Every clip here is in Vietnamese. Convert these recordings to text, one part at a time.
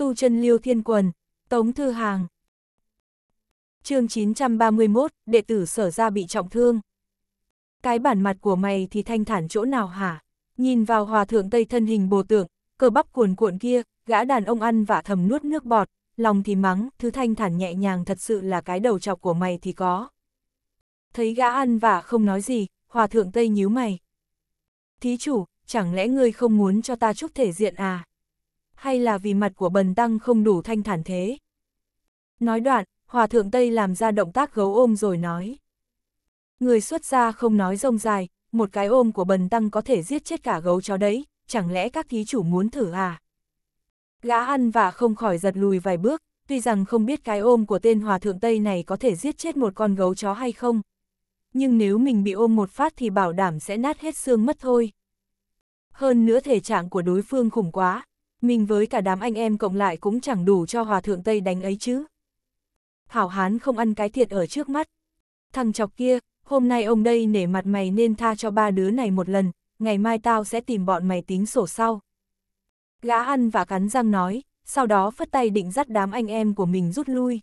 tu chân liêu thiên quần, tống thư hàng. chương 931, đệ tử sở ra bị trọng thương. Cái bản mặt của mày thì thanh thản chỗ nào hả? Nhìn vào hòa thượng tây thân hình bồ tượng, cơ bắp cuồn cuộn kia, gã đàn ông ăn vả thầm nuốt nước bọt, lòng thì mắng, thứ thanh thản nhẹ nhàng thật sự là cái đầu chọc của mày thì có. Thấy gã ăn vả không nói gì, hòa thượng tây nhíu mày. Thí chủ, chẳng lẽ ngươi không muốn cho ta chút thể diện à? hay là vì mặt của bần tăng không đủ thanh thản thế. Nói đoạn, Hòa Thượng Tây làm ra động tác gấu ôm rồi nói. Người xuất gia không nói rông dài, một cái ôm của bần tăng có thể giết chết cả gấu chó đấy, chẳng lẽ các thí chủ muốn thử à? Gã ăn và không khỏi giật lùi vài bước, tuy rằng không biết cái ôm của tên Hòa Thượng Tây này có thể giết chết một con gấu chó hay không. Nhưng nếu mình bị ôm một phát thì bảo đảm sẽ nát hết xương mất thôi. Hơn nữa thể trạng của đối phương khủng quá, mình với cả đám anh em cộng lại cũng chẳng đủ cho hòa thượng Tây đánh ấy chứ. Hảo hán không ăn cái thiệt ở trước mắt. Thằng chọc kia, hôm nay ông đây nể mặt mày nên tha cho ba đứa này một lần, ngày mai tao sẽ tìm bọn mày tính sổ sau. Gã ăn và cắn răng nói, sau đó phất tay định dắt đám anh em của mình rút lui.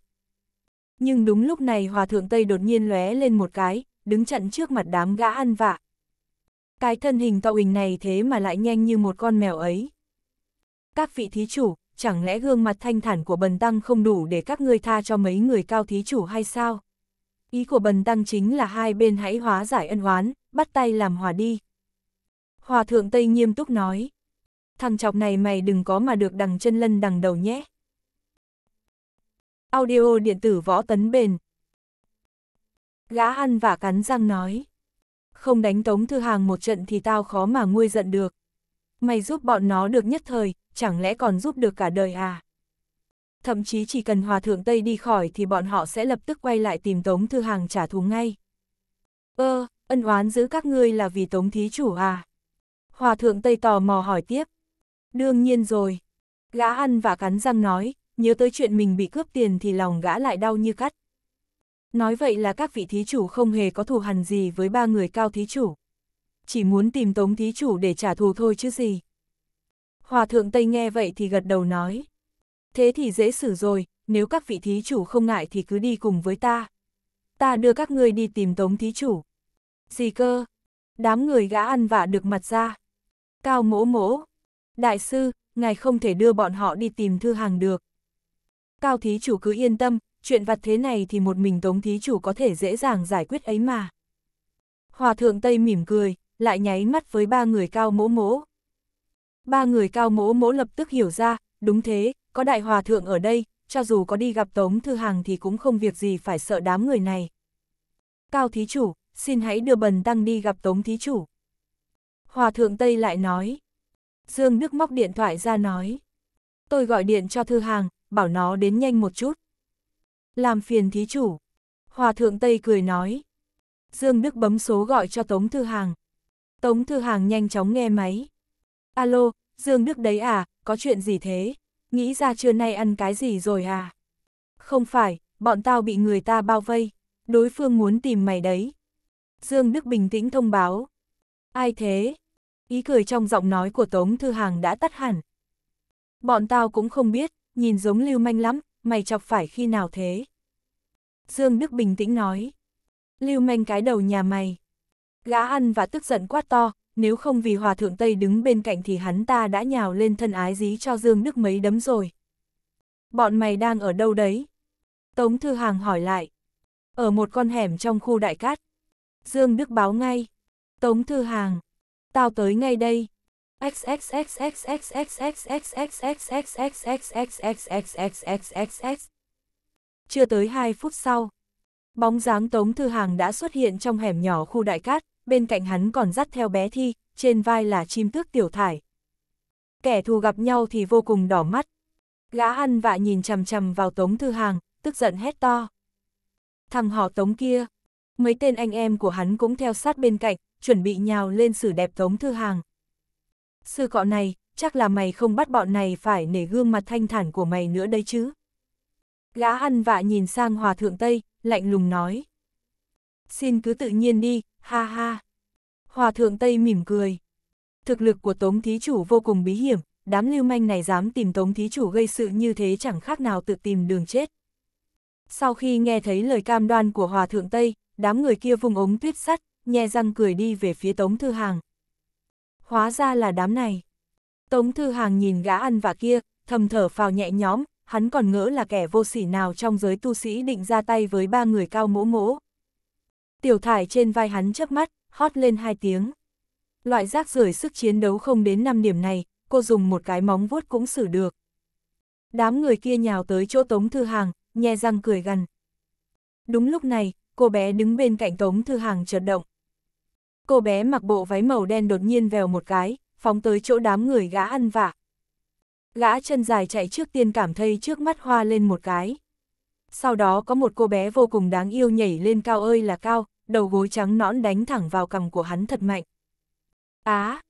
Nhưng đúng lúc này hòa thượng Tây đột nhiên lóe lên một cái, đứng chặn trước mặt đám gã ăn vạ. Cái thân hình to hình này thế mà lại nhanh như một con mèo ấy các vị thí chủ, chẳng lẽ gương mặt thanh thản của bần tăng không đủ để các ngươi tha cho mấy người cao thí chủ hay sao? Ý của bần tăng chính là hai bên hãy hóa giải ân oán, bắt tay làm hòa đi. Hòa thượng Tây nghiêm túc nói, thằng chọc này mày đừng có mà được đằng chân lân đằng đầu nhé. Audio điện tử võ tấn bền. Gã ăn và cắn răng nói, không đánh tống thư hàng một trận thì tao khó mà nguôi giận được. Mày giúp bọn nó được nhất thời, chẳng lẽ còn giúp được cả đời à? Thậm chí chỉ cần Hòa Thượng Tây đi khỏi thì bọn họ sẽ lập tức quay lại tìm Tống Thư Hàng trả thù ngay. Ơ, ờ, ân oán giữ các ngươi là vì Tống Thí Chủ à? Hòa Thượng Tây tò mò hỏi tiếp. Đương nhiên rồi. Gã ăn và cắn răng nói, nhớ tới chuyện mình bị cướp tiền thì lòng gã lại đau như cắt. Nói vậy là các vị thí chủ không hề có thù hằn gì với ba người cao thí chủ chỉ muốn tìm Tống Thí Chủ để trả thù thôi chứ gì. Hòa Thượng Tây nghe vậy thì gật đầu nói. Thế thì dễ xử rồi, nếu các vị Thí Chủ không ngại thì cứ đi cùng với ta. Ta đưa các ngươi đi tìm Tống Thí Chủ. Gì cơ? Đám người gã ăn vạ được mặt ra. Cao mỗ mỗ. Đại sư, ngài không thể đưa bọn họ đi tìm thư hàng được. Cao Thí Chủ cứ yên tâm, chuyện vặt thế này thì một mình Tống Thí Chủ có thể dễ dàng giải quyết ấy mà. Hòa thượng Tây mỉm cười, lại nháy mắt với ba người cao mỗ mỗ. Ba người cao mỗ mỗ lập tức hiểu ra, đúng thế, có đại hòa thượng ở đây, cho dù có đi gặp Tống Thư Hàng thì cũng không việc gì phải sợ đám người này. Cao thí chủ, xin hãy đưa bần tăng đi gặp Tống thí chủ. Hòa thượng Tây lại nói. Dương Đức móc điện thoại ra nói. Tôi gọi điện cho Thư Hàng, bảo nó đến nhanh một chút. Làm phiền thí chủ. Hòa thượng Tây cười nói. Dương Đức bấm số gọi cho Tống Thư Hàng. Tống Thư Hàng nhanh chóng nghe máy. Alo, Dương Đức đấy à, có chuyện gì thế? Nghĩ ra trưa nay ăn cái gì rồi à? Không phải, bọn tao bị người ta bao vây. Đối phương muốn tìm mày đấy. Dương Đức bình tĩnh thông báo. Ai thế? Ý cười trong giọng nói của Tống Thư Hàng đã tắt hẳn. Bọn tao cũng không biết, nhìn giống lưu manh lắm, mày chọc phải khi nào thế? Dương Đức bình tĩnh nói. Lưu manh cái đầu nhà mày. Gã ăn và tức giận quát to, nếu không vì hòa thượng Tây đứng bên cạnh thì hắn ta đã nhào lên thân ái dí cho Dương Đức mấy đấm rồi. Bọn mày đang ở đâu đấy? Tống Thư Hàng hỏi lại. Ở một con hẻm trong khu đại cát. Dương Đức báo ngay. Tống Thư Hàng. Tao tới ngay đây. Chưa tới 2 phút sau, bóng dáng Tống Thư Hàng đã xuất hiện trong hẻm nhỏ khu đại cát, bên cạnh hắn còn dắt theo bé thi, trên vai là chim tước tiểu thải. Kẻ thù gặp nhau thì vô cùng đỏ mắt. Gã ăn vạ nhìn chầm chầm vào Tống Thư Hàng, tức giận hét to. Thằng họ Tống kia, mấy tên anh em của hắn cũng theo sát bên cạnh, chuẩn bị nhào lên xử đẹp Tống Thư Hàng. Sư cọ này, chắc là mày không bắt bọn này phải nể gương mặt thanh thản của mày nữa đấy chứ. Gã ăn vạ nhìn sang Hòa Thượng Tây, lạnh lùng nói xin cứ tự nhiên đi, ha ha. Hòa thượng Tây mỉm cười. Thực lực của Tống Thí Chủ vô cùng bí hiểm, đám lưu manh này dám tìm Tống Thí Chủ gây sự như thế chẳng khác nào tự tìm đường chết. Sau khi nghe thấy lời cam đoan của Hòa thượng Tây, đám người kia vùng ống tuyết sắt, nhe răng cười đi về phía Tống Thư Hàng. Hóa ra là đám này. Tống Thư Hàng nhìn gã ăn vạ kia, thầm thở phào nhẹ nhõm, hắn còn ngỡ là kẻ vô sỉ nào trong giới tu sĩ định ra tay với ba người cao mỗ mỗ. Tiểu thải trên vai hắn chớp mắt, hót lên hai tiếng. Loại rác rưởi sức chiến đấu không đến 5 điểm này, cô dùng một cái móng vuốt cũng xử được. Đám người kia nhào tới chỗ Tống Thư Hàng, nhe răng cười gần. Đúng lúc này, cô bé đứng bên cạnh Tống Thư Hàng chợt động. Cô bé mặc bộ váy màu đen đột nhiên vèo một cái, phóng tới chỗ đám người gã ăn vạ. Gã chân dài chạy trước tiên cảm thấy trước mắt hoa lên một cái. Sau đó có một cô bé vô cùng đáng yêu nhảy lên cao ơi là cao, đầu gối trắng nõn đánh thẳng vào cằm của hắn thật mạnh. Á!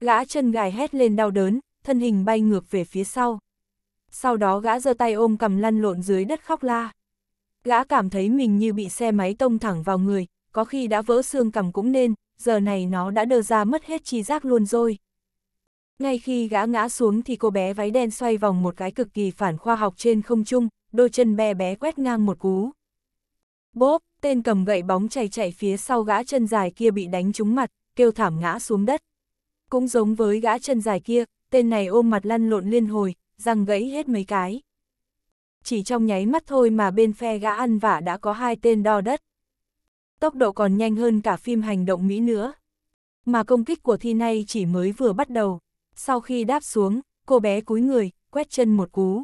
gã chân gài hét lên đau đớn, thân hình bay ngược về phía sau. Sau đó gã giơ tay ôm cằm lăn lộn dưới đất khóc la. Gã cảm thấy mình như bị xe máy tông thẳng vào người, có khi đã vỡ xương cằm cũng nên, giờ này nó đã đơ ra mất hết chi giác luôn rồi. Ngay khi gã ngã xuống thì cô bé váy đen xoay vòng một cái cực kỳ phản khoa học trên không trung, đôi chân bé bé quét ngang một cú. Bốp! tên cầm gậy bóng chạy chạy phía sau gã chân dài kia bị đánh trúng mặt, kêu thảm ngã xuống đất. Cũng giống với gã chân dài kia, tên này ôm mặt lăn lộn liên hồi, răng gãy hết mấy cái. Chỉ trong nháy mắt thôi mà bên phe gã ăn vả đã có hai tên đo đất. Tốc độ còn nhanh hơn cả phim hành động Mỹ nữa. Mà công kích của thi này chỉ mới vừa bắt đầu. Sau khi đáp xuống, cô bé cúi người, quét chân một cú.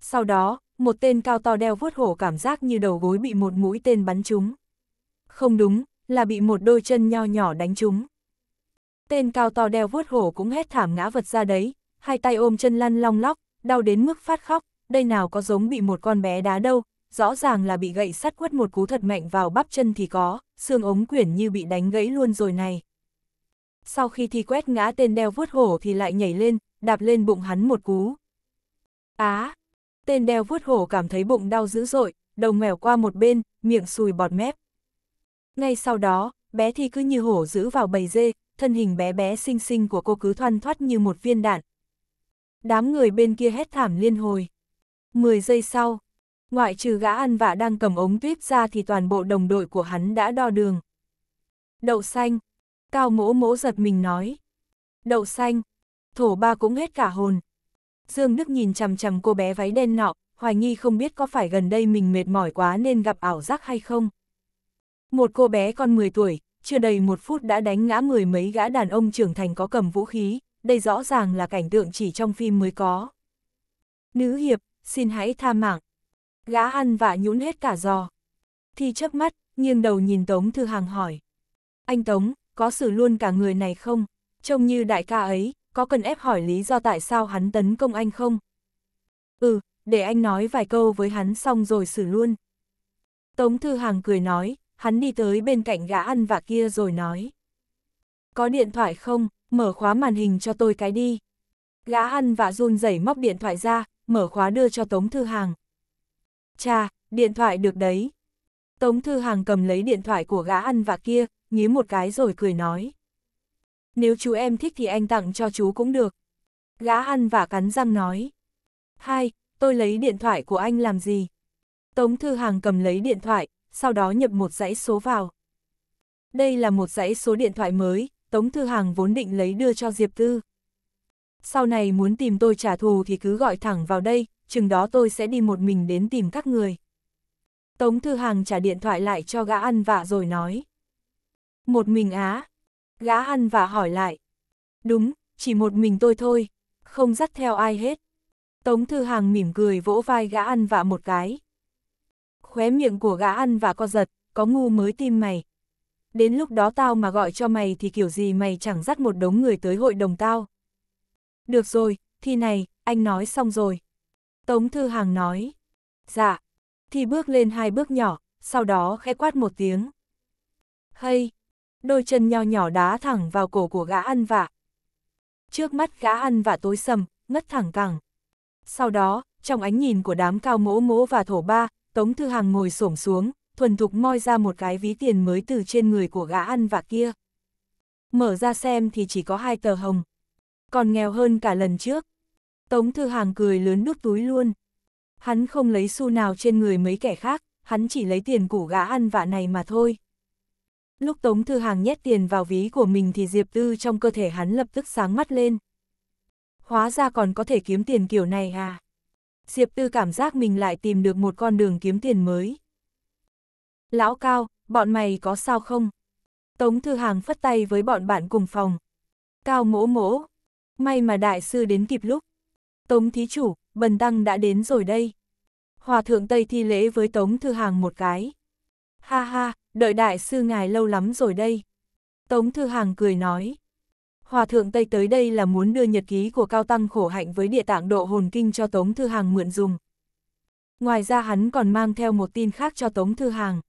Sau đó, một tên cao to đeo vuốt hổ cảm giác như đầu gối bị một mũi tên bắn trúng. Không đúng, là bị một đôi chân nho nhỏ đánh trúng. Tên cao to đeo vuốt hổ cũng hét thảm ngã vật ra đấy, hai tay ôm chân lăn long lóc, đau đến mức phát khóc, đây nào có giống bị một con bé đá đâu, rõ ràng là bị gậy sắt quất một cú thật mạnh vào bắp chân thì có, xương ống quyển như bị đánh gãy luôn rồi này. Sau khi thi quét ngã tên đeo vuốt hổ thì lại nhảy lên, đạp lên bụng hắn một cú. Á, tên đeo vuốt hổ cảm thấy bụng đau dữ dội, đầu mèo qua một bên, miệng sùi bọt mép. Ngay sau đó, bé thì cứ như hổ giữ vào bầy dê, thân hình bé bé xinh xinh của cô cứ thoăn thoắt như một viên đạn. Đám người bên kia hét thảm liên hồi. Mười giây sau, ngoại trừ gã ăn vạ đang cầm ống tuyếp ra thì toàn bộ đồng đội của hắn đã đo đường. Đậu xanh, cao mỗ mỗ giật mình nói. Đậu xanh, thổ ba cũng hết cả hồn, Dương Đức nhìn chằm chằm cô bé váy đen nọ, hoài nghi không biết có phải gần đây mình mệt mỏi quá nên gặp ảo giác hay không. Một cô bé con 10 tuổi, chưa đầy một phút đã đánh ngã mười mấy gã đàn ông trưởng thành có cầm vũ khí, đây rõ ràng là cảnh tượng chỉ trong phim mới có. Nữ hiệp, xin hãy tha mạng. Gã ăn vạ nhũn hết cả giò. Thi chớp mắt, nghiêng đầu nhìn Tống Thư Hàng hỏi. Anh Tống, có xử luôn cả người này không? Trông như đại ca ấy, có cần ép hỏi lý do tại sao hắn tấn công anh không? Ừ, để anh nói vài câu với hắn xong rồi xử luôn. Tống Thư Hàng cười nói, hắn đi tới bên cạnh gã ăn vạ kia rồi nói. Có điện thoại không, mở khóa màn hình cho tôi cái đi. Gã ăn vạ run rẩy móc điện thoại ra, mở khóa đưa cho Tống Thư Hàng. Cha, điện thoại được đấy. Tống Thư Hàng cầm lấy điện thoại của gã ăn vạ kia, nhí một cái rồi cười nói nếu chú em thích thì anh tặng cho chú cũng được. Gã ăn và cắn răng nói. Hai, tôi lấy điện thoại của anh làm gì? Tống Thư Hàng cầm lấy điện thoại, sau đó nhập một dãy số vào. Đây là một dãy số điện thoại mới, Tống Thư Hàng vốn định lấy đưa cho Diệp Tư. Sau này muốn tìm tôi trả thù thì cứ gọi thẳng vào đây, chừng đó tôi sẽ đi một mình đến tìm các người. Tống Thư Hàng trả điện thoại lại cho gã ăn vạ rồi nói. Một mình á, Gã ăn và hỏi lại. Đúng, chỉ một mình tôi thôi, không dắt theo ai hết. Tống Thư Hàng mỉm cười vỗ vai gã ăn vạ một cái. Khóe miệng của gã ăn vạ co giật, có ngu mới tim mày. Đến lúc đó tao mà gọi cho mày thì kiểu gì mày chẳng dắt một đống người tới hội đồng tao. Được rồi, thi này, anh nói xong rồi. Tống Thư Hàng nói. Dạ. Thì bước lên hai bước nhỏ, sau đó khẽ quát một tiếng. Hay, đôi chân nho nhỏ đá thẳng vào cổ của gã ăn vạ. Trước mắt gã ăn vạ tối sầm, ngất thẳng cẳng. Sau đó, trong ánh nhìn của đám cao mỗ mỗ và thổ ba, Tống Thư Hàng ngồi xổm xuống, thuần thục moi ra một cái ví tiền mới từ trên người của gã ăn vạ kia. Mở ra xem thì chỉ có hai tờ hồng. Còn nghèo hơn cả lần trước. Tống Thư Hàng cười lớn đút túi luôn. Hắn không lấy xu nào trên người mấy kẻ khác, hắn chỉ lấy tiền của gã ăn vạ này mà thôi. Lúc Tống Thư Hàng nhét tiền vào ví của mình thì Diệp Tư trong cơ thể hắn lập tức sáng mắt lên. Hóa ra còn có thể kiếm tiền kiểu này à? Diệp Tư cảm giác mình lại tìm được một con đường kiếm tiền mới. Lão Cao, bọn mày có sao không? Tống Thư Hàng phất tay với bọn bạn cùng phòng. Cao mỗ mỗ, may mà đại sư đến kịp lúc. Tống Thí Chủ, Bần Tăng đã đến rồi đây. Hòa thượng Tây thi lễ với Tống Thư Hàng một cái. Ha ha, đợi đại sư ngài lâu lắm rồi đây. Tống Thư Hàng cười nói. Hòa thượng Tây tới đây là muốn đưa nhật ký của Cao Tăng khổ hạnh với địa tạng độ hồn kinh cho Tống Thư Hàng mượn dùng. Ngoài ra hắn còn mang theo một tin khác cho Tống Thư Hàng.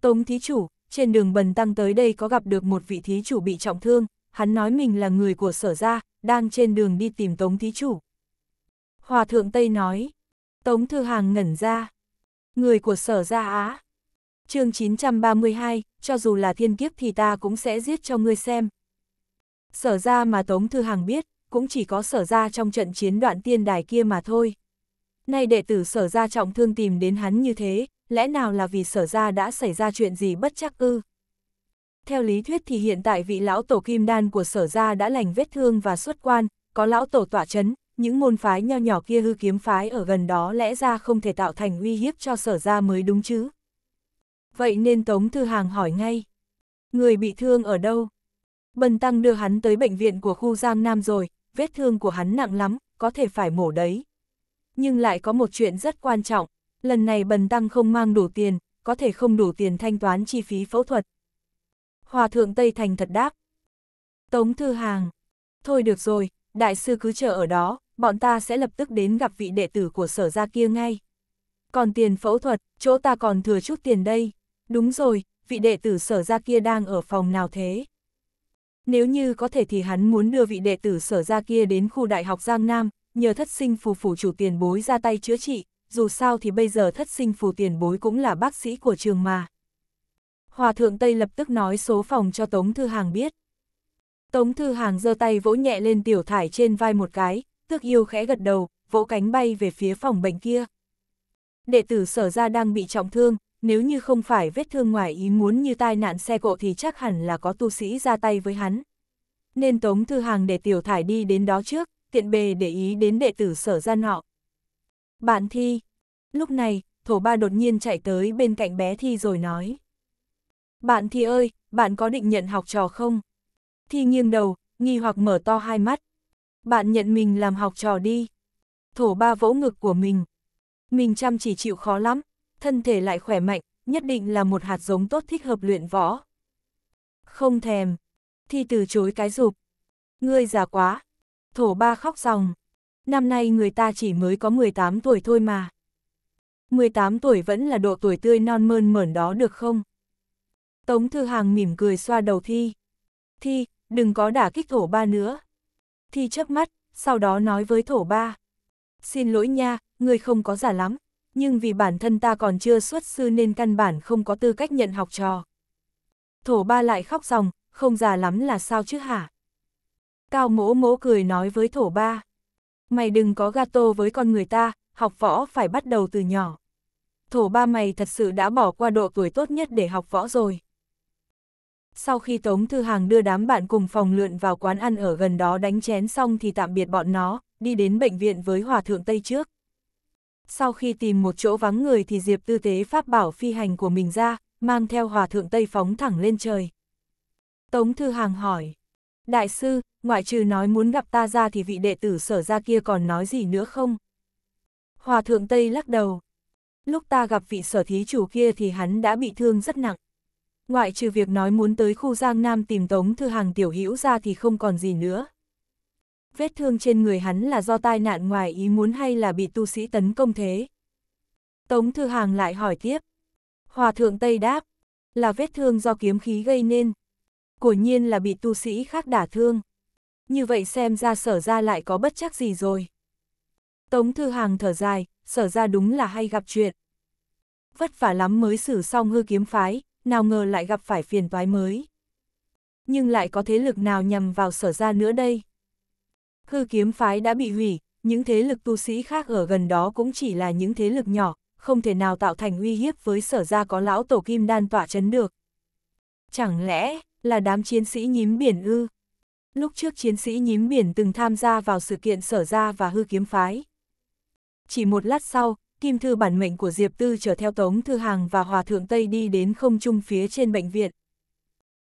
Tống Thí Chủ, trên đường bần tăng tới đây có gặp được một vị thí chủ bị trọng thương, hắn nói mình là người của sở gia, đang trên đường đi tìm Tống Thí Chủ. Hòa thượng Tây nói, Tống Thư Hàng ngẩn ra, người của sở gia á, chương 932, cho dù là thiên kiếp thì ta cũng sẽ giết cho ngươi xem. Sở ra mà Tống Thư Hằng biết, cũng chỉ có sở ra trong trận chiến đoạn tiên đài kia mà thôi. Nay đệ tử sở ra trọng thương tìm đến hắn như thế, lẽ nào là vì sở ra đã xảy ra chuyện gì bất chắc ư? Theo lý thuyết thì hiện tại vị lão tổ kim đan của sở ra đã lành vết thương và xuất quan, có lão tổ tỏa chấn, những môn phái nho nhỏ kia hư kiếm phái ở gần đó lẽ ra không thể tạo thành uy hiếp cho sở ra mới đúng chứ vậy nên Tống Thư Hàng hỏi ngay. Người bị thương ở đâu? Bần Tăng đưa hắn tới bệnh viện của khu Giang Nam rồi, vết thương của hắn nặng lắm, có thể phải mổ đấy. Nhưng lại có một chuyện rất quan trọng, lần này Bần Tăng không mang đủ tiền, có thể không đủ tiền thanh toán chi phí phẫu thuật. Hòa thượng Tây Thành thật đáp. Tống Thư Hàng. Thôi được rồi, đại sư cứ chờ ở đó, bọn ta sẽ lập tức đến gặp vị đệ tử của sở gia kia ngay. Còn tiền phẫu thuật, chỗ ta còn thừa chút tiền đây. Đúng rồi, vị đệ tử sở ra kia đang ở phòng nào thế? Nếu như có thể thì hắn muốn đưa vị đệ tử sở ra kia đến khu đại học Giang Nam, nhờ thất sinh phù phủ chủ tiền bối ra tay chữa trị, dù sao thì bây giờ thất sinh phù tiền bối cũng là bác sĩ của trường mà. Hòa thượng Tây lập tức nói số phòng cho Tống Thư Hàng biết. Tống Thư Hàng giơ tay vỗ nhẹ lên tiểu thải trên vai một cái, tước yêu khẽ gật đầu, vỗ cánh bay về phía phòng bệnh kia. Đệ tử sở ra đang bị trọng thương, nếu như không phải vết thương ngoài ý muốn như tai nạn xe cộ thì chắc hẳn là có tu sĩ ra tay với hắn. Nên Tống Thư Hàng để Tiểu Thải đi đến đó trước, tiện bề để ý đến đệ tử sở gian họ. Bạn Thi, lúc này, thổ ba đột nhiên chạy tới bên cạnh bé Thi rồi nói. Bạn Thi ơi, bạn có định nhận học trò không? Thi nghiêng đầu, nghi hoặc mở to hai mắt. Bạn nhận mình làm học trò đi. Thổ ba vỗ ngực của mình. Mình chăm chỉ chịu khó lắm, thân thể lại khỏe mạnh, nhất định là một hạt giống tốt thích hợp luyện võ. Không thèm. Thi từ chối cái dục. Ngươi già quá. Thổ ba khóc ròng. Năm nay người ta chỉ mới có 18 tuổi thôi mà. 18 tuổi vẫn là độ tuổi tươi non mơn mởn đó được không? Tống Thư Hàng mỉm cười xoa đầu Thi. Thi, đừng có đả kích thổ ba nữa. Thi chớp mắt, sau đó nói với thổ ba. Xin lỗi nha, người không có giả lắm nhưng vì bản thân ta còn chưa xuất sư nên căn bản không có tư cách nhận học trò. Thổ ba lại khóc ròng, không già lắm là sao chứ hả? Cao mỗ mỗ cười nói với thổ ba. Mày đừng có gato với con người ta, học võ phải bắt đầu từ nhỏ. Thổ ba mày thật sự đã bỏ qua độ tuổi tốt nhất để học võ rồi. Sau khi Tống Thư Hàng đưa đám bạn cùng phòng lượn vào quán ăn ở gần đó đánh chén xong thì tạm biệt bọn nó, đi đến bệnh viện với Hòa Thượng Tây trước. Sau khi tìm một chỗ vắng người thì Diệp tư tế pháp bảo phi hành của mình ra, mang theo hòa thượng Tây phóng thẳng lên trời. Tống Thư Hàng hỏi, Đại sư, ngoại trừ nói muốn gặp ta ra thì vị đệ tử sở ra kia còn nói gì nữa không? Hòa thượng Tây lắc đầu. Lúc ta gặp vị sở thí chủ kia thì hắn đã bị thương rất nặng. Ngoại trừ việc nói muốn tới khu Giang Nam tìm Tống Thư Hàng tiểu hữu ra thì không còn gì nữa vết thương trên người hắn là do tai nạn ngoài ý muốn hay là bị tu sĩ tấn công thế? Tống Thư Hàng lại hỏi tiếp. Hòa thượng Tây đáp, là vết thương do kiếm khí gây nên. Của nhiên là bị tu sĩ khác đả thương. Như vậy xem ra sở ra lại có bất chắc gì rồi. Tống Thư Hàng thở dài, sở ra đúng là hay gặp chuyện. Vất vả lắm mới xử xong hư kiếm phái, nào ngờ lại gặp phải phiền toái mới. Nhưng lại có thế lực nào nhằm vào sở ra nữa đây? Hư kiếm phái đã bị hủy, những thế lực tu sĩ khác ở gần đó cũng chỉ là những thế lực nhỏ, không thể nào tạo thành uy hiếp với sở ra có lão tổ kim đan tỏa chấn được. Chẳng lẽ là đám chiến sĩ nhím biển ư? Lúc trước chiến sĩ nhím biển từng tham gia vào sự kiện sở ra và hư kiếm phái. Chỉ một lát sau, kim thư bản mệnh của Diệp Tư trở theo Tống Thư Hàng và Hòa Thượng Tây đi đến không trung phía trên bệnh viện.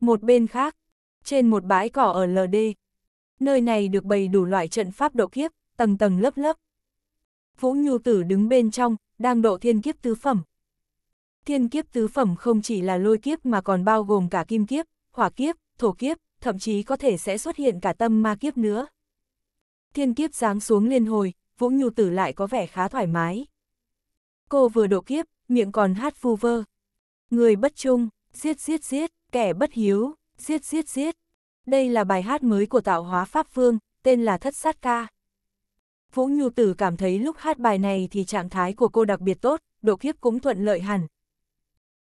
Một bên khác, trên một bãi cỏ ở LD, nơi này được bày đủ loại trận pháp độ kiếp, tầng tầng lớp lớp. Vũ Nhu Tử đứng bên trong, đang độ thiên kiếp tứ phẩm. Thiên kiếp tứ phẩm không chỉ là lôi kiếp mà còn bao gồm cả kim kiếp, hỏa kiếp, thổ kiếp, thậm chí có thể sẽ xuất hiện cả tâm ma kiếp nữa. Thiên kiếp giáng xuống liên hồi, Vũ Nhu Tử lại có vẻ khá thoải mái. Cô vừa độ kiếp, miệng còn hát phu vơ. Người bất trung, giết giết giết. Kẻ bất hiếu, giết giết giết. Đây là bài hát mới của tạo hóa Pháp Vương, tên là Thất Sát Ca. Vũ Nhu Tử cảm thấy lúc hát bài này thì trạng thái của cô đặc biệt tốt, độ kiếp cũng thuận lợi hẳn.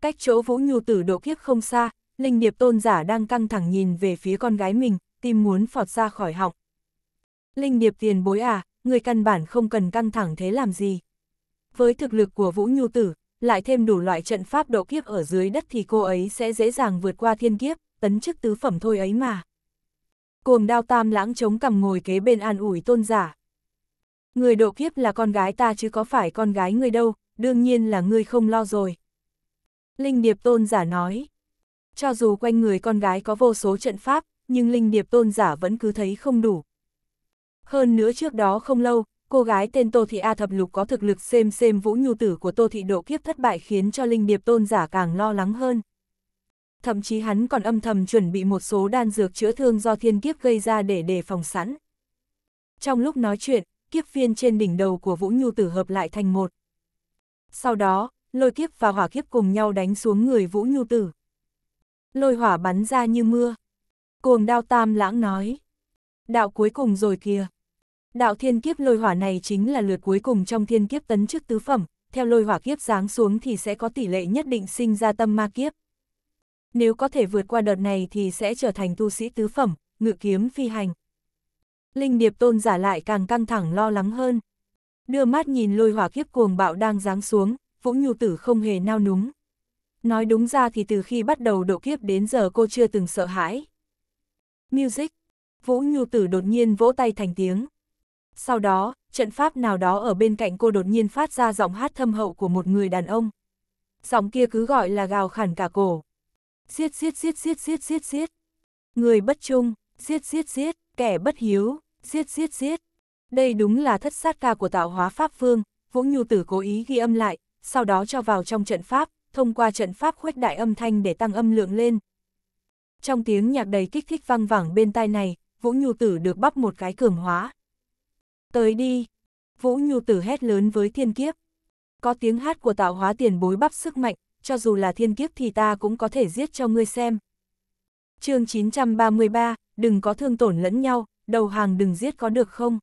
Cách chỗ Vũ Nhu Tử độ kiếp không xa, Linh Điệp Tôn Giả đang căng thẳng nhìn về phía con gái mình, tim muốn phọt ra khỏi họng. Linh Điệp tiền bối à, người căn bản không cần căng thẳng thế làm gì. Với thực lực của Vũ Nhu Tử, lại thêm đủ loại trận pháp độ kiếp ở dưới đất thì cô ấy sẽ dễ dàng vượt qua thiên kiếp, tấn chức tứ phẩm thôi ấy mà. Cuồng đao tam lãng chống cằm ngồi kế bên an ủi tôn giả. Người độ kiếp là con gái ta chứ có phải con gái ngươi đâu, đương nhiên là ngươi không lo rồi. Linh điệp tôn giả nói. Cho dù quanh người con gái có vô số trận pháp, nhưng linh điệp tôn giả vẫn cứ thấy không đủ. Hơn nữa trước đó không lâu, cô gái tên Tô Thị A Thập Lục có thực lực xem xem vũ nhu tử của Tô Thị độ kiếp thất bại khiến cho linh điệp tôn giả càng lo lắng hơn. Thậm chí hắn còn âm thầm chuẩn bị một số đan dược chữa thương do thiên kiếp gây ra để đề phòng sẵn. Trong lúc nói chuyện, kiếp viên trên đỉnh đầu của vũ nhu tử hợp lại thành một. Sau đó, lôi kiếp và hỏa kiếp cùng nhau đánh xuống người vũ nhu tử. Lôi hỏa bắn ra như mưa. Cuồng đao tam lãng nói. Đạo cuối cùng rồi kìa. Đạo thiên kiếp lôi hỏa này chính là lượt cuối cùng trong thiên kiếp tấn chức tứ phẩm, theo lôi hỏa kiếp giáng xuống thì sẽ có tỷ lệ nhất định sinh ra tâm ma kiếp. Nếu có thể vượt qua đợt này thì sẽ trở thành tu sĩ tứ phẩm, ngự kiếm phi hành. Linh điệp tôn giả lại càng căng thẳng lo lắng hơn. Đưa mắt nhìn lôi hỏa kiếp cuồng bạo đang giáng xuống, Vũ Nhu Tử không hề nao núng. Nói đúng ra thì từ khi bắt đầu độ kiếp đến giờ cô chưa từng sợ hãi. Music. Vũ Nhu Tử đột nhiên vỗ tay thành tiếng. Sau đó, trận pháp nào đó ở bên cạnh cô đột nhiên phát ra giọng hát thâm hậu của một người đàn ông. Giọng kia cứ gọi là gào khản cả cổ. Xiết xiết xiết xiết xiết xiết xiết. Người bất trung, xiết xiết xiết, kẻ bất hiếu, xiết xiết xiết. Đây đúng là thất sát ca của tạo hóa Pháp Phương, Vũ Nhu Tử cố ý ghi âm lại, sau đó cho vào trong trận pháp, thông qua trận pháp khuếch đại âm thanh để tăng âm lượng lên. Trong tiếng nhạc đầy kích thích vang vẳng bên tai này, Vũ Nhu Tử được bắp một cái cường hóa. Tới đi! Vũ Nhu Tử hét lớn với thiên kiếp. Có tiếng hát của tạo hóa tiền bối bắp sức mạnh, cho dù là thiên kiếp thì ta cũng có thể giết cho ngươi xem. chương 933, đừng có thương tổn lẫn nhau, đầu hàng đừng giết có được không?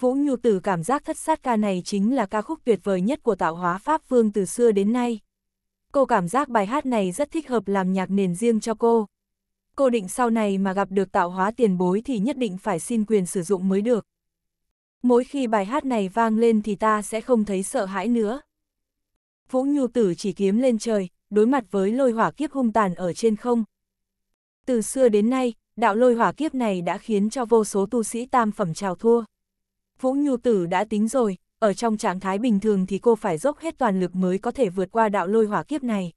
Vũ Nhu Tử cảm giác thất sát ca này chính là ca khúc tuyệt vời nhất của tạo hóa Pháp Vương từ xưa đến nay. Cô cảm giác bài hát này rất thích hợp làm nhạc nền riêng cho cô. Cô định sau này mà gặp được tạo hóa tiền bối thì nhất định phải xin quyền sử dụng mới được. Mỗi khi bài hát này vang lên thì ta sẽ không thấy sợ hãi nữa. Vũ Nhu Tử chỉ kiếm lên trời, đối mặt với lôi hỏa kiếp hung tàn ở trên không. Từ xưa đến nay, đạo lôi hỏa kiếp này đã khiến cho vô số tu sĩ tam phẩm trào thua. Vũ Nhu Tử đã tính rồi, ở trong trạng thái bình thường thì cô phải dốc hết toàn lực mới có thể vượt qua đạo lôi hỏa kiếp này.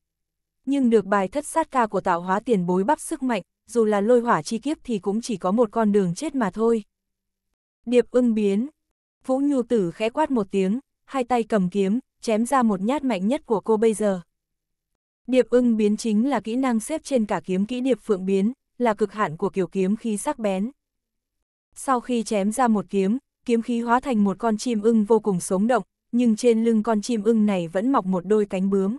Nhưng được bài thất sát ca của tạo hóa tiền bối bắp sức mạnh, dù là lôi hỏa chi kiếp thì cũng chỉ có một con đường chết mà thôi. Điệp ưng biến. Vũ Nhu Tử khẽ quát một tiếng, hai tay cầm kiếm, chém ra một nhát mạnh nhất của cô bây giờ. Điệp ưng biến chính là kỹ năng xếp trên cả kiếm kỹ điệp phượng biến, là cực hạn của kiểu kiếm khí sắc bén. Sau khi chém ra một kiếm, kiếm khí hóa thành một con chim ưng vô cùng sống động, nhưng trên lưng con chim ưng này vẫn mọc một đôi cánh bướm.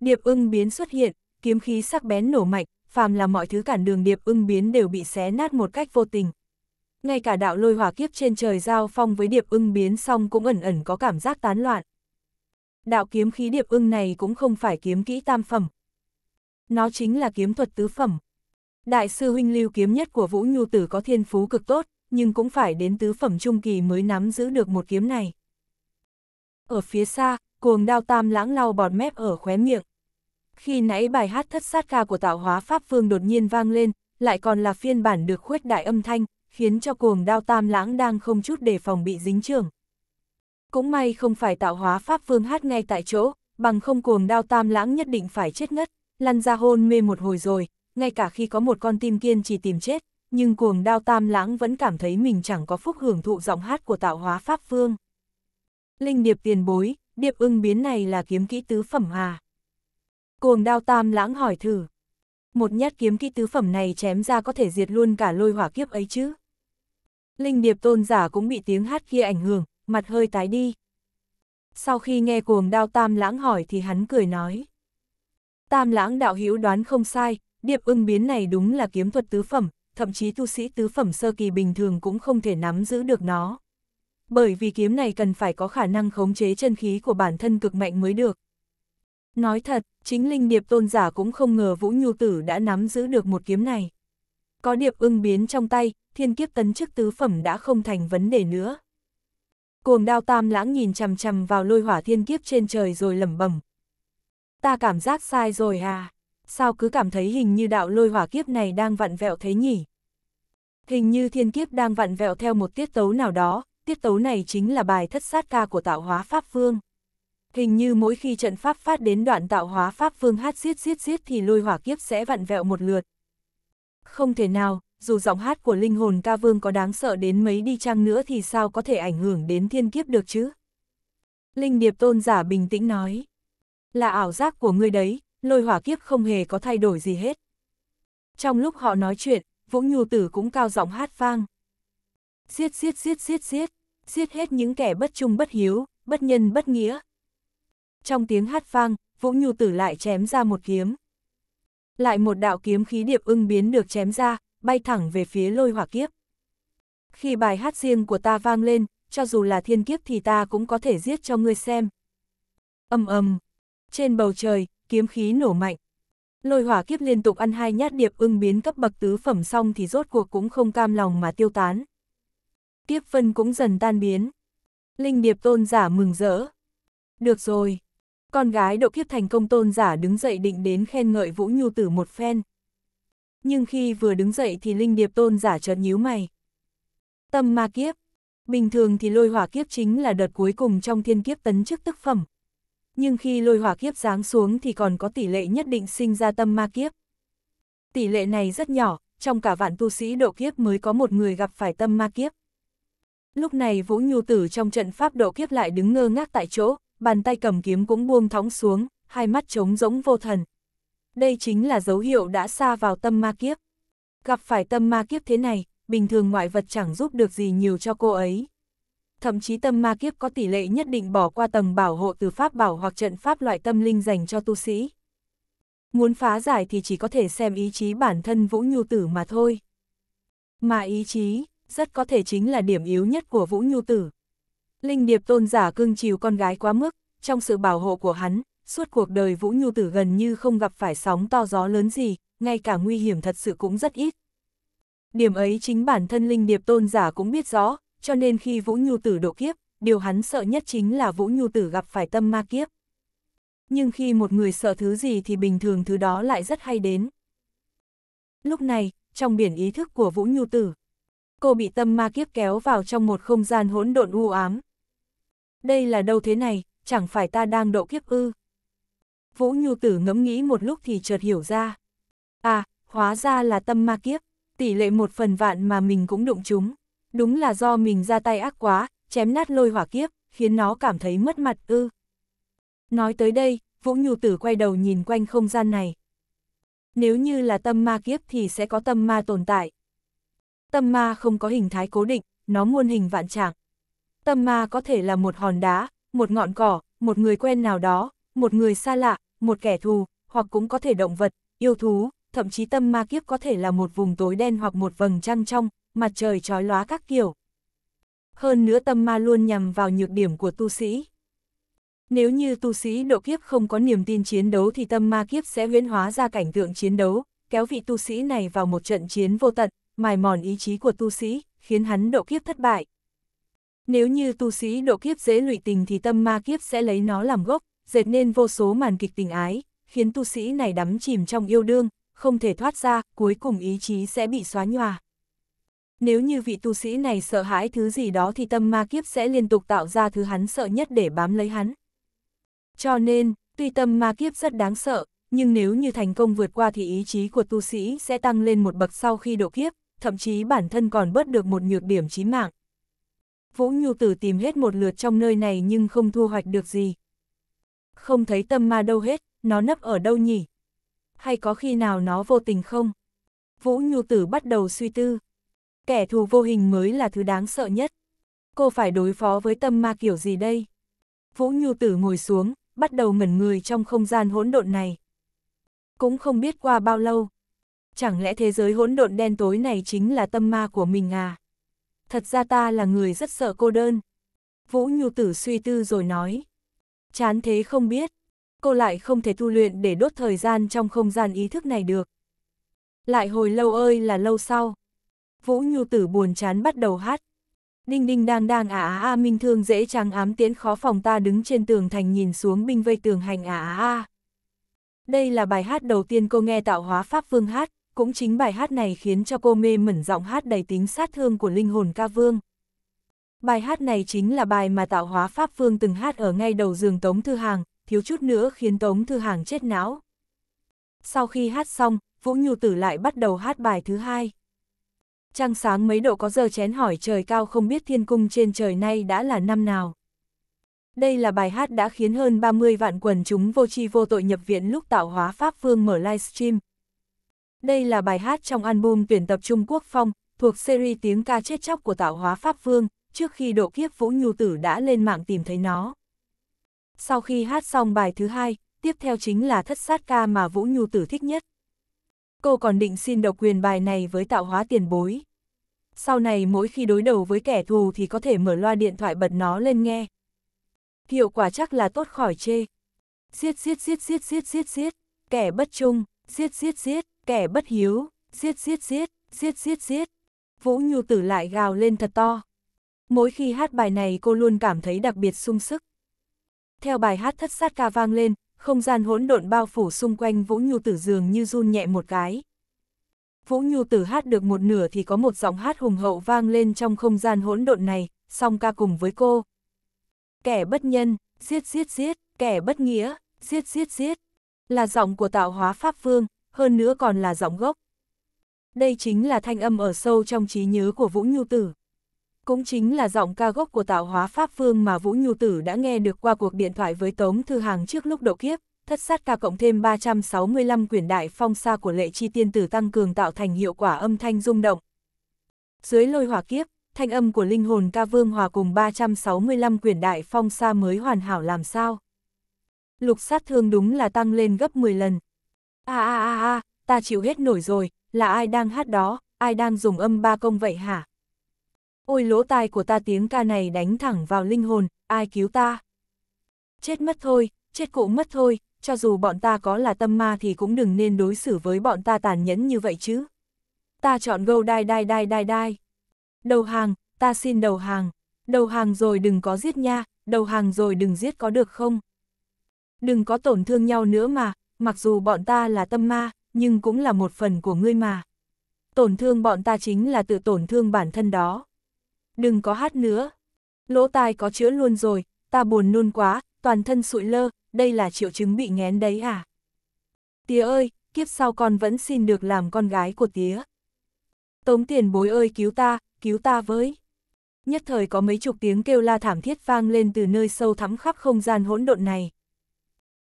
Điệp ưng biến xuất hiện, kiếm khí sắc bén nổ mạnh, phàm là mọi thứ cản đường điệp ưng biến đều bị xé nát một cách vô tình ngay cả đạo lôi hỏa kiếp trên trời giao phong với điệp ưng biến xong cũng ẩn ẩn có cảm giác tán loạn. Đạo kiếm khí điệp ưng này cũng không phải kiếm kỹ tam phẩm. Nó chính là kiếm thuật tứ phẩm. Đại sư huynh lưu kiếm nhất của Vũ Nhu Tử có thiên phú cực tốt, nhưng cũng phải đến tứ phẩm trung kỳ mới nắm giữ được một kiếm này. Ở phía xa, cuồng đao tam lãng lau bọt mép ở khóe miệng. Khi nãy bài hát thất sát ca của tạo hóa Pháp Phương đột nhiên vang lên, lại còn là phiên bản được khuếch đại âm thanh, khiến cho cuồng đao tam lãng đang không chút để phòng bị dính trường. Cũng may không phải tạo hóa pháp vương hát ngay tại chỗ, bằng không cuồng đao tam lãng nhất định phải chết ngất, lăn ra hôn mê một hồi rồi, ngay cả khi có một con tim kiên trì tìm chết, nhưng cuồng đao tam lãng vẫn cảm thấy mình chẳng có phúc hưởng thụ giọng hát của tạo hóa pháp vương. Linh điệp tiền bối, điệp ưng biến này là kiếm kỹ tứ phẩm hà. Cuồng đao tam lãng hỏi thử, một nhát kiếm kỹ tứ phẩm này chém ra có thể diệt luôn cả lôi hỏa kiếp ấy chứ. Linh điệp tôn giả cũng bị tiếng hát kia ảnh hưởng, mặt hơi tái đi. Sau khi nghe cuồng đao tam lãng hỏi thì hắn cười nói. Tam lãng đạo hữu đoán không sai, điệp ưng biến này đúng là kiếm thuật tứ phẩm, thậm chí tu sĩ tứ phẩm sơ kỳ bình thường cũng không thể nắm giữ được nó. Bởi vì kiếm này cần phải có khả năng khống chế chân khí của bản thân cực mạnh mới được. Nói thật, chính linh điệp tôn giả cũng không ngờ Vũ Nhu Tử đã nắm giữ được một kiếm này. Có điệp ưng biến trong tay, thiên kiếp tấn chức tứ phẩm đã không thành vấn đề nữa. Cuồng đao tam lãng nhìn chằm chằm vào lôi hỏa thiên kiếp trên trời rồi lẩm bẩm. Ta cảm giác sai rồi à? Sao cứ cảm thấy hình như đạo lôi hỏa kiếp này đang vặn vẹo thế nhỉ? Hình như thiên kiếp đang vặn vẹo theo một tiết tấu nào đó, tiết tấu này chính là bài thất sát ca của tạo hóa Pháp Vương. Hình như mỗi khi trận pháp phát đến đoạn tạo hóa pháp vương hát giết giết giết thì lôi hỏa kiếp sẽ vặn vẹo một lượt. Không thể nào, dù giọng hát của linh hồn ca vương có đáng sợ đến mấy đi chăng nữa thì sao có thể ảnh hưởng đến thiên kiếp được chứ? Linh điệp tôn giả bình tĩnh nói. Là ảo giác của ngươi đấy, lôi hỏa kiếp không hề có thay đổi gì hết. Trong lúc họ nói chuyện, vũ Nhu Tử cũng cao giọng hát vang. Giết giết giết giết giết, giết hết những kẻ bất trung bất hiếu, bất nhân bất nghĩa, trong tiếng hát vang, Vũ Nhu Tử lại chém ra một kiếm. Lại một đạo kiếm khí điệp ưng biến được chém ra, bay thẳng về phía lôi hỏa kiếp. Khi bài hát riêng của ta vang lên, cho dù là thiên kiếp thì ta cũng có thể giết cho ngươi xem. Âm âm, trên bầu trời, kiếm khí nổ mạnh. Lôi hỏa kiếp liên tục ăn hai nhát điệp ưng biến cấp bậc tứ phẩm xong thì rốt cuộc cũng không cam lòng mà tiêu tán. Kiếp phân cũng dần tan biến. Linh điệp tôn giả mừng rỡ. Được rồi, con gái độ kiếp thành công tôn giả đứng dậy định đến khen ngợi Vũ Nhu Tử một phen. Nhưng khi vừa đứng dậy thì linh điệp tôn giả chợt nhíu mày. Tâm ma kiếp. Bình thường thì lôi hỏa kiếp chính là đợt cuối cùng trong thiên kiếp tấn chức tức phẩm. Nhưng khi lôi hỏa kiếp giáng xuống thì còn có tỷ lệ nhất định sinh ra tâm ma kiếp. Tỷ lệ này rất nhỏ, trong cả vạn tu sĩ độ kiếp mới có một người gặp phải tâm ma kiếp. Lúc này Vũ Nhu Tử trong trận pháp độ kiếp lại đứng ngơ ngác tại chỗ, bàn tay cầm kiếm cũng buông thõng xuống, hai mắt trống rỗng vô thần. Đây chính là dấu hiệu đã xa vào tâm ma kiếp. Gặp phải tâm ma kiếp thế này, bình thường ngoại vật chẳng giúp được gì nhiều cho cô ấy. Thậm chí tâm ma kiếp có tỷ lệ nhất định bỏ qua tầng bảo hộ từ pháp bảo hoặc trận pháp loại tâm linh dành cho tu sĩ. Muốn phá giải thì chỉ có thể xem ý chí bản thân Vũ Nhu Tử mà thôi. Mà ý chí, rất có thể chính là điểm yếu nhất của Vũ Nhu Tử. Linh Điệp tôn giả cưng chiều con gái quá mức, trong sự bảo hộ của hắn, suốt cuộc đời Vũ Nhu Tử gần như không gặp phải sóng to gió lớn gì, ngay cả nguy hiểm thật sự cũng rất ít. Điểm ấy chính bản thân Linh Điệp tôn giả cũng biết rõ, cho nên khi Vũ Nhu Tử độ kiếp, điều hắn sợ nhất chính là Vũ Nhu Tử gặp phải tâm ma kiếp. Nhưng khi một người sợ thứ gì thì bình thường thứ đó lại rất hay đến. Lúc này, trong biển ý thức của Vũ Nhu Tử, cô bị tâm ma kiếp kéo vào trong một không gian hỗn độn u ám, đây là đâu thế này, chẳng phải ta đang độ kiếp ư. Vũ Nhu Tử ngẫm nghĩ một lúc thì chợt hiểu ra. À, hóa ra là tâm ma kiếp, tỷ lệ một phần vạn mà mình cũng đụng chúng. Đúng là do mình ra tay ác quá, chém nát lôi hỏa kiếp, khiến nó cảm thấy mất mặt ư. Nói tới đây, Vũ Nhu Tử quay đầu nhìn quanh không gian này. Nếu như là tâm ma kiếp thì sẽ có tâm ma tồn tại. Tâm ma không có hình thái cố định, nó muôn hình vạn trạng. Tâm ma có thể là một hòn đá, một ngọn cỏ, một người quen nào đó, một người xa lạ, một kẻ thù, hoặc cũng có thể động vật, yêu thú, thậm chí tâm ma kiếp có thể là một vùng tối đen hoặc một vầng trăng trong, mặt trời trói lóa các kiểu. Hơn nữa tâm ma luôn nhằm vào nhược điểm của tu sĩ. Nếu như tu sĩ độ kiếp không có niềm tin chiến đấu thì tâm ma kiếp sẽ huyễn hóa ra cảnh tượng chiến đấu, kéo vị tu sĩ này vào một trận chiến vô tận, mài mòn ý chí của tu sĩ, khiến hắn độ kiếp thất bại. Nếu như tu sĩ độ kiếp dễ lụy tình thì tâm ma kiếp sẽ lấy nó làm gốc, dệt nên vô số màn kịch tình ái, khiến tu sĩ này đắm chìm trong yêu đương, không thể thoát ra, cuối cùng ý chí sẽ bị xóa nhòa. Nếu như vị tu sĩ này sợ hãi thứ gì đó thì tâm ma kiếp sẽ liên tục tạo ra thứ hắn sợ nhất để bám lấy hắn. Cho nên, tuy tâm ma kiếp rất đáng sợ, nhưng nếu như thành công vượt qua thì ý chí của tu sĩ sẽ tăng lên một bậc sau khi độ kiếp, thậm chí bản thân còn bớt được một nhược điểm chí mạng. Vũ Nhu Tử tìm hết một lượt trong nơi này nhưng không thu hoạch được gì. Không thấy tâm ma đâu hết, nó nấp ở đâu nhỉ? Hay có khi nào nó vô tình không? Vũ Nhu Tử bắt đầu suy tư. Kẻ thù vô hình mới là thứ đáng sợ nhất. Cô phải đối phó với tâm ma kiểu gì đây? Vũ Nhu Tử ngồi xuống, bắt đầu ngẩn người trong không gian hỗn độn này. Cũng không biết qua bao lâu. Chẳng lẽ thế giới hỗn độn đen tối này chính là tâm ma của mình à? thật ra ta là người rất sợ cô đơn. Vũ Nhu Tử suy tư rồi nói. Chán thế không biết, cô lại không thể tu luyện để đốt thời gian trong không gian ý thức này được. Lại hồi lâu ơi là lâu sau. Vũ Nhu Tử buồn chán bắt đầu hát. Đinh đinh đang đang à, à, à minh thương dễ trắng ám tiến khó phòng ta đứng trên tường thành nhìn xuống binh vây tường hành à, à à. Đây là bài hát đầu tiên cô nghe tạo hóa Pháp Vương hát cũng chính bài hát này khiến cho cô mê mẩn giọng hát đầy tính sát thương của linh hồn ca vương. Bài hát này chính là bài mà tạo hóa Pháp Vương từng hát ở ngay đầu giường Tống Thư Hàng, thiếu chút nữa khiến Tống Thư Hàng chết não. Sau khi hát xong, Vũ Nhu Tử lại bắt đầu hát bài thứ hai. Trăng sáng mấy độ có giờ chén hỏi trời cao không biết thiên cung trên trời nay đã là năm nào. Đây là bài hát đã khiến hơn 30 vạn quần chúng vô tri vô tội nhập viện lúc tạo hóa Pháp Vương mở livestream, đây là bài hát trong album tuyển tập Trung Quốc Phong, thuộc series tiếng ca chết chóc của tạo hóa Pháp Vương, trước khi độ kiếp Vũ Nhu Tử đã lên mạng tìm thấy nó. Sau khi hát xong bài thứ hai, tiếp theo chính là thất sát ca mà Vũ Nhu Tử thích nhất. Cô còn định xin độc quyền bài này với tạo hóa tiền bối. Sau này mỗi khi đối đầu với kẻ thù thì có thể mở loa điện thoại bật nó lên nghe. Hiệu quả chắc là tốt khỏi chê. Giết giết giết giết giết giết giết, kẻ bất trung, giết giết giết kẻ bất hiếu, giết giết giết, giết giết giết. Vũ Nhu Tử lại gào lên thật to. Mỗi khi hát bài này cô luôn cảm thấy đặc biệt sung sức. Theo bài hát thất sát ca vang lên, không gian hỗn độn bao phủ xung quanh Vũ Nhu Tử dường như run nhẹ một cái. Vũ Nhu Tử hát được một nửa thì có một giọng hát hùng hậu vang lên trong không gian hỗn độn này, song ca cùng với cô. Kẻ bất nhân, giết giết giết, kẻ bất nghĩa, giết giết giết, là giọng của tạo hóa Pháp Vương, hơn nữa còn là giọng gốc. Đây chính là thanh âm ở sâu trong trí nhớ của Vũ Nhu Tử. Cũng chính là giọng ca gốc của tạo hóa Pháp Vương mà Vũ Nhu Tử đã nghe được qua cuộc điện thoại với Tống Thư Hàng trước lúc độ kiếp, thất sát ca cộng thêm 365 quyển đại phong sa của lệ chi tiên tử tăng cường tạo thành hiệu quả âm thanh rung động. Dưới lôi hỏa kiếp, thanh âm của linh hồn ca vương hòa cùng 365 quyển đại phong sa mới hoàn hảo làm sao. Lục sát thương đúng là tăng lên gấp 10 lần, a a a a, ta chịu hết nổi rồi, là ai đang hát đó, ai đang dùng âm ba công vậy hả? Ôi lỗ tai của ta tiếng ca này đánh thẳng vào linh hồn, ai cứu ta? Chết mất thôi, chết cụ mất thôi, cho dù bọn ta có là tâm ma thì cũng đừng nên đối xử với bọn ta tàn nhẫn như vậy chứ. Ta chọn gâu đai đai đai đai đai. Đầu hàng, ta xin đầu hàng. Đầu hàng rồi đừng có giết nha, đầu hàng rồi đừng giết có được không? Đừng có tổn thương nhau nữa mà, mặc dù bọn ta là tâm ma, nhưng cũng là một phần của ngươi mà. Tổn thương bọn ta chính là tự tổn thương bản thân đó. Đừng có hát nữa. Lỗ tai có chữa luôn rồi, ta buồn nôn quá, toàn thân sụi lơ, đây là triệu chứng bị nghén đấy à? Tía ơi, kiếp sau con vẫn xin được làm con gái của tía. Tống tiền bối ơi cứu ta, cứu ta với. Nhất thời có mấy chục tiếng kêu la thảm thiết vang lên từ nơi sâu thẳm khắp không gian hỗn độn này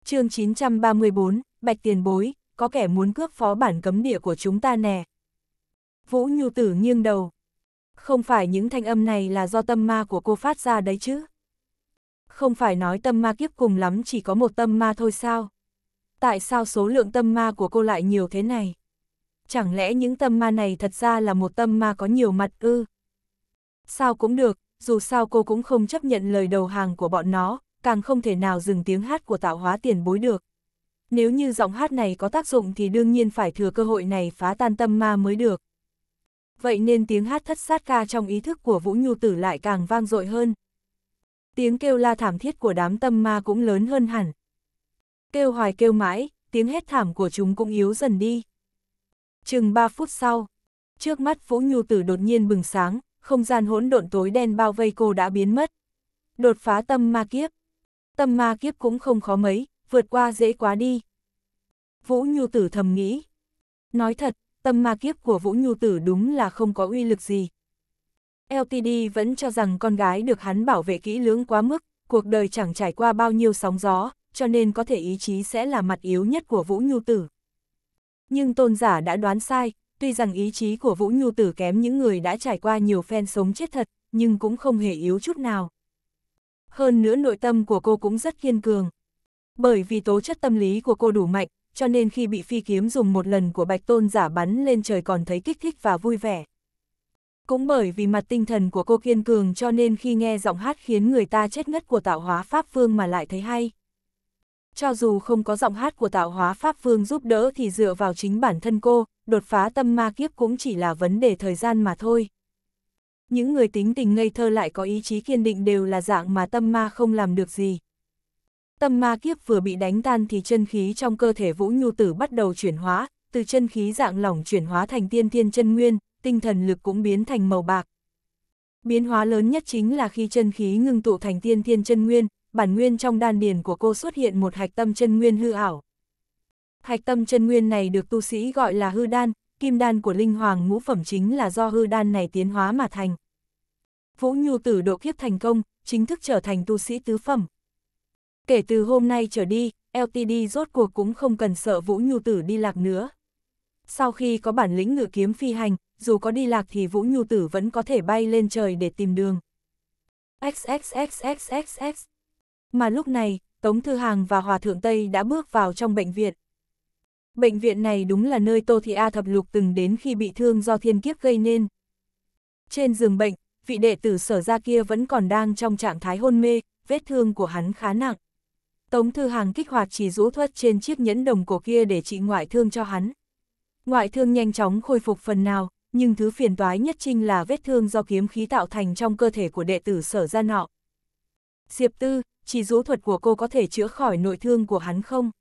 chương 934, Bạch Tiền Bối, có kẻ muốn cướp phó bản cấm địa của chúng ta nè. Vũ Nhu Tử nghiêng đầu. Không phải những thanh âm này là do tâm ma của cô phát ra đấy chứ. Không phải nói tâm ma kiếp cùng lắm chỉ có một tâm ma thôi sao. Tại sao số lượng tâm ma của cô lại nhiều thế này? Chẳng lẽ những tâm ma này thật ra là một tâm ma có nhiều mặt ư? Sao cũng được, dù sao cô cũng không chấp nhận lời đầu hàng của bọn nó, càng không thể nào dừng tiếng hát của tạo hóa tiền bối được. Nếu như giọng hát này có tác dụng thì đương nhiên phải thừa cơ hội này phá tan tâm ma mới được. Vậy nên tiếng hát thất sát ca trong ý thức của Vũ Nhu Tử lại càng vang dội hơn. Tiếng kêu la thảm thiết của đám tâm ma cũng lớn hơn hẳn. Kêu hoài kêu mãi, tiếng hét thảm của chúng cũng yếu dần đi. Chừng 3 phút sau, trước mắt Vũ Nhu Tử đột nhiên bừng sáng, không gian hỗn độn tối đen bao vây cô đã biến mất. Đột phá tâm ma kiếp. Tâm ma kiếp cũng không khó mấy, vượt qua dễ quá đi. Vũ Nhu Tử thầm nghĩ. Nói thật, tâm ma kiếp của Vũ Nhu Tử đúng là không có uy lực gì. LTD vẫn cho rằng con gái được hắn bảo vệ kỹ lưỡng quá mức, cuộc đời chẳng trải qua bao nhiêu sóng gió, cho nên có thể ý chí sẽ là mặt yếu nhất của Vũ Nhu Tử. Nhưng tôn giả đã đoán sai, tuy rằng ý chí của Vũ Nhu Tử kém những người đã trải qua nhiều phen sống chết thật, nhưng cũng không hề yếu chút nào hơn nữa nội tâm của cô cũng rất kiên cường. Bởi vì tố chất tâm lý của cô đủ mạnh, cho nên khi bị phi kiếm dùng một lần của bạch tôn giả bắn lên trời còn thấy kích thích và vui vẻ. Cũng bởi vì mặt tinh thần của cô kiên cường cho nên khi nghe giọng hát khiến người ta chết ngất của tạo hóa Pháp Vương mà lại thấy hay. Cho dù không có giọng hát của tạo hóa Pháp Vương giúp đỡ thì dựa vào chính bản thân cô, đột phá tâm ma kiếp cũng chỉ là vấn đề thời gian mà thôi những người tính tình ngây thơ lại có ý chí kiên định đều là dạng mà tâm ma không làm được gì. Tâm ma kiếp vừa bị đánh tan thì chân khí trong cơ thể Vũ Nhu Tử bắt đầu chuyển hóa, từ chân khí dạng lỏng chuyển hóa thành tiên thiên chân nguyên, tinh thần lực cũng biến thành màu bạc. Biến hóa lớn nhất chính là khi chân khí ngưng tụ thành tiên thiên chân nguyên, bản nguyên trong đan điền của cô xuất hiện một hạch tâm chân nguyên hư ảo. Hạch tâm chân nguyên này được tu sĩ gọi là hư đan, kim đan của linh hoàng ngũ phẩm chính là do hư đan này tiến hóa mà thành. Vũ Nhu Tử độ kiếp thành công, chính thức trở thành tu sĩ tứ phẩm. Kể từ hôm nay trở đi, LTD rốt cuộc cũng không cần sợ Vũ Nhu Tử đi lạc nữa. Sau khi có bản lĩnh ngự kiếm phi hành, dù có đi lạc thì Vũ Nhu Tử vẫn có thể bay lên trời để tìm đường. XXXXXX Mà lúc này, Tống Thư Hàng và Hòa Thượng Tây đã bước vào trong bệnh viện. Bệnh viện này đúng là nơi Tô Thị A Thập Lục từng đến khi bị thương do thiên kiếp gây nên. Trên giường bệnh, vị đệ tử sở ra kia vẫn còn đang trong trạng thái hôn mê, vết thương của hắn khá nặng. Tống Thư Hàng kích hoạt chỉ rũ thuật trên chiếc nhẫn đồng cổ kia để trị ngoại thương cho hắn. Ngoại thương nhanh chóng khôi phục phần nào, nhưng thứ phiền toái nhất trinh là vết thương do kiếm khí tạo thành trong cơ thể của đệ tử sở ra nọ. Diệp Tư, chỉ rũ thuật của cô có thể chữa khỏi nội thương của hắn không?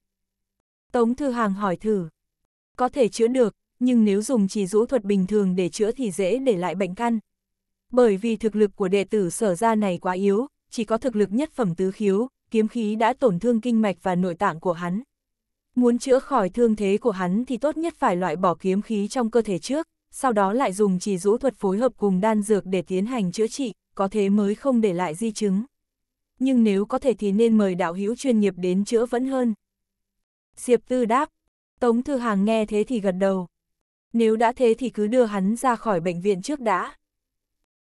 Tống Thư Hàng hỏi thử. Có thể chữa được, nhưng nếu dùng chỉ rũ thuật bình thường để chữa thì dễ để lại bệnh căn. Bởi vì thực lực của đệ tử sở ra này quá yếu, chỉ có thực lực nhất phẩm tứ khiếu, kiếm khí đã tổn thương kinh mạch và nội tạng của hắn. Muốn chữa khỏi thương thế của hắn thì tốt nhất phải loại bỏ kiếm khí trong cơ thể trước, sau đó lại dùng chỉ rũ thuật phối hợp cùng đan dược để tiến hành chữa trị, có thế mới không để lại di chứng. Nhưng nếu có thể thì nên mời đạo hữu chuyên nghiệp đến chữa vẫn hơn. Diệp Tư đáp. Tống Thư Hàng nghe thế thì gật đầu. Nếu đã thế thì cứ đưa hắn ra khỏi bệnh viện trước đã.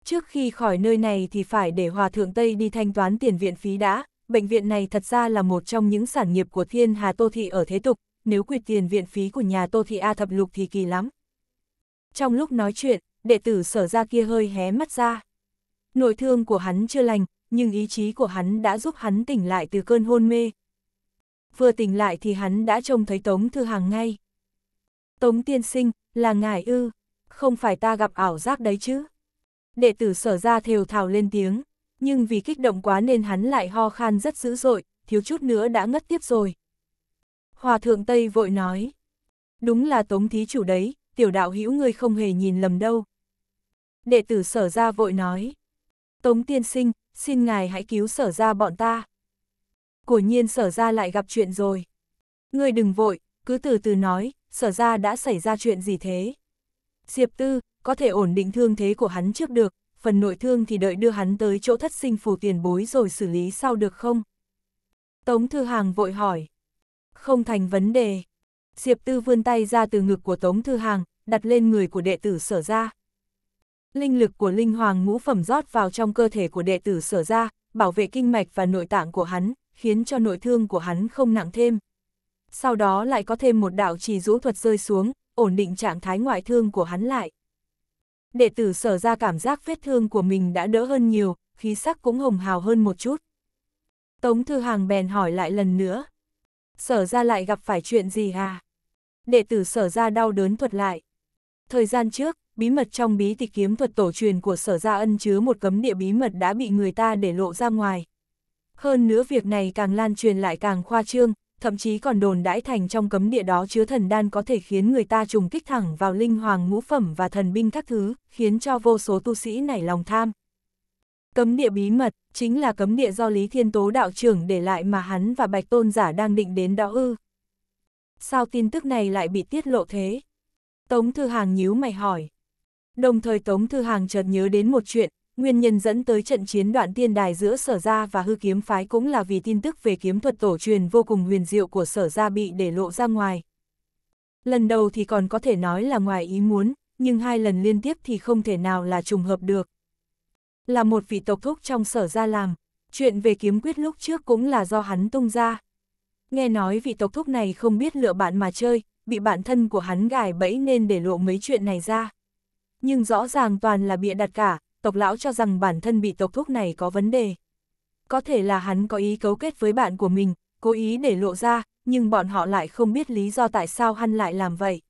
Trước khi khỏi nơi này thì phải để Hòa Thượng Tây đi thanh toán tiền viện phí đã. Bệnh viện này thật ra là một trong những sản nghiệp của Thiên Hà Tô Thị ở thế tục. Nếu quyệt tiền viện phí của nhà Tô Thị A Thập Lục thì kỳ lắm. Trong lúc nói chuyện, đệ tử sở ra kia hơi hé mắt ra. Nội thương của hắn chưa lành, nhưng ý chí của hắn đã giúp hắn tỉnh lại từ cơn hôn mê, vừa tỉnh lại thì hắn đã trông thấy Tống Thư Hàng ngay. Tống tiên sinh, là ngài ư, không phải ta gặp ảo giác đấy chứ. Đệ tử sở ra thều thào lên tiếng, nhưng vì kích động quá nên hắn lại ho khan rất dữ dội, thiếu chút nữa đã ngất tiếp rồi. Hòa thượng Tây vội nói, đúng là Tống Thí chủ đấy, tiểu đạo hữu ngươi không hề nhìn lầm đâu. Đệ tử sở ra vội nói, Tống tiên sinh, xin ngài hãy cứu sở ra bọn ta. Của nhiên sở ra lại gặp chuyện rồi. Ngươi đừng vội, cứ từ từ nói, sở ra đã xảy ra chuyện gì thế? Diệp Tư, có thể ổn định thương thế của hắn trước được, phần nội thương thì đợi đưa hắn tới chỗ thất sinh phù tiền bối rồi xử lý sau được không? Tống Thư Hàng vội hỏi. Không thành vấn đề. Diệp Tư vươn tay ra từ ngực của Tống Thư Hàng, đặt lên người của đệ tử sở ra. Linh lực của Linh Hoàng ngũ phẩm rót vào trong cơ thể của đệ tử sở ra, bảo vệ kinh mạch và nội tạng của hắn, khiến cho nội thương của hắn không nặng thêm. Sau đó lại có thêm một đạo trì rũ thuật rơi xuống, ổn định trạng thái ngoại thương của hắn lại. Đệ tử sở ra cảm giác vết thương của mình đã đỡ hơn nhiều, khí sắc cũng hồng hào hơn một chút. Tống Thư Hàng bèn hỏi lại lần nữa. Sở ra lại gặp phải chuyện gì à? Đệ tử sở ra đau đớn thuật lại. Thời gian trước, bí mật trong bí tịch kiếm thuật tổ truyền của sở ra ân chứa một cấm địa bí mật đã bị người ta để lộ ra ngoài, hơn nữa việc này càng lan truyền lại càng khoa trương, thậm chí còn đồn đãi thành trong cấm địa đó chứa thần đan có thể khiến người ta trùng kích thẳng vào linh hoàng ngũ phẩm và thần binh các thứ, khiến cho vô số tu sĩ nảy lòng tham. Cấm địa bí mật, chính là cấm địa do Lý Thiên Tố đạo trưởng để lại mà hắn và Bạch Tôn giả đang định đến đó ư. Sao tin tức này lại bị tiết lộ thế? Tống Thư Hàng nhíu mày hỏi. Đồng thời Tống Thư Hàng chợt nhớ đến một chuyện, Nguyên nhân dẫn tới trận chiến đoạn tiên đài giữa sở gia và hư kiếm phái cũng là vì tin tức về kiếm thuật tổ truyền vô cùng huyền diệu của sở gia bị để lộ ra ngoài. Lần đầu thì còn có thể nói là ngoài ý muốn, nhưng hai lần liên tiếp thì không thể nào là trùng hợp được. Là một vị tộc thúc trong sở gia làm, chuyện về kiếm quyết lúc trước cũng là do hắn tung ra. Nghe nói vị tộc thúc này không biết lựa bạn mà chơi, bị bạn thân của hắn gài bẫy nên để lộ mấy chuyện này ra. Nhưng rõ ràng toàn là bịa đặt cả, tộc lão cho rằng bản thân bị tộc thuốc này có vấn đề. Có thể là hắn có ý cấu kết với bạn của mình, cố ý để lộ ra, nhưng bọn họ lại không biết lý do tại sao hắn lại làm vậy.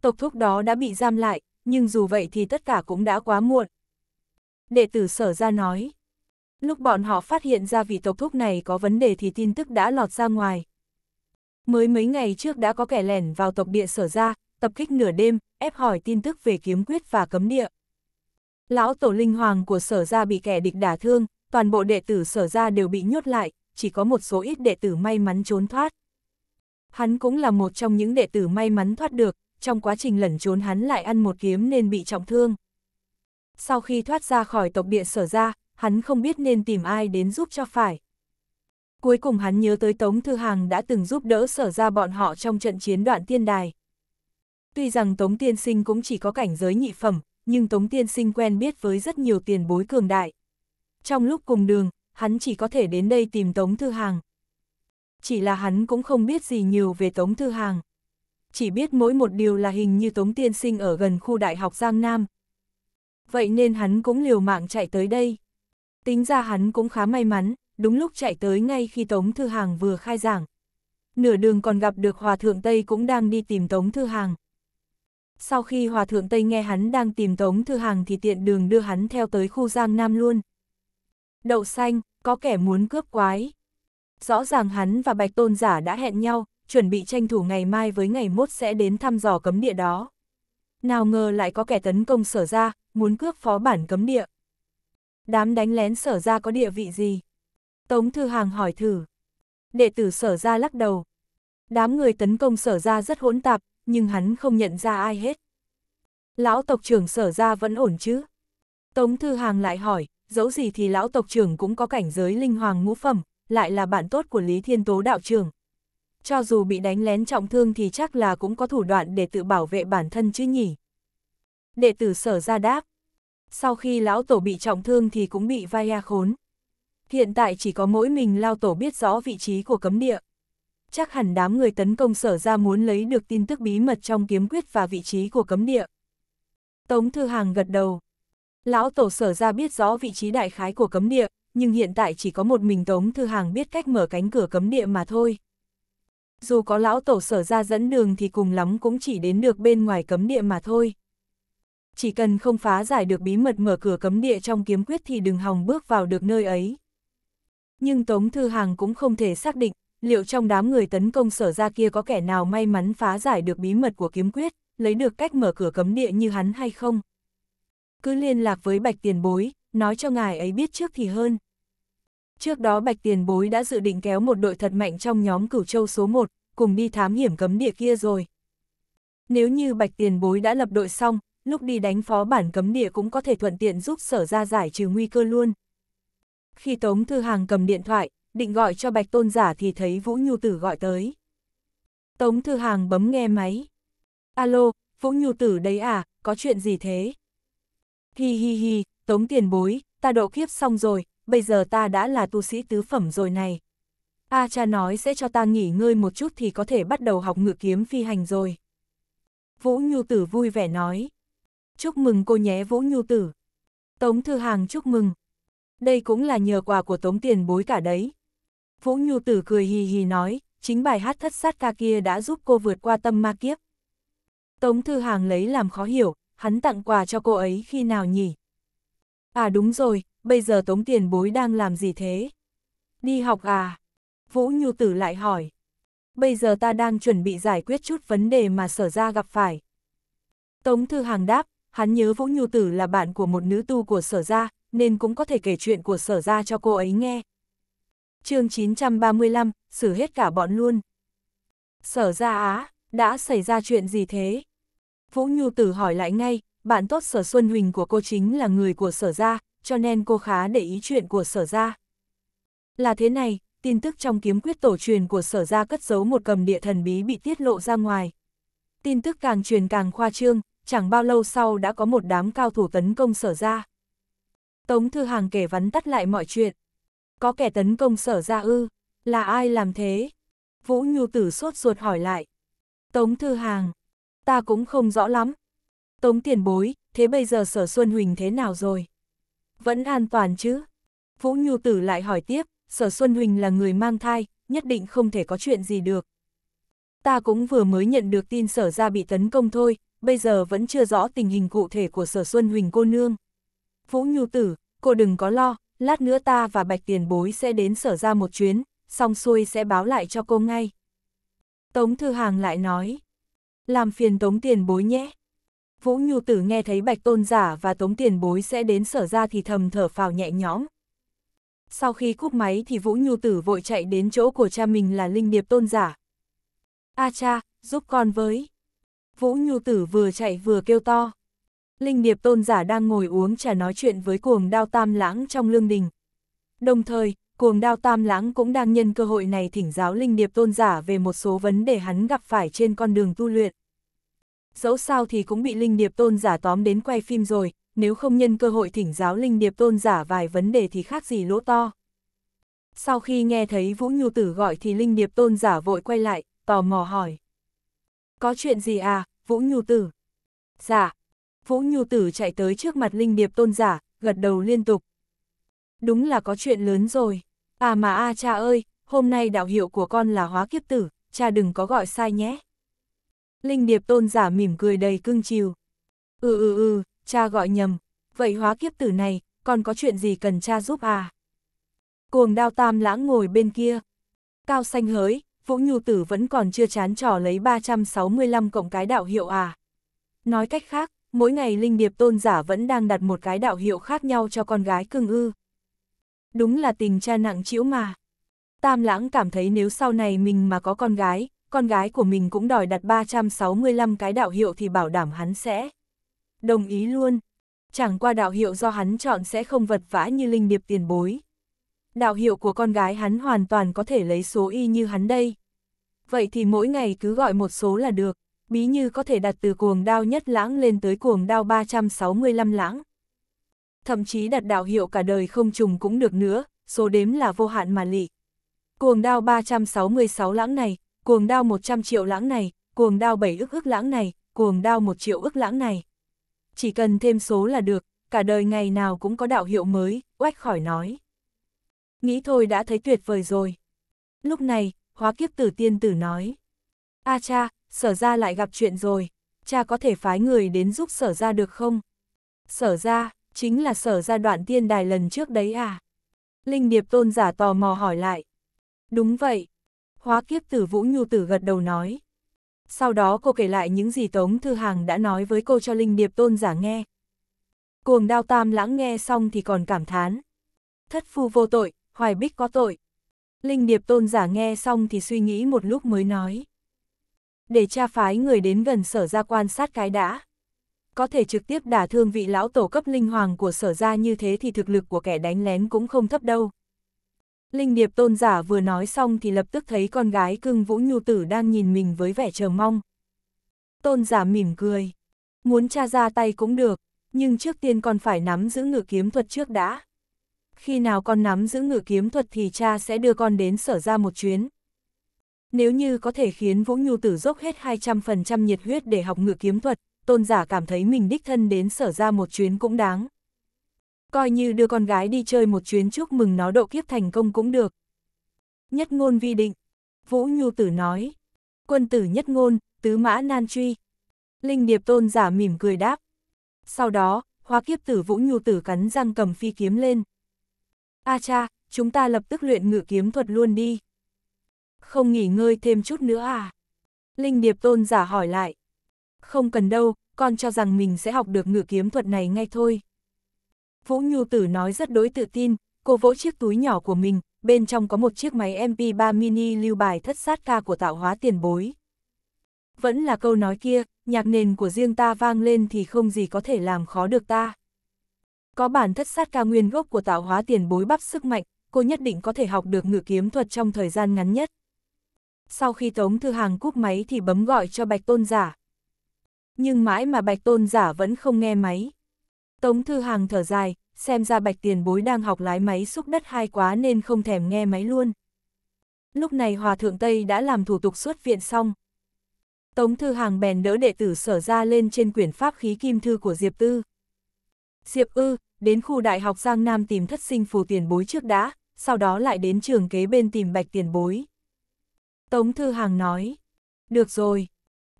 Tộc thuốc đó đã bị giam lại, nhưng dù vậy thì tất cả cũng đã quá muộn. Đệ tử sở ra nói, lúc bọn họ phát hiện ra vị tộc thuốc này có vấn đề thì tin tức đã lọt ra ngoài. Mới mấy ngày trước đã có kẻ lẻn vào tộc địa sở ra, tập kích nửa đêm, ép hỏi tin tức về kiếm quyết và cấm địa. Lão tổ linh hoàng của sở gia bị kẻ địch đả thương, toàn bộ đệ tử sở gia đều bị nhốt lại, chỉ có một số ít đệ tử may mắn trốn thoát. Hắn cũng là một trong những đệ tử may mắn thoát được, trong quá trình lẩn trốn hắn lại ăn một kiếm nên bị trọng thương. Sau khi thoát ra khỏi tộc địa sở gia, hắn không biết nên tìm ai đến giúp cho phải. Cuối cùng hắn nhớ tới Tống Thư Hàng đã từng giúp đỡ sở gia bọn họ trong trận chiến đoạn tiên đài. Tuy rằng Tống Tiên Sinh cũng chỉ có cảnh giới nhị phẩm, nhưng Tống Tiên Sinh quen biết với rất nhiều tiền bối cường đại. Trong lúc cùng đường, hắn chỉ có thể đến đây tìm Tống Thư Hàng. Chỉ là hắn cũng không biết gì nhiều về Tống Thư Hàng. Chỉ biết mỗi một điều là hình như Tống Tiên Sinh ở gần khu Đại học Giang Nam. Vậy nên hắn cũng liều mạng chạy tới đây. Tính ra hắn cũng khá may mắn, đúng lúc chạy tới ngay khi Tống Thư Hàng vừa khai giảng. Nửa đường còn gặp được Hòa Thượng Tây cũng đang đi tìm Tống Thư Hàng. Sau khi Hòa Thượng Tây nghe hắn đang tìm Tống Thư Hàng thì tiện đường đưa hắn theo tới khu Giang Nam luôn. Đậu xanh, có kẻ muốn cướp quái. Rõ ràng hắn và Bạch Tôn Giả đã hẹn nhau, chuẩn bị tranh thủ ngày mai với ngày mốt sẽ đến thăm dò cấm địa đó. Nào ngờ lại có kẻ tấn công sở ra, muốn cướp phó bản cấm địa. Đám đánh lén sở ra có địa vị gì? Tống Thư Hàng hỏi thử. Đệ tử sở ra lắc đầu. Đám người tấn công sở ra rất hỗn tạp, nhưng hắn không nhận ra ai hết. Lão tộc trưởng sở ra vẫn ổn chứ? Tống Thư Hàng lại hỏi, dẫu gì thì lão tộc trưởng cũng có cảnh giới linh hoàng ngũ phẩm, lại là bạn tốt của Lý Thiên Tố đạo trưởng. Cho dù bị đánh lén trọng thương thì chắc là cũng có thủ đoạn để tự bảo vệ bản thân chứ nhỉ? Đệ tử sở ra đáp. Sau khi lão tổ bị trọng thương thì cũng bị vai a khốn. Hiện tại chỉ có mỗi mình lao tổ biết rõ vị trí của cấm địa chắc hẳn đám người tấn công sở ra muốn lấy được tin tức bí mật trong kiếm quyết và vị trí của cấm địa. Tống Thư Hàng gật đầu. Lão tổ sở ra biết rõ vị trí đại khái của cấm địa, nhưng hiện tại chỉ có một mình Tống Thư Hàng biết cách mở cánh cửa cấm địa mà thôi. Dù có lão tổ sở ra dẫn đường thì cùng lắm cũng chỉ đến được bên ngoài cấm địa mà thôi. Chỉ cần không phá giải được bí mật mở cửa cấm địa trong kiếm quyết thì đừng hòng bước vào được nơi ấy. Nhưng Tống Thư Hàng cũng không thể xác định liệu trong đám người tấn công sở ra kia có kẻ nào may mắn phá giải được bí mật của kiếm quyết, lấy được cách mở cửa cấm địa như hắn hay không? Cứ liên lạc với bạch tiền bối, nói cho ngài ấy biết trước thì hơn. Trước đó bạch tiền bối đã dự định kéo một đội thật mạnh trong nhóm cửu châu số 1, cùng đi thám hiểm cấm địa kia rồi. Nếu như bạch tiền bối đã lập đội xong, lúc đi đánh phó bản cấm địa cũng có thể thuận tiện giúp sở ra giải trừ nguy cơ luôn. Khi Tống Thư Hàng cầm điện thoại, định gọi cho bạch tôn giả thì thấy Vũ Nhu Tử gọi tới. Tống Thư Hàng bấm nghe máy. Alo, Vũ Nhu Tử đấy à, có chuyện gì thế? Hi hi hi, Tống tiền bối, ta độ kiếp xong rồi, bây giờ ta đã là tu sĩ tứ phẩm rồi này. A cha nói sẽ cho ta nghỉ ngơi một chút thì có thể bắt đầu học ngự kiếm phi hành rồi. Vũ Nhu Tử vui vẻ nói. Chúc mừng cô nhé Vũ Nhu Tử. Tống Thư Hàng chúc mừng. Đây cũng là nhờ quà của Tống tiền bối cả đấy, Vũ Nhu Tử cười hì hì nói, chính bài hát thất sát ca kia đã giúp cô vượt qua tâm ma kiếp. Tống Thư Hàng lấy làm khó hiểu, hắn tặng quà cho cô ấy khi nào nhỉ? À đúng rồi, bây giờ Tống Tiền Bối đang làm gì thế? Đi học à? Vũ Nhu Tử lại hỏi. Bây giờ ta đang chuẩn bị giải quyết chút vấn đề mà sở ra gặp phải. Tống Thư Hàng đáp, hắn nhớ Vũ Nhu Tử là bạn của một nữ tu của sở ra, nên cũng có thể kể chuyện của sở ra cho cô ấy nghe, chương 935, xử hết cả bọn luôn. Sở ra á, đã xảy ra chuyện gì thế? Vũ Nhu Tử hỏi lại ngay, bạn tốt Sở Xuân Huỳnh của cô chính là người của Sở Gia, cho nên cô khá để ý chuyện của Sở Gia. Là thế này, tin tức trong kiếm quyết tổ truyền của Sở Gia cất giấu một cầm địa thần bí bị tiết lộ ra ngoài. Tin tức càng truyền càng khoa trương, chẳng bao lâu sau đã có một đám cao thủ tấn công Sở Gia. Tống Thư Hàng kể vắn tắt lại mọi chuyện, có kẻ tấn công sở ra ư, là ai làm thế? Vũ Nhu Tử sốt ruột hỏi lại. Tống Thư Hàng, ta cũng không rõ lắm. Tống tiền bối, thế bây giờ sở Xuân Huỳnh thế nào rồi? Vẫn an toàn chứ? Vũ Nhu Tử lại hỏi tiếp, sở Xuân Huỳnh là người mang thai, nhất định không thể có chuyện gì được. Ta cũng vừa mới nhận được tin sở ra bị tấn công thôi, bây giờ vẫn chưa rõ tình hình cụ thể của sở Xuân Huỳnh cô nương. Vũ Nhu Tử, cô đừng có lo, lát nữa ta và bạch tiền bối sẽ đến sở ra một chuyến, xong xuôi sẽ báo lại cho cô ngay. Tống Thư Hàng lại nói, làm phiền Tống tiền bối nhé. Vũ Nhu Tử nghe thấy bạch tôn giả và Tống tiền bối sẽ đến sở ra thì thầm thở phào nhẹ nhõm. Sau khi cúp máy thì Vũ Nhu Tử vội chạy đến chỗ của cha mình là Linh Điệp Tôn giả. A cha, giúp con với. Vũ Nhu Tử vừa chạy vừa kêu to. Linh Điệp tôn giả đang ngồi uống trà nói chuyện với cuồng đao tam lãng trong lương đình. Đồng thời, cuồng đao tam lãng cũng đang nhân cơ hội này thỉnh giáo Linh Điệp tôn giả về một số vấn đề hắn gặp phải trên con đường tu luyện. Dẫu sao thì cũng bị Linh Điệp tôn giả tóm đến quay phim rồi, nếu không nhân cơ hội thỉnh giáo Linh Điệp tôn giả vài vấn đề thì khác gì lỗ to. Sau khi nghe thấy Vũ Nhu Tử gọi thì Linh Điệp tôn giả vội quay lại, tò mò hỏi. Có chuyện gì à, Vũ Nhu Tử? Dạ, Vũ Nhu Tử chạy tới trước mặt Linh Điệp tôn giả, gật đầu liên tục. Đúng là có chuyện lớn rồi. À mà a à cha ơi, hôm nay đạo hiệu của con là hóa kiếp tử, cha đừng có gọi sai nhé. Linh Điệp tôn giả mỉm cười đầy cưng chiều. Ừ ừ ừ, cha gọi nhầm. Vậy hóa kiếp tử này, con có chuyện gì cần cha giúp à? Cuồng đao tam lãng ngồi bên kia. Cao xanh hới, Vũ Nhu Tử vẫn còn chưa chán trò lấy 365 cộng cái đạo hiệu à. Nói cách khác, mỗi ngày linh điệp tôn giả vẫn đang đặt một cái đạo hiệu khác nhau cho con gái cưng ư. Đúng là tình cha nặng chịu mà. Tam lãng cảm thấy nếu sau này mình mà có con gái, con gái của mình cũng đòi đặt 365 cái đạo hiệu thì bảo đảm hắn sẽ. Đồng ý luôn. Chẳng qua đạo hiệu do hắn chọn sẽ không vật vã như linh điệp tiền bối. Đạo hiệu của con gái hắn hoàn toàn có thể lấy số y như hắn đây. Vậy thì mỗi ngày cứ gọi một số là được. Bí Như có thể đặt từ cuồng đao nhất lãng lên tới cuồng đao 365 lãng. Thậm chí đặt đạo hiệu cả đời không trùng cũng được nữa, số đếm là vô hạn mà lị. Cuồng đao 366 lãng này, cuồng đao 100 triệu lãng này, cuồng đao 7 ức ức lãng này, cuồng đao 1 triệu ức lãng này. Chỉ cần thêm số là được, cả đời ngày nào cũng có đạo hiệu mới, oách khỏi nói. Nghĩ thôi đã thấy tuyệt vời rồi. Lúc này, hóa kiếp tử tiên tử nói. A cha, sở ra lại gặp chuyện rồi, cha có thể phái người đến giúp sở ra được không? Sở ra, chính là sở ra đoạn tiên đài lần trước đấy à? Linh Điệp tôn giả tò mò hỏi lại. Đúng vậy. Hóa kiếp tử Vũ Nhu tử gật đầu nói. Sau đó cô kể lại những gì Tống Thư Hàng đã nói với cô cho Linh Điệp tôn giả nghe. Cuồng đao tam lãng nghe xong thì còn cảm thán. Thất phu vô tội, hoài bích có tội. Linh Điệp tôn giả nghe xong thì suy nghĩ một lúc mới nói để cha phái người đến gần sở ra quan sát cái đã. Có thể trực tiếp đả thương vị lão tổ cấp linh hoàng của sở ra như thế thì thực lực của kẻ đánh lén cũng không thấp đâu. Linh điệp tôn giả vừa nói xong thì lập tức thấy con gái cưng vũ nhu tử đang nhìn mình với vẻ chờ mong. Tôn giả mỉm cười. Muốn cha ra tay cũng được, nhưng trước tiên con phải nắm giữ ngự kiếm thuật trước đã. Khi nào con nắm giữ ngự kiếm thuật thì cha sẽ đưa con đến sở ra một chuyến. Nếu như có thể khiến Vũ Nhu Tử dốc hết 200% nhiệt huyết để học ngự kiếm thuật, tôn giả cảm thấy mình đích thân đến sở ra một chuyến cũng đáng. Coi như đưa con gái đi chơi một chuyến chúc mừng nó độ kiếp thành công cũng được. Nhất ngôn vi định, Vũ Nhu Tử nói. Quân tử nhất ngôn, tứ mã nan truy. Linh điệp tôn giả mỉm cười đáp. Sau đó, hóa kiếp tử Vũ Nhu Tử cắn răng cầm phi kiếm lên. A cha, chúng ta lập tức luyện ngự kiếm thuật luôn đi. Không nghỉ ngơi thêm chút nữa à? Linh Điệp Tôn giả hỏi lại. Không cần đâu, con cho rằng mình sẽ học được ngự kiếm thuật này ngay thôi. Vũ Nhu Tử nói rất đối tự tin, cô vỗ chiếc túi nhỏ của mình, bên trong có một chiếc máy MP3 mini lưu bài thất sát ca của tạo hóa tiền bối. Vẫn là câu nói kia, nhạc nền của riêng ta vang lên thì không gì có thể làm khó được ta. Có bản thất sát ca nguyên gốc của tạo hóa tiền bối bắp sức mạnh, cô nhất định có thể học được ngự kiếm thuật trong thời gian ngắn nhất sau khi Tống Thư Hàng cúp máy thì bấm gọi cho Bạch Tôn Giả. Nhưng mãi mà Bạch Tôn Giả vẫn không nghe máy. Tống Thư Hàng thở dài, xem ra Bạch Tiền Bối đang học lái máy xúc đất hai quá nên không thèm nghe máy luôn. Lúc này Hòa Thượng Tây đã làm thủ tục xuất viện xong. Tống Thư Hàng bèn đỡ đệ tử sở ra lên trên quyển pháp khí kim thư của Diệp Tư. Diệp Ư, đến khu đại học Giang Nam tìm thất sinh phù tiền bối trước đã, sau đó lại đến trường kế bên tìm Bạch tiền bối. Tống Thư Hàng nói. Được rồi.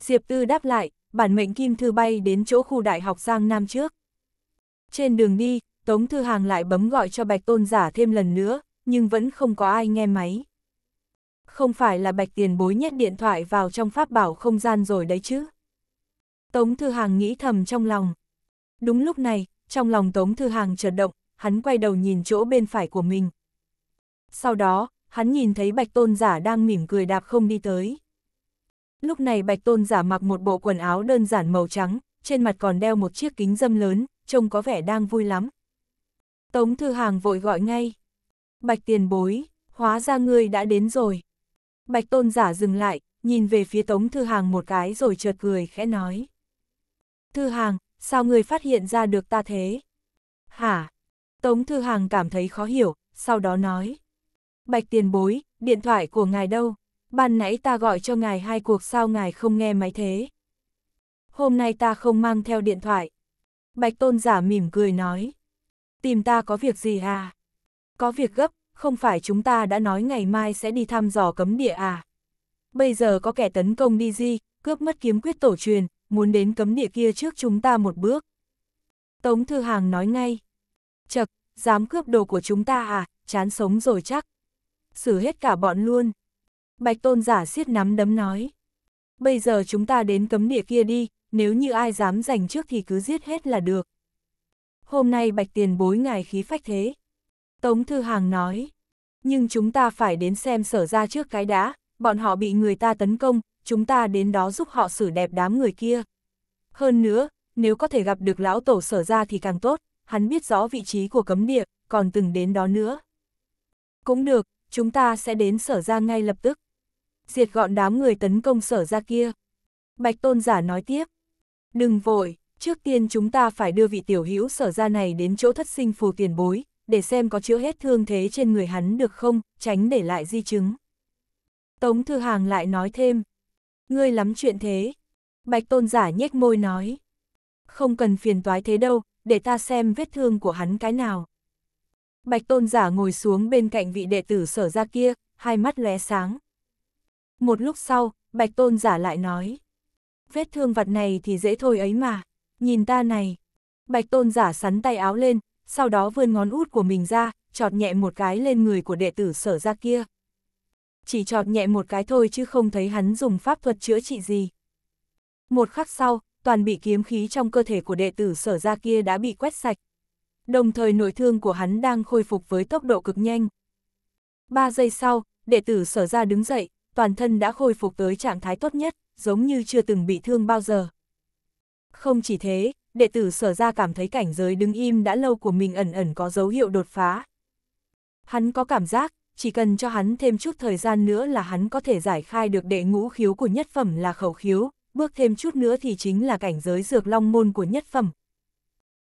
Diệp Tư đáp lại, bản mệnh kim thư bay đến chỗ khu đại học Giang Nam trước. Trên đường đi, Tống Thư Hàng lại bấm gọi cho Bạch Tôn Giả thêm lần nữa, nhưng vẫn không có ai nghe máy. Không phải là Bạch Tiền Bối nhét điện thoại vào trong pháp bảo không gian rồi đấy chứ. Tống Thư Hàng nghĩ thầm trong lòng. Đúng lúc này, trong lòng Tống Thư Hàng chợt động, hắn quay đầu nhìn chỗ bên phải của mình. Sau đó, hắn nhìn thấy bạch tôn giả đang mỉm cười đạp không đi tới. Lúc này bạch tôn giả mặc một bộ quần áo đơn giản màu trắng, trên mặt còn đeo một chiếc kính dâm lớn, trông có vẻ đang vui lắm. Tống thư hàng vội gọi ngay. Bạch tiền bối, hóa ra ngươi đã đến rồi. Bạch tôn giả dừng lại, nhìn về phía tống thư hàng một cái rồi chợt cười khẽ nói. Thư hàng, sao ngươi phát hiện ra được ta thế? Hả? Tống thư hàng cảm thấy khó hiểu, sau đó nói. Bạch tiền bối, điện thoại của ngài đâu? Ban nãy ta gọi cho ngài hai cuộc sao ngài không nghe máy thế? Hôm nay ta không mang theo điện thoại. Bạch tôn giả mỉm cười nói. Tìm ta có việc gì à? Có việc gấp, không phải chúng ta đã nói ngày mai sẽ đi thăm dò cấm địa à? Bây giờ có kẻ tấn công đi di, cướp mất kiếm quyết tổ truyền, muốn đến cấm địa kia trước chúng ta một bước. Tống Thư Hàng nói ngay. Chật, dám cướp đồ của chúng ta à, chán sống rồi chắc xử hết cả bọn luôn. Bạch tôn giả siết nắm đấm nói. Bây giờ chúng ta đến cấm địa kia đi, nếu như ai dám giành trước thì cứ giết hết là được. Hôm nay bạch tiền bối ngài khí phách thế. Tống Thư Hàng nói. Nhưng chúng ta phải đến xem sở ra trước cái đã, bọn họ bị người ta tấn công, chúng ta đến đó giúp họ xử đẹp đám người kia. Hơn nữa, nếu có thể gặp được lão tổ sở ra thì càng tốt, hắn biết rõ vị trí của cấm địa, còn từng đến đó nữa. Cũng được, chúng ta sẽ đến sở ra ngay lập tức. Diệt gọn đám người tấn công sở ra kia. Bạch tôn giả nói tiếp. Đừng vội, trước tiên chúng ta phải đưa vị tiểu hữu sở ra này đến chỗ thất sinh phù tiền bối, để xem có chữa hết thương thế trên người hắn được không, tránh để lại di chứng. Tống Thư Hàng lại nói thêm. Ngươi lắm chuyện thế. Bạch tôn giả nhếch môi nói. Không cần phiền toái thế đâu, để ta xem vết thương của hắn cái nào. Bạch tôn giả ngồi xuống bên cạnh vị đệ tử sở ra kia, hai mắt lóe sáng. Một lúc sau, bạch tôn giả lại nói. Vết thương vật này thì dễ thôi ấy mà, nhìn ta này. Bạch tôn giả sắn tay áo lên, sau đó vươn ngón út của mình ra, chọt nhẹ một cái lên người của đệ tử sở ra kia. Chỉ chọt nhẹ một cái thôi chứ không thấy hắn dùng pháp thuật chữa trị gì. Một khắc sau, toàn bị kiếm khí trong cơ thể của đệ tử sở ra kia đã bị quét sạch đồng thời nội thương của hắn đang khôi phục với tốc độ cực nhanh. Ba giây sau, đệ tử sở ra đứng dậy, toàn thân đã khôi phục tới trạng thái tốt nhất, giống như chưa từng bị thương bao giờ. Không chỉ thế, đệ tử sở ra cảm thấy cảnh giới đứng im đã lâu của mình ẩn ẩn có dấu hiệu đột phá. Hắn có cảm giác, chỉ cần cho hắn thêm chút thời gian nữa là hắn có thể giải khai được đệ ngũ khiếu của nhất phẩm là khẩu khiếu, bước thêm chút nữa thì chính là cảnh giới dược long môn của nhất phẩm,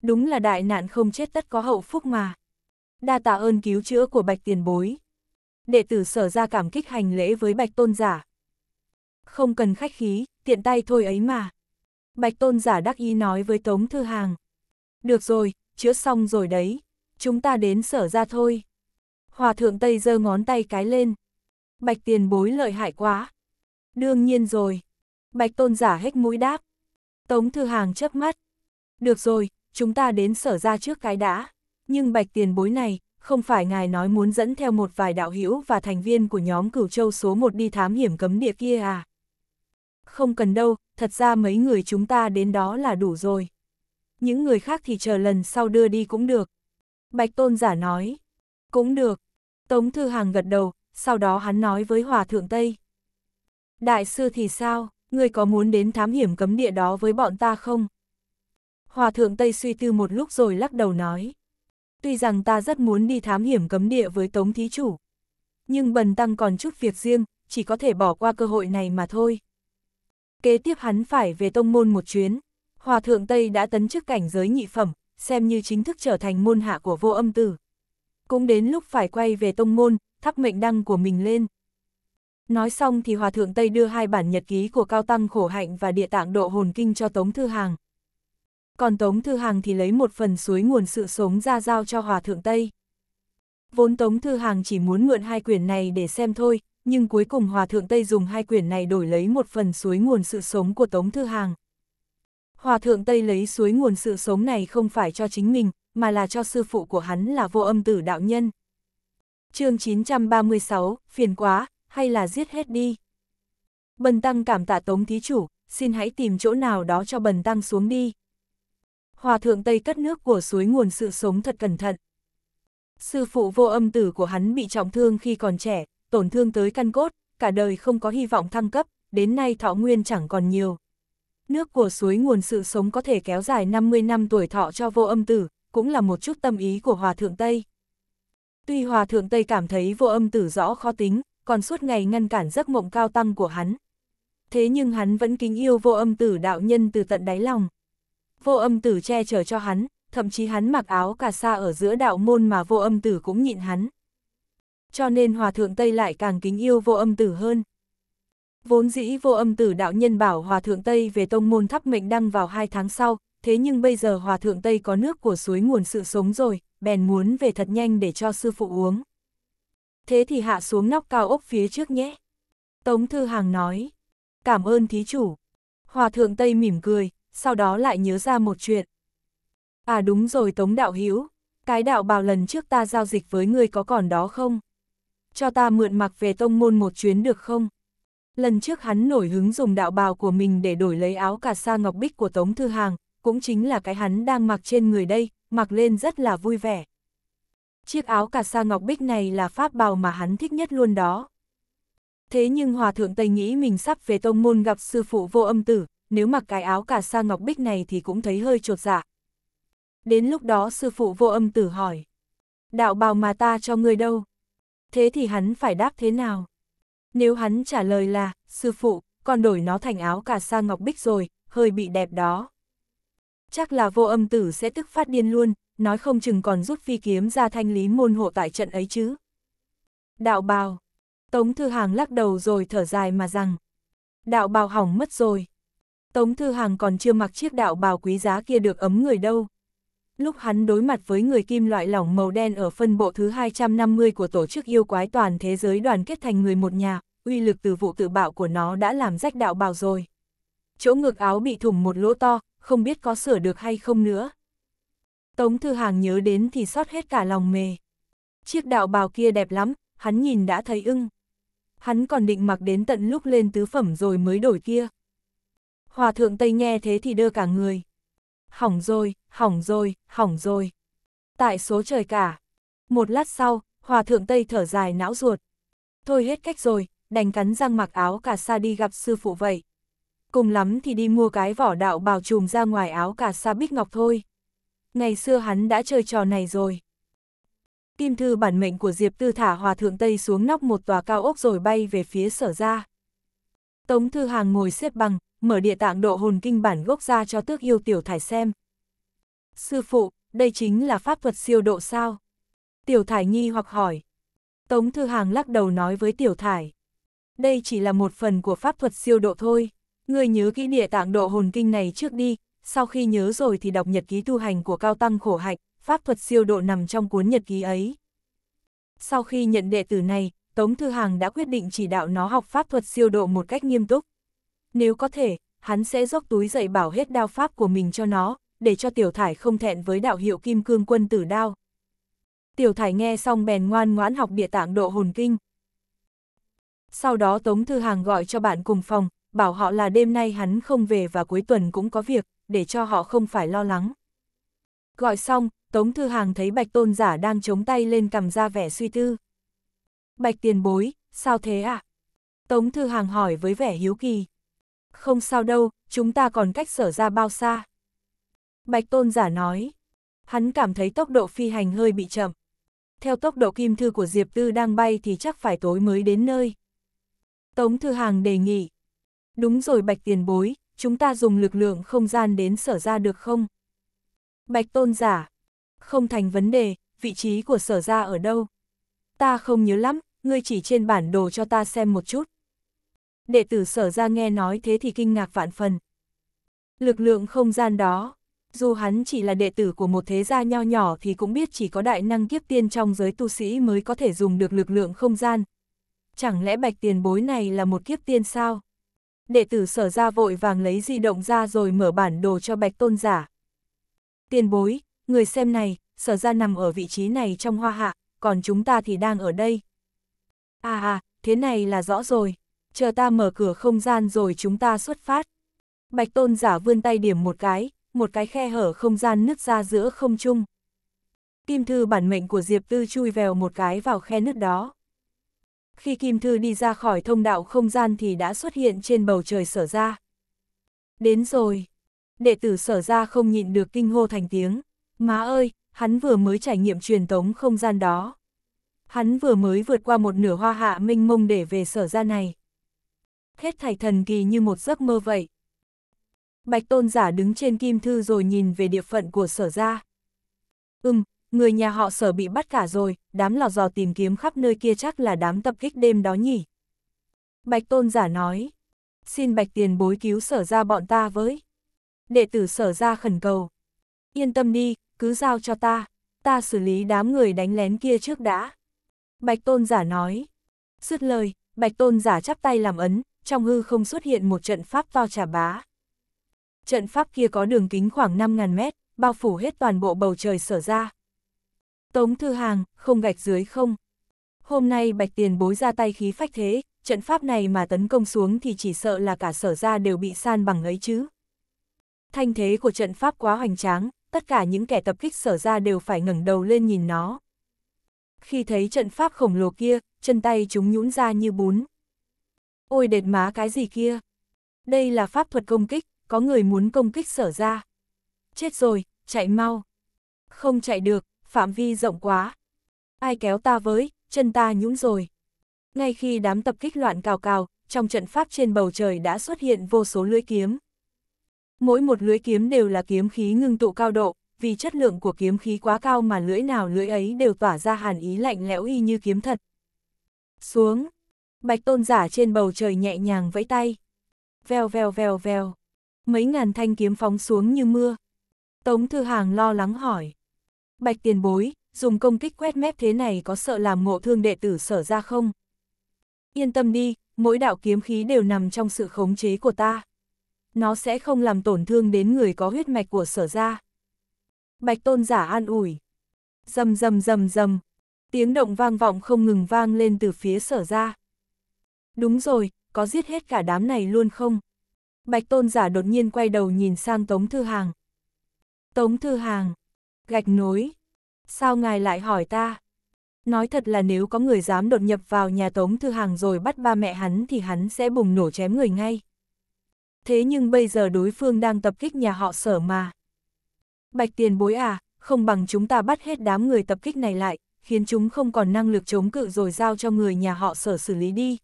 đúng là đại nạn không chết tất có hậu phúc mà. Đa tạ ơn cứu chữa của bạch tiền bối. Đệ tử sở ra cảm kích hành lễ với bạch tôn giả. Không cần khách khí, tiện tay thôi ấy mà. Bạch tôn giả đắc ý nói với Tống Thư Hàng. Được rồi, chữa xong rồi đấy, chúng ta đến sở ra thôi. Hòa thượng Tây giơ ngón tay cái lên. Bạch tiền bối lợi hại quá. Đương nhiên rồi. Bạch tôn giả hết mũi đáp. Tống Thư Hàng chớp mắt. Được rồi, chúng ta đến sở ra trước cái đã. Nhưng bạch tiền bối này, không phải ngài nói muốn dẫn theo một vài đạo hữu và thành viên của nhóm cửu châu số 1 đi thám hiểm cấm địa kia à? Không cần đâu, thật ra mấy người chúng ta đến đó là đủ rồi. Những người khác thì chờ lần sau đưa đi cũng được. Bạch tôn giả nói, cũng được. Tống Thư Hàng gật đầu, sau đó hắn nói với Hòa Thượng Tây. Đại sư thì sao, ngươi có muốn đến thám hiểm cấm địa đó với bọn ta không? Hòa thượng Tây suy tư một lúc rồi lắc đầu nói. Tuy rằng ta rất muốn đi thám hiểm cấm địa với Tống Thí Chủ, nhưng bần tăng còn chút việc riêng, chỉ có thể bỏ qua cơ hội này mà thôi. Kế tiếp hắn phải về tông môn một chuyến, Hòa thượng Tây đã tấn chức cảnh giới nhị phẩm, xem như chính thức trở thành môn hạ của vô âm tử. Cũng đến lúc phải quay về tông môn, thắp mệnh đăng của mình lên. Nói xong thì Hòa Thượng Tây đưa hai bản nhật ký của Cao Tăng Khổ Hạnh và Địa Tạng Độ Hồn Kinh cho Tống Thư Hàng còn Tống Thư Hàng thì lấy một phần suối nguồn sự sống ra giao cho Hòa Thượng Tây. Vốn Tống Thư Hàng chỉ muốn mượn hai quyển này để xem thôi, nhưng cuối cùng Hòa Thượng Tây dùng hai quyển này đổi lấy một phần suối nguồn sự sống của Tống Thư Hàng. Hòa Thượng Tây lấy suối nguồn sự sống này không phải cho chính mình, mà là cho sư phụ của hắn là vô âm tử đạo nhân. chương 936, phiền quá, hay là giết hết đi. Bần Tăng cảm tạ Tống Thí Chủ, xin hãy tìm chỗ nào đó cho Bần Tăng xuống đi hòa thượng Tây cất nước của suối nguồn sự sống thật cẩn thận. Sư phụ vô âm tử của hắn bị trọng thương khi còn trẻ, tổn thương tới căn cốt, cả đời không có hy vọng thăng cấp, đến nay thọ nguyên chẳng còn nhiều. Nước của suối nguồn sự sống có thể kéo dài 50 năm tuổi thọ cho vô âm tử, cũng là một chút tâm ý của Hòa Thượng Tây. Tuy Hòa Thượng Tây cảm thấy vô âm tử rõ khó tính, còn suốt ngày ngăn cản giấc mộng cao tăng của hắn. Thế nhưng hắn vẫn kính yêu vô âm tử đạo nhân từ tận đáy lòng vô âm tử che chở cho hắn, thậm chí hắn mặc áo cà sa ở giữa đạo môn mà vô âm tử cũng nhịn hắn. Cho nên hòa thượng Tây lại càng kính yêu vô âm tử hơn. Vốn dĩ vô âm tử đạo nhân bảo hòa thượng Tây về tông môn thắp mệnh đăng vào hai tháng sau, thế nhưng bây giờ hòa thượng Tây có nước của suối nguồn sự sống rồi, bèn muốn về thật nhanh để cho sư phụ uống. Thế thì hạ xuống nóc cao ốc phía trước nhé. Tống Thư Hàng nói, cảm ơn thí chủ. Hòa thượng Tây mỉm cười, sau đó lại nhớ ra một chuyện. À đúng rồi Tống Đạo hiếu cái đạo bào lần trước ta giao dịch với ngươi có còn đó không? Cho ta mượn mặc về tông môn một chuyến được không? Lần trước hắn nổi hứng dùng đạo bào của mình để đổi lấy áo cà sa ngọc bích của Tống Thư Hàng, cũng chính là cái hắn đang mặc trên người đây, mặc lên rất là vui vẻ. Chiếc áo cà sa ngọc bích này là pháp bào mà hắn thích nhất luôn đó. Thế nhưng Hòa Thượng Tây nghĩ mình sắp về tông môn gặp sư phụ vô âm tử, nếu mặc cái áo cả sa ngọc bích này thì cũng thấy hơi trột dạ. Đến lúc đó sư phụ vô âm tử hỏi, đạo bào mà ta cho ngươi đâu? Thế thì hắn phải đáp thế nào? Nếu hắn trả lời là, sư phụ, con đổi nó thành áo cả sa ngọc bích rồi, hơi bị đẹp đó. Chắc là vô âm tử sẽ tức phát điên luôn, nói không chừng còn rút phi kiếm ra thanh lý môn hộ tại trận ấy chứ. Đạo bào. Tống Thư Hàng lắc đầu rồi thở dài mà rằng. Đạo bào hỏng mất rồi. Tống Thư Hàng còn chưa mặc chiếc đạo bào quý giá kia được ấm người đâu. Lúc hắn đối mặt với người kim loại lỏng màu đen ở phân bộ thứ 250 của tổ chức yêu quái toàn thế giới đoàn kết thành người một nhà, uy lực từ vụ tự bạo của nó đã làm rách đạo bào rồi. Chỗ ngực áo bị thủng một lỗ to, không biết có sửa được hay không nữa. Tống Thư Hàng nhớ đến thì sót hết cả lòng mề. Chiếc đạo bào kia đẹp lắm, hắn nhìn đã thấy ưng. Hắn còn định mặc đến tận lúc lên tứ phẩm rồi mới đổi kia. Hòa thượng Tây nghe thế thì đưa cả người. Hỏng rồi, hỏng rồi, hỏng rồi. Tại số trời cả. Một lát sau, Hòa thượng Tây thở dài não ruột. Thôi hết cách rồi, đành cắn răng mặc áo cà sa đi gặp sư phụ vậy. Cùng lắm thì đi mua cái vỏ đạo bào trùm ra ngoài áo cà sa bích ngọc thôi. Ngày xưa hắn đã chơi trò này rồi. Kim thư bản mệnh của Diệp Tư thả Hòa Thượng Tây xuống nóc một tòa cao ốc rồi bay về phía sở ra. Tống Thư Hàng ngồi xếp bằng, mở địa tạng độ hồn kinh bản gốc ra cho tước yêu tiểu thải xem. Sư phụ, đây chính là pháp thuật siêu độ sao? Tiểu thải nghi hoặc hỏi. Tống Thư Hàng lắc đầu nói với tiểu thải. Đây chỉ là một phần của pháp thuật siêu độ thôi. Ngươi nhớ kỹ địa tạng độ hồn kinh này trước đi, sau khi nhớ rồi thì đọc nhật ký tu hành của Cao Tăng Khổ hạnh pháp thuật siêu độ nằm trong cuốn nhật ký ấy. Sau khi nhận đệ tử này, Tống Thư Hàng đã quyết định chỉ đạo nó học pháp thuật siêu độ một cách nghiêm túc. Nếu có thể, hắn sẽ dốc túi dậy bảo hết đao pháp của mình cho nó, để cho Tiểu Thải không thẹn với đạo hiệu kim cương quân tử đao. Tiểu Thải nghe xong bèn ngoan ngoãn học địa tạng độ hồn kinh. Sau đó Tống Thư Hàng gọi cho bạn cùng phòng, bảo họ là đêm nay hắn không về và cuối tuần cũng có việc, để cho họ không phải lo lắng. Gọi xong, Tống Thư Hàng thấy Bạch Tôn Giả đang chống tay lên cầm ra vẻ suy tư. Bạch tiền bối, sao thế ạ? À? Tống Thư Hàng hỏi với vẻ hiếu kỳ không sao đâu, chúng ta còn cách sở ra bao xa. Bạch tôn giả nói, hắn cảm thấy tốc độ phi hành hơi bị chậm. Theo tốc độ kim thư của Diệp Tư đang bay thì chắc phải tối mới đến nơi. Tống Thư Hàng đề nghị. Đúng rồi Bạch tiền bối, chúng ta dùng lực lượng không gian đến sở ra được không? Bạch tôn giả. Không thành vấn đề, vị trí của sở ra ở đâu? Ta không nhớ lắm, ngươi chỉ trên bản đồ cho ta xem một chút đệ tử sở ra nghe nói thế thì kinh ngạc vạn phần. Lực lượng không gian đó, dù hắn chỉ là đệ tử của một thế gia nho nhỏ thì cũng biết chỉ có đại năng kiếp tiên trong giới tu sĩ mới có thể dùng được lực lượng không gian. Chẳng lẽ bạch tiền bối này là một kiếp tiên sao? Đệ tử sở ra vội vàng lấy di động ra rồi mở bản đồ cho bạch tôn giả. Tiền bối, người xem này, sở ra nằm ở vị trí này trong hoa hạ, còn chúng ta thì đang ở đây. À à, thế này là rõ rồi chờ ta mở cửa không gian rồi chúng ta xuất phát. Bạch tôn giả vươn tay điểm một cái, một cái khe hở không gian nứt ra giữa không trung. Kim thư bản mệnh của Diệp Tư chui vèo một cái vào khe nứt đó. Khi Kim thư đi ra khỏi thông đạo không gian thì đã xuất hiện trên bầu trời sở ra. Đến rồi. Đệ tử sở ra không nhịn được kinh hô thành tiếng. Má ơi, hắn vừa mới trải nghiệm truyền tống không gian đó. Hắn vừa mới vượt qua một nửa hoa hạ minh mông để về sở ra này hết thảy thần kỳ như một giấc mơ vậy. Bạch tôn giả đứng trên kim thư rồi nhìn về địa phận của sở ra. Ừm, người nhà họ sở bị bắt cả rồi, đám lò dò tìm kiếm khắp nơi kia chắc là đám tập kích đêm đó nhỉ. Bạch tôn giả nói, xin bạch tiền bối cứu sở ra bọn ta với. Đệ tử sở ra khẩn cầu. Yên tâm đi, cứ giao cho ta, ta xử lý đám người đánh lén kia trước đã. Bạch tôn giả nói. Dứt lời, bạch tôn giả chắp tay làm ấn, trong hư không xuất hiện một trận pháp to trà bá. Trận pháp kia có đường kính khoảng 5.000 mét, bao phủ hết toàn bộ bầu trời sở ra. Tống Thư Hàng, không gạch dưới không. Hôm nay Bạch Tiền bối ra tay khí phách thế, trận pháp này mà tấn công xuống thì chỉ sợ là cả sở ra đều bị san bằng ấy chứ. Thanh thế của trận pháp quá hoành tráng, tất cả những kẻ tập kích sở ra đều phải ngẩng đầu lên nhìn nó. Khi thấy trận pháp khổng lồ kia, chân tay chúng nhũn ra như bún, Ôi đệt má cái gì kia? Đây là pháp thuật công kích, có người muốn công kích sở ra. Chết rồi, chạy mau. Không chạy được, phạm vi rộng quá. Ai kéo ta với, chân ta nhũn rồi. Ngay khi đám tập kích loạn cào cào, trong trận pháp trên bầu trời đã xuất hiện vô số lưỡi kiếm. Mỗi một lưỡi kiếm đều là kiếm khí ngưng tụ cao độ, vì chất lượng của kiếm khí quá cao mà lưỡi nào lưỡi ấy đều tỏa ra hàn ý lạnh lẽo y như kiếm thật. Xuống, Bạch tôn giả trên bầu trời nhẹ nhàng vẫy tay. Vèo vèo vèo vèo. Mấy ngàn thanh kiếm phóng xuống như mưa. Tống Thư Hàng lo lắng hỏi. Bạch tiền bối, dùng công kích quét mép thế này có sợ làm ngộ thương đệ tử sở ra không? Yên tâm đi, mỗi đạo kiếm khí đều nằm trong sự khống chế của ta. Nó sẽ không làm tổn thương đến người có huyết mạch của sở ra. Bạch tôn giả an ủi. Dầm dầm dầm dầm. Tiếng động vang vọng không ngừng vang lên từ phía sở ra. Đúng rồi, có giết hết cả đám này luôn không? Bạch tôn giả đột nhiên quay đầu nhìn sang Tống Thư Hàng. Tống Thư Hàng, gạch nối. Sao ngài lại hỏi ta? Nói thật là nếu có người dám đột nhập vào nhà Tống Thư Hàng rồi bắt ba mẹ hắn thì hắn sẽ bùng nổ chém người ngay. Thế nhưng bây giờ đối phương đang tập kích nhà họ sở mà. Bạch tiền bối à, không bằng chúng ta bắt hết đám người tập kích này lại, khiến chúng không còn năng lực chống cự rồi giao cho người nhà họ sở xử lý đi.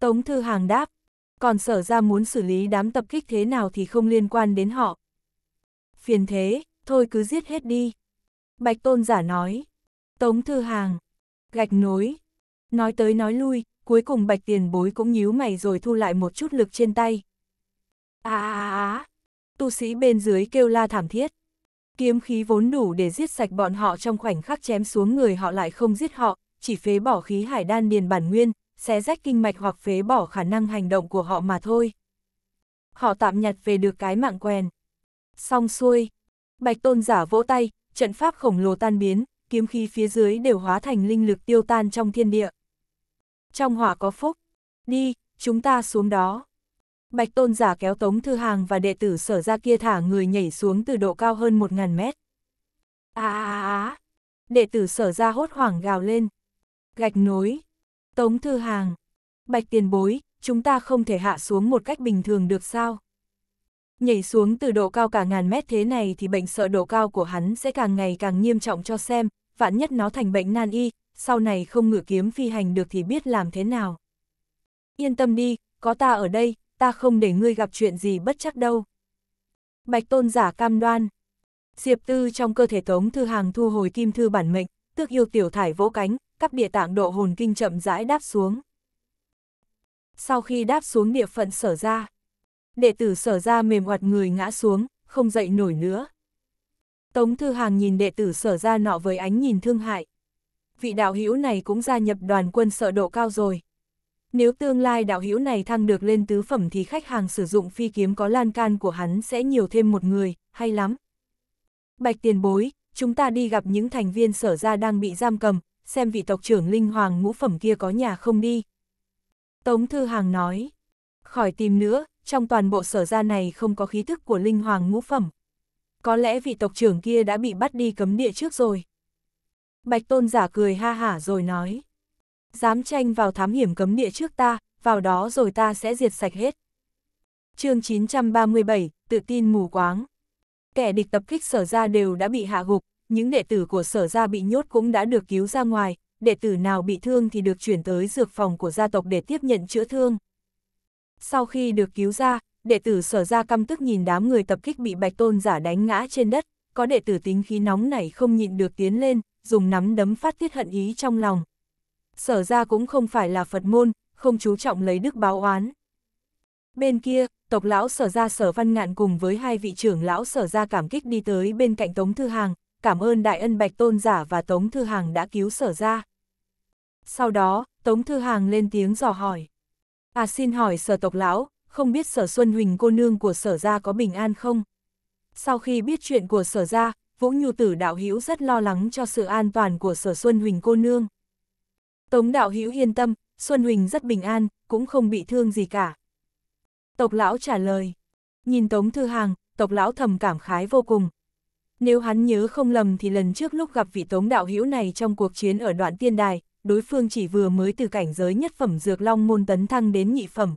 Tống Thư Hàng đáp, còn sở ra muốn xử lý đám tập kích thế nào thì không liên quan đến họ. Phiền thế, thôi cứ giết hết đi. Bạch Tôn giả nói, Tống Thư Hàng, gạch nối. Nói tới nói lui, cuối cùng Bạch Tiền Bối cũng nhíu mày rồi thu lại một chút lực trên tay. À à à, tu sĩ bên dưới kêu la thảm thiết. Kiếm khí vốn đủ để giết sạch bọn họ trong khoảnh khắc chém xuống người họ lại không giết họ, chỉ phế bỏ khí hải đan điền bản nguyên, xé rách kinh mạch hoặc phế bỏ khả năng hành động của họ mà thôi. Họ tạm nhặt về được cái mạng quèn. Xong xuôi, bạch tôn giả vỗ tay, trận pháp khổng lồ tan biến, kiếm khí phía dưới đều hóa thành linh lực tiêu tan trong thiên địa. Trong họa có phúc, đi, chúng ta xuống đó. Bạch tôn giả kéo tống thư hàng và đệ tử sở ra kia thả người nhảy xuống từ độ cao hơn 1.000 mét. À à à, đệ tử sở ra hốt hoảng gào lên. Gạch nối, Tống Thư Hàng, Bạch Tiền Bối, chúng ta không thể hạ xuống một cách bình thường được sao? Nhảy xuống từ độ cao cả ngàn mét thế này thì bệnh sợ độ cao của hắn sẽ càng ngày càng nghiêm trọng cho xem, vạn nhất nó thành bệnh nan y, sau này không ngựa kiếm phi hành được thì biết làm thế nào. Yên tâm đi, có ta ở đây, ta không để ngươi gặp chuyện gì bất chắc đâu. Bạch tôn giả cam đoan. Diệp tư trong cơ thể tống thư hàng thu hồi kim thư bản mệnh, tước yêu tiểu thải vỗ cánh, các địa tạng độ hồn kinh chậm rãi đáp xuống. Sau khi đáp xuống địa phận sở ra, đệ tử sở ra mềm hoạt người ngã xuống, không dậy nổi nữa. Tống Thư Hàng nhìn đệ tử sở ra nọ với ánh nhìn thương hại. Vị đạo hữu này cũng gia nhập đoàn quân sở độ cao rồi. Nếu tương lai đạo hữu này thăng được lên tứ phẩm thì khách hàng sử dụng phi kiếm có lan can của hắn sẽ nhiều thêm một người, hay lắm. Bạch tiền bối, chúng ta đi gặp những thành viên sở ra đang bị giam cầm, xem vị tộc trưởng linh hoàng ngũ phẩm kia có nhà không đi. Tống Thư Hàng nói, khỏi tìm nữa, trong toàn bộ sở gia này không có khí thức của linh hoàng ngũ phẩm. Có lẽ vị tộc trưởng kia đã bị bắt đi cấm địa trước rồi. Bạch Tôn giả cười ha hả rồi nói, dám tranh vào thám hiểm cấm địa trước ta, vào đó rồi ta sẽ diệt sạch hết. chương 937, tự tin mù quáng. Kẻ địch tập kích sở ra đều đã bị hạ gục, những đệ tử của sở gia bị nhốt cũng đã được cứu ra ngoài, đệ tử nào bị thương thì được chuyển tới dược phòng của gia tộc để tiếp nhận chữa thương. Sau khi được cứu ra, đệ tử sở Gia căm tức nhìn đám người tập kích bị bạch tôn giả đánh ngã trên đất, có đệ tử tính khí nóng nảy không nhịn được tiến lên, dùng nắm đấm phát tiết hận ý trong lòng. Sở Gia cũng không phải là Phật môn, không chú trọng lấy đức báo oán. Bên kia, tộc lão sở Gia sở văn ngạn cùng với hai vị trưởng lão sở Gia cảm kích đi tới bên cạnh Tống Thư Hàng, cảm ơn đại ân bạch tôn giả và Tống Thư Hàng đã cứu sở ra. Sau đó, Tống Thư Hàng lên tiếng dò hỏi. À xin hỏi sở tộc lão, không biết sở Xuân Huỳnh cô nương của sở ra có bình an không? Sau khi biết chuyện của sở ra, Vũ Nhu Tử Đạo Hữu rất lo lắng cho sự an toàn của sở Xuân Huỳnh cô nương. Tống Đạo Hữu yên tâm, Xuân Huỳnh rất bình an, cũng không bị thương gì cả. Tộc lão trả lời. Nhìn Tống Thư Hàng, tộc lão thầm cảm khái vô cùng, nếu hắn nhớ không lầm thì lần trước lúc gặp vị tống đạo hữu này trong cuộc chiến ở đoạn tiên đài, đối phương chỉ vừa mới từ cảnh giới nhất phẩm dược long môn tấn thăng đến nhị phẩm.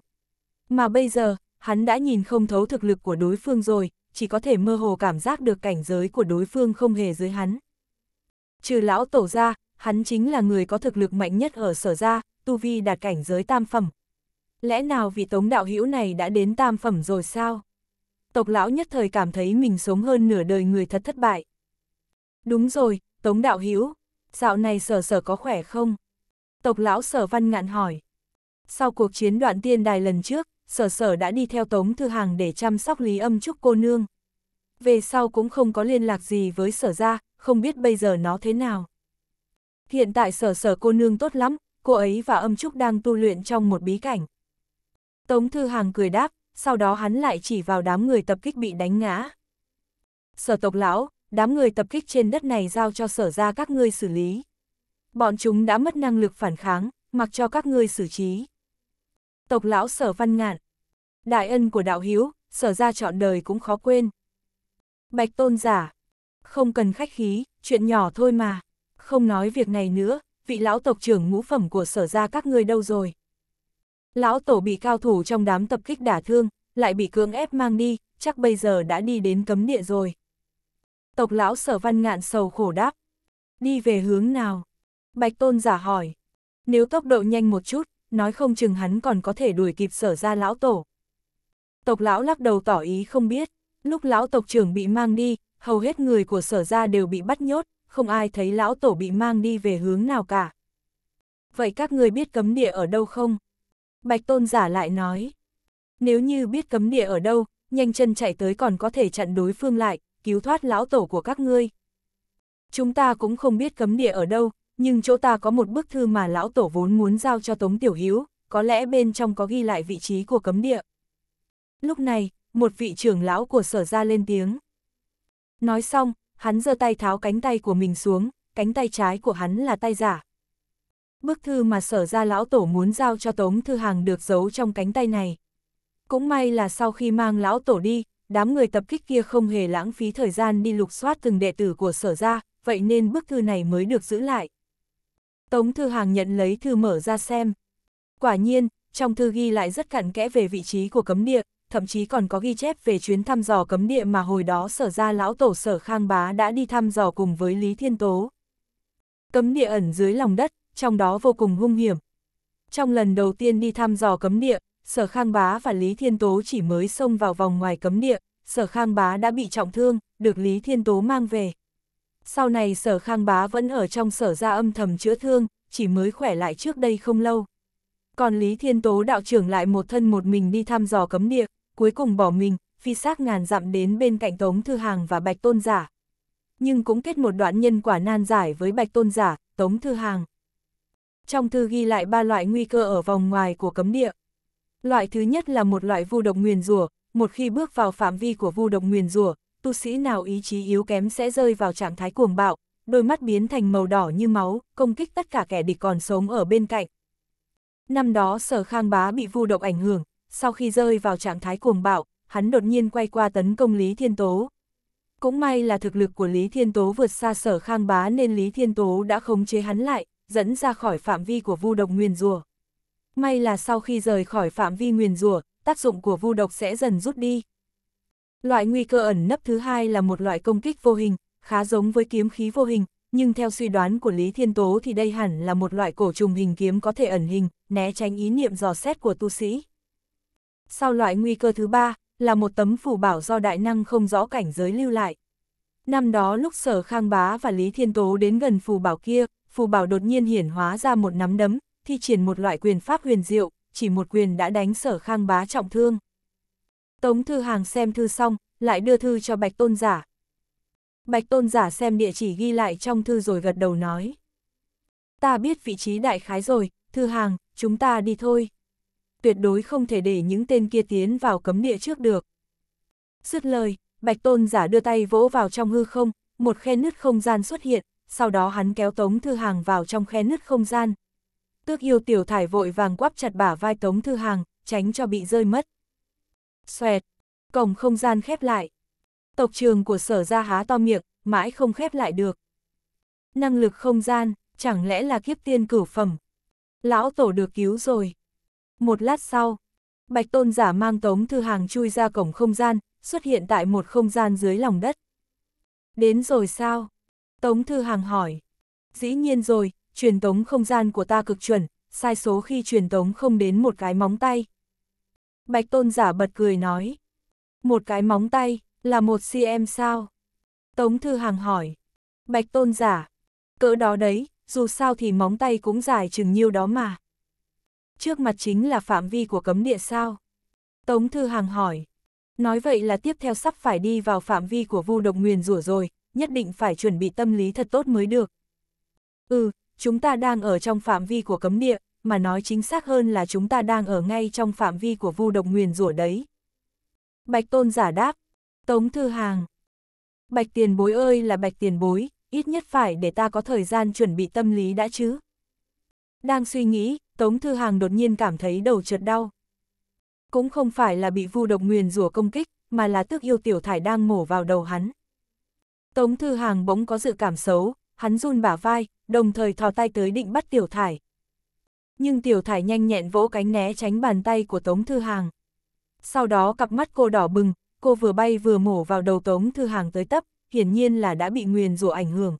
Mà bây giờ, hắn đã nhìn không thấu thực lực của đối phương rồi, chỉ có thể mơ hồ cảm giác được cảnh giới của đối phương không hề dưới hắn. Trừ lão tổ ra, hắn chính là người có thực lực mạnh nhất ở sở gia tu vi đạt cảnh giới tam phẩm. Lẽ nào vị tống đạo hữu này đã đến tam phẩm rồi sao? tộc lão nhất thời cảm thấy mình sống hơn nửa đời người thật thất bại. Đúng rồi, Tống Đạo Hiếu, dạo này sở sở có khỏe không? Tộc lão sở văn ngạn hỏi. Sau cuộc chiến đoạn tiên đài lần trước, sở sở đã đi theo Tống Thư Hàng để chăm sóc lý âm trúc cô nương. Về sau cũng không có liên lạc gì với sở ra, không biết bây giờ nó thế nào. Hiện tại sở sở cô nương tốt lắm, cô ấy và âm trúc đang tu luyện trong một bí cảnh. Tống Thư Hàng cười đáp, sau đó hắn lại chỉ vào đám người tập kích bị đánh ngã. Sở tộc lão, đám người tập kích trên đất này giao cho sở ra các ngươi xử lý. Bọn chúng đã mất năng lực phản kháng, mặc cho các ngươi xử trí. Tộc lão sở văn ngạn, đại ân của đạo hiếu, sở ra chọn đời cũng khó quên. Bạch tôn giả, không cần khách khí, chuyện nhỏ thôi mà, không nói việc này nữa, vị lão tộc trưởng ngũ phẩm của sở ra các ngươi đâu rồi. Lão tổ bị cao thủ trong đám tập kích đả thương, lại bị cưỡng ép mang đi, chắc bây giờ đã đi đến cấm địa rồi. Tộc lão sở văn ngạn sầu khổ đáp. Đi về hướng nào? Bạch tôn giả hỏi. Nếu tốc độ nhanh một chút, nói không chừng hắn còn có thể đuổi kịp sở ra lão tổ. Tộc lão lắc đầu tỏ ý không biết, lúc lão tộc trưởng bị mang đi, hầu hết người của sở ra đều bị bắt nhốt, không ai thấy lão tổ bị mang đi về hướng nào cả. Vậy các người biết cấm địa ở đâu không? Bạch tôn giả lại nói, nếu như biết cấm địa ở đâu, nhanh chân chạy tới còn có thể chặn đối phương lại, cứu thoát lão tổ của các ngươi. Chúng ta cũng không biết cấm địa ở đâu, nhưng chỗ ta có một bức thư mà lão tổ vốn muốn giao cho Tống Tiểu Hiếu, có lẽ bên trong có ghi lại vị trí của cấm địa. Lúc này, một vị trưởng lão của sở ra lên tiếng. Nói xong, hắn giơ tay tháo cánh tay của mình xuống, cánh tay trái của hắn là tay giả, Bức thư mà sở ra lão tổ muốn giao cho Tống Thư Hàng được giấu trong cánh tay này. Cũng may là sau khi mang lão tổ đi, đám người tập kích kia không hề lãng phí thời gian đi lục soát từng đệ tử của sở ra, vậy nên bức thư này mới được giữ lại. Tống Thư Hàng nhận lấy thư mở ra xem. Quả nhiên, trong thư ghi lại rất cặn kẽ về vị trí của cấm địa, thậm chí còn có ghi chép về chuyến thăm dò cấm địa mà hồi đó sở ra lão tổ sở khang bá đã đi thăm dò cùng với Lý Thiên Tố. Cấm địa ẩn dưới lòng đất, trong đó vô cùng hung hiểm. Trong lần đầu tiên đi thăm dò cấm địa, Sở Khang Bá và Lý Thiên Tố chỉ mới xông vào vòng ngoài cấm địa, Sở Khang Bá đã bị trọng thương, được Lý Thiên Tố mang về. Sau này Sở Khang Bá vẫn ở trong sở gia âm thầm chữa thương, chỉ mới khỏe lại trước đây không lâu. Còn Lý Thiên Tố đạo trưởng lại một thân một mình đi thăm dò cấm địa, cuối cùng bỏ mình, phi xác ngàn dặm đến bên cạnh Tống Thư Hàng và Bạch Tôn Giả. Nhưng cũng kết một đoạn nhân quả nan giải với Bạch Tôn Giả, Tống Thư Hàng trong thư ghi lại ba loại nguy cơ ở vòng ngoài của cấm địa. Loại thứ nhất là một loại vu độc nguyền rủa, một khi bước vào phạm vi của vu độc nguyền rủa, tu sĩ nào ý chí yếu kém sẽ rơi vào trạng thái cuồng bạo, đôi mắt biến thành màu đỏ như máu, công kích tất cả kẻ địch còn sống ở bên cạnh. Năm đó Sở Khang Bá bị vu độc ảnh hưởng, sau khi rơi vào trạng thái cuồng bạo, hắn đột nhiên quay qua tấn công Lý Thiên Tố. Cũng may là thực lực của Lý Thiên Tố vượt xa Sở Khang Bá nên Lý Thiên Tố đã khống chế hắn lại, dẫn ra khỏi phạm vi của vu độc nguyền rùa. May là sau khi rời khỏi phạm vi nguyền rùa, tác dụng của vu độc sẽ dần rút đi. Loại nguy cơ ẩn nấp thứ hai là một loại công kích vô hình, khá giống với kiếm khí vô hình, nhưng theo suy đoán của Lý Thiên Tố thì đây hẳn là một loại cổ trùng hình kiếm có thể ẩn hình, né tránh ý niệm dò xét của tu sĩ. Sau loại nguy cơ thứ ba, là một tấm phù bảo do đại năng không rõ cảnh giới lưu lại. Năm đó lúc Sở Khang Bá và Lý Thiên Tố đến gần phù bảo kia, phù bảo đột nhiên hiển hóa ra một nắm đấm, thi triển một loại quyền pháp huyền diệu, chỉ một quyền đã đánh sở khang bá trọng thương. Tống thư hàng xem thư xong, lại đưa thư cho bạch tôn giả. Bạch tôn giả xem địa chỉ ghi lại trong thư rồi gật đầu nói. Ta biết vị trí đại khái rồi, thư hàng, chúng ta đi thôi. Tuyệt đối không thể để những tên kia tiến vào cấm địa trước được. Dứt lời, bạch tôn giả đưa tay vỗ vào trong hư không, một khe nứt không gian xuất hiện, sau đó hắn kéo Tống Thư Hàng vào trong khe nứt không gian. Tước yêu tiểu thải vội vàng quắp chặt bả vai Tống Thư Hàng, tránh cho bị rơi mất. Xoẹt, cổng không gian khép lại. Tộc trường của sở ra há to miệng, mãi không khép lại được. Năng lực không gian, chẳng lẽ là kiếp tiên cửu phẩm. Lão tổ được cứu rồi. Một lát sau, Bạch Tôn giả mang Tống Thư Hàng chui ra cổng không gian, xuất hiện tại một không gian dưới lòng đất. Đến rồi sao? Tống Thư Hàng hỏi. Dĩ nhiên rồi, truyền tống không gian của ta cực chuẩn, sai số khi truyền tống không đến một cái móng tay. Bạch Tôn giả bật cười nói. Một cái móng tay, là một cm sao? Tống Thư Hàng hỏi. Bạch Tôn giả. Cỡ đó đấy, dù sao thì móng tay cũng dài chừng nhiêu đó mà. Trước mặt chính là phạm vi của cấm địa sao? Tống Thư Hàng hỏi. Nói vậy là tiếp theo sắp phải đi vào phạm vi của vu độc nguyền rủa rồi, nhất định phải chuẩn bị tâm lý thật tốt mới được. Ừ, chúng ta đang ở trong phạm vi của cấm địa, mà nói chính xác hơn là chúng ta đang ở ngay trong phạm vi của vu độc nguyền rủa đấy. Bạch Tôn giả đáp, Tống Thư Hàng. Bạch tiền bối ơi là bạch tiền bối, ít nhất phải để ta có thời gian chuẩn bị tâm lý đã chứ. Đang suy nghĩ, Tống Thư Hàng đột nhiên cảm thấy đầu trượt đau. Cũng không phải là bị vu độc nguyền rủa công kích, mà là tước yêu tiểu thải đang mổ vào đầu hắn. Tống Thư Hàng bỗng có dự cảm xấu, hắn run bả vai, đồng thời thò tay tới định bắt Tiểu Thải. Nhưng Tiểu Thải nhanh nhẹn vỗ cánh né tránh bàn tay của Tống Thư Hàng. Sau đó cặp mắt cô đỏ bừng, cô vừa bay vừa mổ vào đầu Tống Thư Hàng tới tấp, hiển nhiên là đã bị nguyền rủa ảnh hưởng.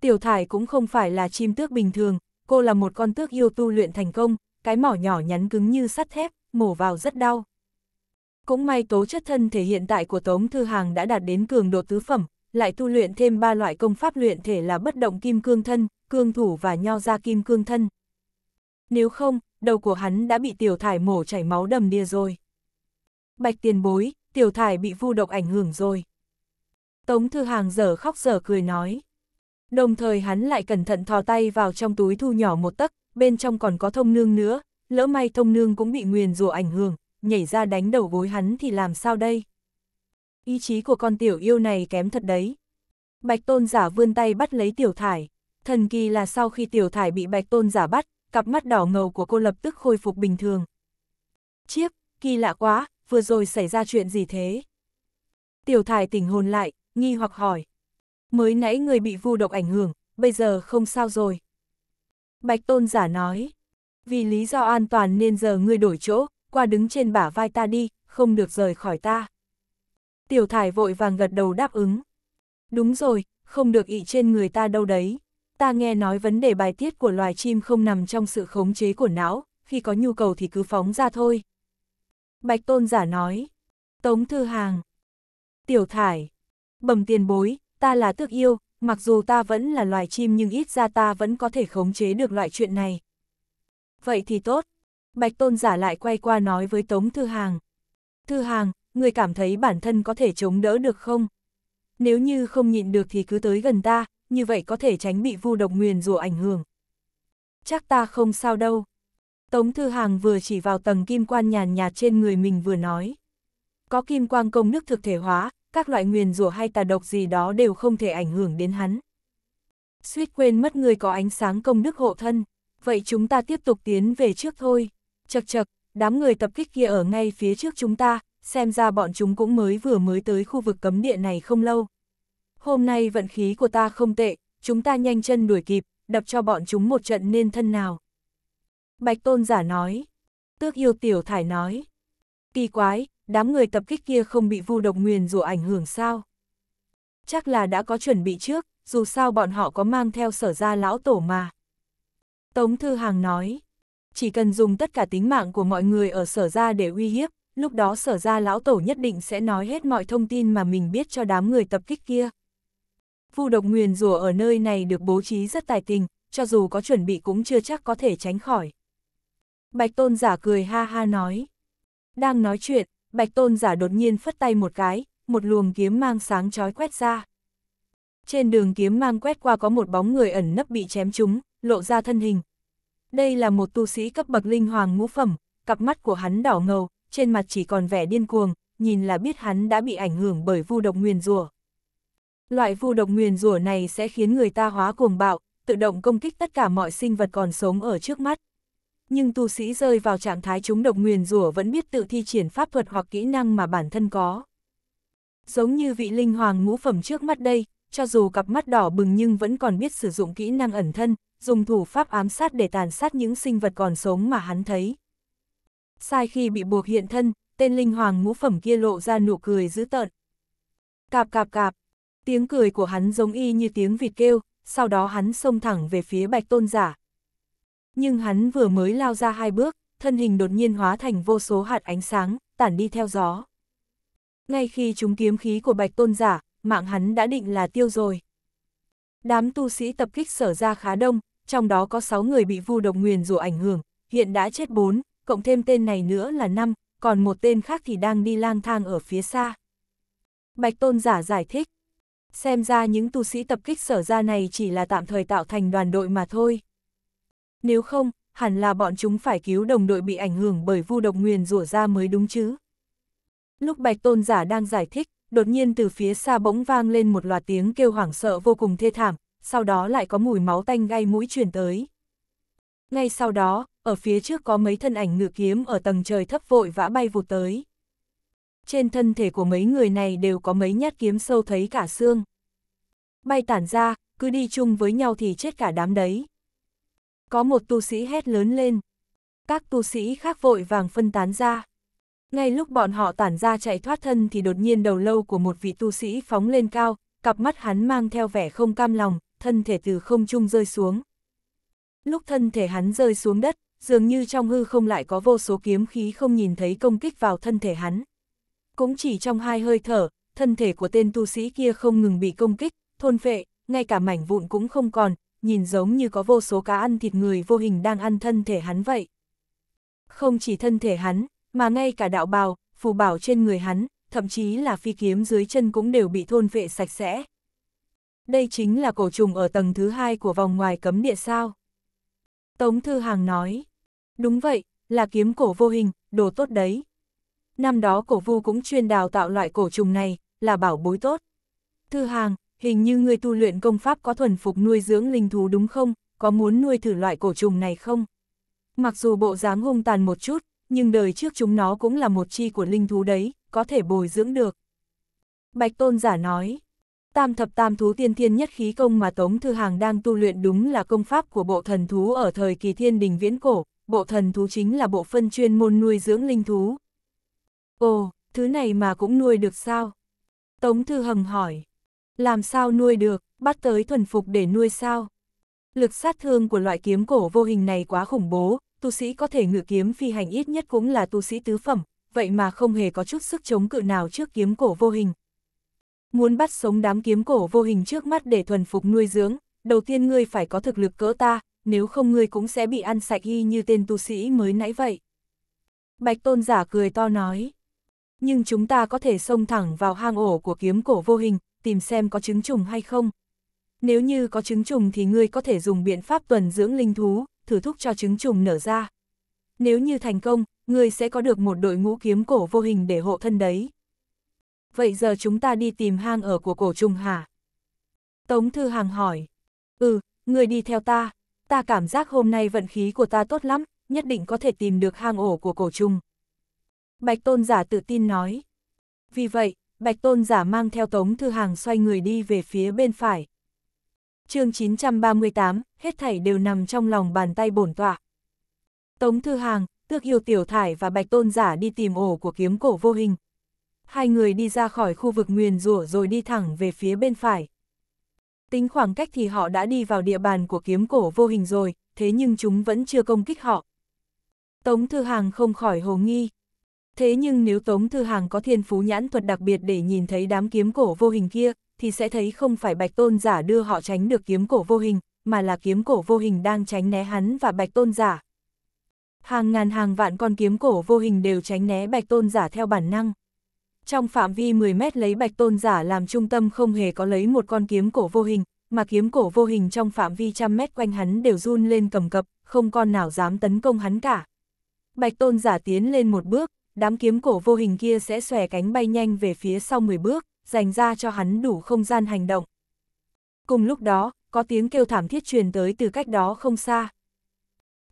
Tiểu Thải cũng không phải là chim tước bình thường, cô là một con tước yêu tu luyện thành công, cái mỏ nhỏ nhắn cứng như sắt thép, mổ vào rất đau. Cũng may tố chất thân thể hiện tại của Tống Thư Hàng đã đạt đến cường độ tứ phẩm, lại tu luyện thêm ba loại công pháp luyện thể là bất động kim cương thân, cương thủ và nho ra kim cương thân. Nếu không, đầu của hắn đã bị tiểu thải mổ chảy máu đầm đìa rồi. Bạch tiền bối, tiểu thải bị vu độc ảnh hưởng rồi. Tống thư hàng dở khóc dở cười nói. Đồng thời hắn lại cẩn thận thò tay vào trong túi thu nhỏ một tấc, bên trong còn có thông nương nữa, lỡ may thông nương cũng bị nguyền rủa ảnh hưởng, nhảy ra đánh đầu gối hắn thì làm sao đây? Ý chí của con tiểu yêu này kém thật đấy. Bạch tôn giả vươn tay bắt lấy tiểu thải. Thần kỳ là sau khi tiểu thải bị bạch tôn giả bắt, cặp mắt đỏ ngầu của cô lập tức khôi phục bình thường. Chiếc, kỳ lạ quá, vừa rồi xảy ra chuyện gì thế? Tiểu thải tỉnh hồn lại, nghi hoặc hỏi. Mới nãy người bị vu độc ảnh hưởng, bây giờ không sao rồi. Bạch tôn giả nói. Vì lý do an toàn nên giờ ngươi đổi chỗ, qua đứng trên bả vai ta đi, không được rời khỏi ta tiểu thải vội vàng gật đầu đáp ứng. Đúng rồi, không được ị trên người ta đâu đấy. Ta nghe nói vấn đề bài tiết của loài chim không nằm trong sự khống chế của não, khi có nhu cầu thì cứ phóng ra thôi. Bạch tôn giả nói. Tống thư hàng. Tiểu thải. Bầm tiền bối, ta là tước yêu, mặc dù ta vẫn là loài chim nhưng ít ra ta vẫn có thể khống chế được loại chuyện này. Vậy thì tốt. Bạch tôn giả lại quay qua nói với Tống Thư Hàng. Thư Hàng, người cảm thấy bản thân có thể chống đỡ được không? Nếu như không nhịn được thì cứ tới gần ta, như vậy có thể tránh bị vu độc nguyền rủa ảnh hưởng. Chắc ta không sao đâu. Tống Thư Hàng vừa chỉ vào tầng kim quan nhàn nhạt trên người mình vừa nói. Có kim quang công đức thực thể hóa, các loại nguyền rủa hay tà độc gì đó đều không thể ảnh hưởng đến hắn. Suýt quên mất người có ánh sáng công đức hộ thân, vậy chúng ta tiếp tục tiến về trước thôi. Chật chật, đám người tập kích kia ở ngay phía trước chúng ta, xem ra bọn chúng cũng mới vừa mới tới khu vực cấm địa này không lâu. Hôm nay vận khí của ta không tệ, chúng ta nhanh chân đuổi kịp, đập cho bọn chúng một trận nên thân nào. Bạch tôn giả nói, tước yêu tiểu thải nói, kỳ quái, đám người tập kích kia không bị vu độc nguyền rủa ảnh hưởng sao. Chắc là đã có chuẩn bị trước, dù sao bọn họ có mang theo sở ra lão tổ mà. Tống Thư Hàng nói, chỉ cần dùng tất cả tính mạng của mọi người ở sở ra để uy hiếp, lúc đó sở ra lão tổ nhất định sẽ nói hết mọi thông tin mà mình biết cho đám người tập kích kia. Vu độc nguyền rủa ở nơi này được bố trí rất tài tình, cho dù có chuẩn bị cũng chưa chắc có thể tránh khỏi. Bạch tôn giả cười ha ha nói. Đang nói chuyện, bạch tôn giả đột nhiên phất tay một cái, một luồng kiếm mang sáng chói quét ra. Trên đường kiếm mang quét qua có một bóng người ẩn nấp bị chém trúng, lộ ra thân hình. Đây là một tu sĩ cấp bậc linh hoàng ngũ phẩm, cặp mắt của hắn đỏ ngầu, trên mặt chỉ còn vẻ điên cuồng, nhìn là biết hắn đã bị ảnh hưởng bởi vu độc nguyền rủa. Loại vu độc nguyền rủa này sẽ khiến người ta hóa cuồng bạo, tự động công kích tất cả mọi sinh vật còn sống ở trước mắt. Nhưng tu sĩ rơi vào trạng thái chúng độc nguyền rủa vẫn biết tự thi triển pháp thuật hoặc kỹ năng mà bản thân có. Giống như vị linh hoàng ngũ phẩm trước mắt đây, cho dù cặp mắt đỏ bừng nhưng vẫn còn biết sử dụng kỹ năng ẩn thân, dùng thủ pháp ám sát để tàn sát những sinh vật còn sống mà hắn thấy sai khi bị buộc hiện thân, tên linh hoàng ngũ phẩm kia lộ ra nụ cười dữ tợn. Cạp cạp cạp, tiếng cười của hắn giống y như tiếng vịt kêu, sau đó hắn xông thẳng về phía bạch tôn giả. Nhưng hắn vừa mới lao ra hai bước, thân hình đột nhiên hóa thành vô số hạt ánh sáng, tản đi theo gió. Ngay khi chúng kiếm khí của bạch tôn giả, mạng hắn đã định là tiêu rồi. Đám tu sĩ tập kích sở ra khá đông, trong đó có 6 người bị vu độc nguyền rủa ảnh hưởng, hiện đã chết 4, cộng thêm tên này nữa là năm, còn một tên khác thì đang đi lang thang ở phía xa. Bạch Tôn giả giải thích, xem ra những tu sĩ tập kích sở ra này chỉ là tạm thời tạo thành đoàn đội mà thôi. Nếu không, hẳn là bọn chúng phải cứu đồng đội bị ảnh hưởng bởi vu độc nguyền rủa ra mới đúng chứ. Lúc Bạch Tôn giả đang giải thích, đột nhiên từ phía xa bỗng vang lên một loạt tiếng kêu hoảng sợ vô cùng thê thảm, sau đó lại có mùi máu tanh gai mũi truyền tới. Ngay sau đó, ở phía trước có mấy thân ảnh ngự kiếm ở tầng trời thấp vội vã bay vụt tới. Trên thân thể của mấy người này đều có mấy nhát kiếm sâu thấy cả xương. Bay tản ra, cứ đi chung với nhau thì chết cả đám đấy. Có một tu sĩ hét lớn lên. Các tu sĩ khác vội vàng phân tán ra. Ngay lúc bọn họ tản ra chạy thoát thân thì đột nhiên đầu lâu của một vị tu sĩ phóng lên cao, cặp mắt hắn mang theo vẻ không cam lòng, thân thể từ không trung rơi xuống. Lúc thân thể hắn rơi xuống đất, dường như trong hư không lại có vô số kiếm khí không nhìn thấy công kích vào thân thể hắn. Cũng chỉ trong hai hơi thở, thân thể của tên tu sĩ kia không ngừng bị công kích, thôn phệ, ngay cả mảnh vụn cũng không còn, nhìn giống như có vô số cá ăn thịt người vô hình đang ăn thân thể hắn vậy. Không chỉ thân thể hắn, mà ngay cả đạo bào, phù bảo trên người hắn, thậm chí là phi kiếm dưới chân cũng đều bị thôn vệ sạch sẽ. Đây chính là cổ trùng ở tầng thứ hai của vòng ngoài cấm địa sao. Tống Thư Hàng nói, Đúng vậy, là kiếm cổ vô hình, đồ tốt đấy. Năm đó cổ vu cũng chuyên đào tạo loại cổ trùng này, là bảo bối tốt. Thư hàng, hình như người tu luyện công pháp có thuần phục nuôi dưỡng linh thú đúng không, có muốn nuôi thử loại cổ trùng này không? Mặc dù bộ dáng hung tàn một chút, nhưng đời trước chúng nó cũng là một chi của linh thú đấy, có thể bồi dưỡng được. Bạch tôn giả nói, tam thập tam thú tiên thiên nhất khí công mà Tống Thư Hàng đang tu luyện đúng là công pháp của bộ thần thú ở thời kỳ thiên đình viễn cổ, bộ thần thú chính là bộ phân chuyên môn nuôi dưỡng linh thú. Ồ, thứ này mà cũng nuôi được sao? Tống Thư Hầm hỏi. Làm sao nuôi được, bắt tới thuần phục để nuôi sao? Lực sát thương của loại kiếm cổ vô hình này quá khủng bố, tu sĩ có thể ngự kiếm phi hành ít nhất cũng là tu sĩ tứ phẩm, vậy mà không hề có chút sức chống cự nào trước kiếm cổ vô hình. Muốn bắt sống đám kiếm cổ vô hình trước mắt để thuần phục nuôi dưỡng, đầu tiên ngươi phải có thực lực cỡ ta, nếu không ngươi cũng sẽ bị ăn sạch y như tên tu sĩ mới nãy vậy. Bạch tôn giả cười to nói. Nhưng chúng ta có thể xông thẳng vào hang ổ của kiếm cổ vô hình, tìm xem có trứng trùng hay không. Nếu như có trứng trùng thì ngươi có thể dùng biện pháp tuần dưỡng linh thú, thử thúc cho trứng trùng nở ra. Nếu như thành công, ngươi sẽ có được một đội ngũ kiếm cổ vô hình để hộ thân đấy. Vậy giờ chúng ta đi tìm hang ở của cổ trùng hả? Tống Thư Hàng hỏi. Ừ, ngươi đi theo ta, ta cảm giác hôm nay vận khí của ta tốt lắm, nhất định có thể tìm được hang ổ của cổ trùng. Bạch tôn giả tự tin nói. Vì vậy, bạch tôn giả mang theo tống thư hàng xoay người đi về phía bên phải. chương 938, hết thảy đều nằm trong lòng bàn tay bổn tọa. Tống thư hàng, tước yêu tiểu thải và bạch tôn giả đi tìm ổ của kiếm cổ vô hình. Hai người đi ra khỏi khu vực nguyền rủa rồi đi thẳng về phía bên phải. Tính khoảng cách thì họ đã đi vào địa bàn của kiếm cổ vô hình rồi, thế nhưng chúng vẫn chưa công kích họ. Tống Thư Hàng không khỏi hồ nghi. Thế nhưng nếu Tống Thư Hàng có thiên phú nhãn thuật đặc biệt để nhìn thấy đám kiếm cổ vô hình kia, thì sẽ thấy không phải Bạch Tôn Giả đưa họ tránh được kiếm cổ vô hình, mà là kiếm cổ vô hình đang tránh né hắn và Bạch Tôn Giả. Hàng ngàn hàng vạn con kiếm cổ vô hình đều tránh né Bạch Tôn Giả theo bản năng. Trong phạm vi 10 mét lấy bạch tôn giả làm trung tâm không hề có lấy một con kiếm cổ vô hình, mà kiếm cổ vô hình trong phạm vi trăm mét quanh hắn đều run lên cầm cập, không con nào dám tấn công hắn cả. Bạch tôn giả tiến lên một bước, đám kiếm cổ vô hình kia sẽ xòe cánh bay nhanh về phía sau 10 bước, dành ra cho hắn đủ không gian hành động. Cùng lúc đó, có tiếng kêu thảm thiết truyền tới từ cách đó không xa.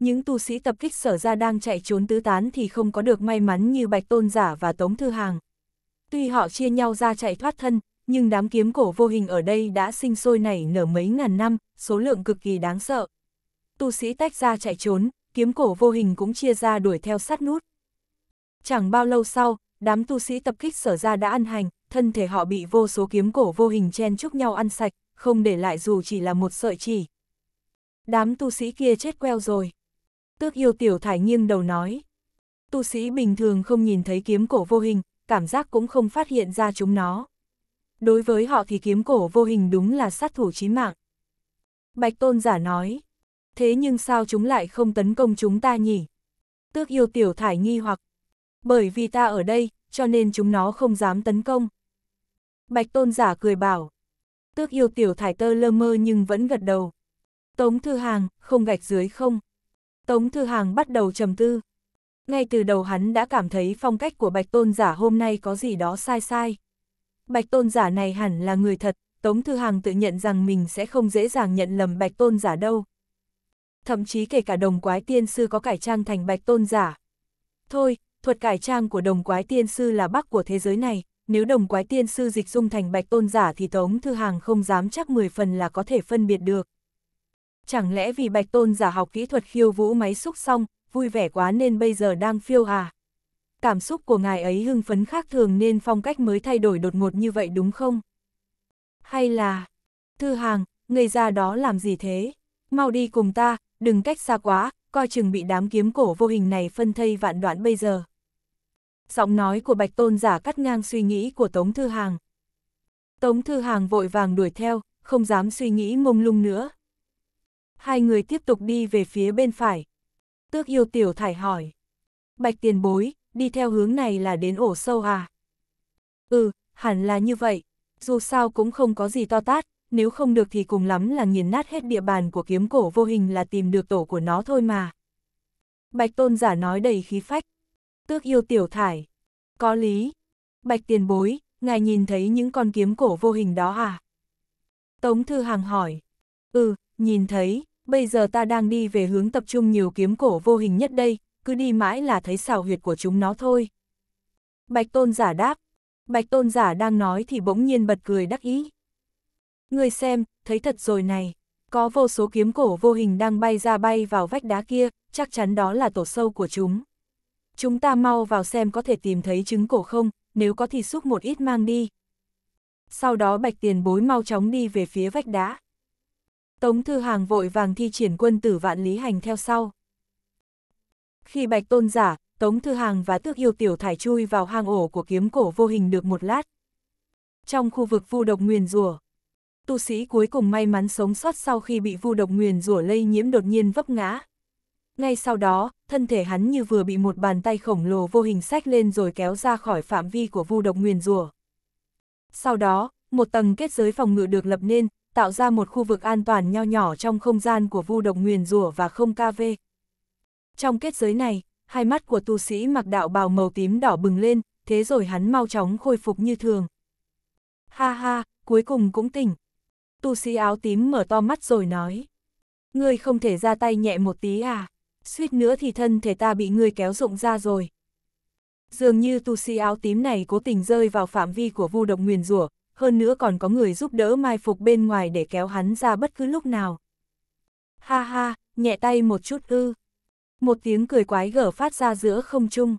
Những tu sĩ tập kích sở ra đang chạy trốn tứ tán thì không có được may mắn như Bạch Tôn Giả và Tống Thư Hàng. Tuy họ chia nhau ra chạy thoát thân, nhưng đám kiếm cổ vô hình ở đây đã sinh sôi nảy nở mấy ngàn năm, số lượng cực kỳ đáng sợ. Tu sĩ tách ra chạy trốn, kiếm cổ vô hình cũng chia ra đuổi theo sát nút. Chẳng bao lâu sau, đám tu sĩ tập kích sở ra đã ăn hành, thân thể họ bị vô số kiếm cổ vô hình chen chúc nhau ăn sạch, không để lại dù chỉ là một sợi chỉ. Đám tu sĩ kia chết queo rồi. Tước yêu tiểu thải nghiêng đầu nói. Tu sĩ bình thường không nhìn thấy kiếm cổ vô hình, cảm giác cũng không phát hiện ra chúng nó. Đối với họ thì kiếm cổ vô hình đúng là sát thủ chí mạng. Bạch tôn giả nói, thế nhưng sao chúng lại không tấn công chúng ta nhỉ? Tước yêu tiểu thải nghi hoặc, bởi vì ta ở đây, cho nên chúng nó không dám tấn công. Bạch tôn giả cười bảo, tước yêu tiểu thải tơ lơ mơ nhưng vẫn gật đầu. Tống thư hàng, không gạch dưới không. Tống thư hàng bắt đầu trầm tư. Ngay từ đầu hắn đã cảm thấy phong cách của bạch tôn giả hôm nay có gì đó sai sai. Bạch tôn giả này hẳn là người thật, Tống Thư Hàng tự nhận rằng mình sẽ không dễ dàng nhận lầm bạch tôn giả đâu. Thậm chí kể cả đồng quái tiên sư có cải trang thành bạch tôn giả. Thôi, thuật cải trang của đồng quái tiên sư là bắc của thế giới này, nếu đồng quái tiên sư dịch dung thành bạch tôn giả thì Tống Thư Hàng không dám chắc 10 phần là có thể phân biệt được. Chẳng lẽ vì bạch tôn giả học kỹ thuật khiêu vũ máy xúc xong, vui vẻ quá nên bây giờ đang phiêu à. Cảm xúc của ngài ấy hưng phấn khác thường nên phong cách mới thay đổi đột ngột như vậy đúng không? Hay là, thư hàng, người ra đó làm gì thế? Mau đi cùng ta, đừng cách xa quá, coi chừng bị đám kiếm cổ vô hình này phân thây vạn đoạn bây giờ. Giọng nói của Bạch Tôn giả cắt ngang suy nghĩ của Tống Thư Hàng. Tống Thư Hàng vội vàng đuổi theo, không dám suy nghĩ mông lung nữa. Hai người tiếp tục đi về phía bên phải tước yêu tiểu thải hỏi. Bạch tiền bối, đi theo hướng này là đến ổ sâu à? Ừ, hẳn là như vậy, dù sao cũng không có gì to tát, nếu không được thì cùng lắm là nghiền nát hết địa bàn của kiếm cổ vô hình là tìm được tổ của nó thôi mà. Bạch tôn giả nói đầy khí phách, tước yêu tiểu thải, có lý, bạch tiền bối, ngài nhìn thấy những con kiếm cổ vô hình đó à? Tống Thư Hàng hỏi, ừ, nhìn thấy, bây giờ ta đang đi về hướng tập trung nhiều kiếm cổ vô hình nhất đây, cứ đi mãi là thấy xào huyệt của chúng nó thôi. Bạch tôn giả đáp, bạch tôn giả đang nói thì bỗng nhiên bật cười đắc ý. Người xem, thấy thật rồi này, có vô số kiếm cổ vô hình đang bay ra bay vào vách đá kia, chắc chắn đó là tổ sâu của chúng. Chúng ta mau vào xem có thể tìm thấy trứng cổ không, nếu có thì xúc một ít mang đi. Sau đó bạch tiền bối mau chóng đi về phía vách đá. Tống Thư Hàng vội vàng thi triển quân tử vạn lý hành theo sau. Khi bạch tôn giả, Tống Thư Hàng và Tước Yêu Tiểu Thải chui vào hang ổ của kiếm cổ vô hình được một lát. Trong khu vực vu độc nguyền rùa, tu sĩ cuối cùng may mắn sống sót sau khi bị vu độc nguyền rủa lây nhiễm đột nhiên vấp ngã. Ngay sau đó, thân thể hắn như vừa bị một bàn tay khổng lồ vô hình sách lên rồi kéo ra khỏi phạm vi của vu độc nguyền rủa. Sau đó, một tầng kết giới phòng ngự được lập nên, tạo ra một khu vực an toàn nho nhỏ trong không gian của vu độc nguyền rủa và không ca vê. Trong kết giới này, hai mắt của tu sĩ mặc đạo bào màu tím đỏ bừng lên, thế rồi hắn mau chóng khôi phục như thường. Ha ha, cuối cùng cũng tỉnh. Tu sĩ áo tím mở to mắt rồi nói. Ngươi không thể ra tay nhẹ một tí à, suýt nữa thì thân thể ta bị ngươi kéo rụng ra rồi. Dường như tu sĩ áo tím này cố tình rơi vào phạm vi của vu độc nguyền rủa, hơn nữa còn có người giúp đỡ mai phục bên ngoài để kéo hắn ra bất cứ lúc nào. Ha ha, nhẹ tay một chút ư. Một tiếng cười quái gở phát ra giữa không trung.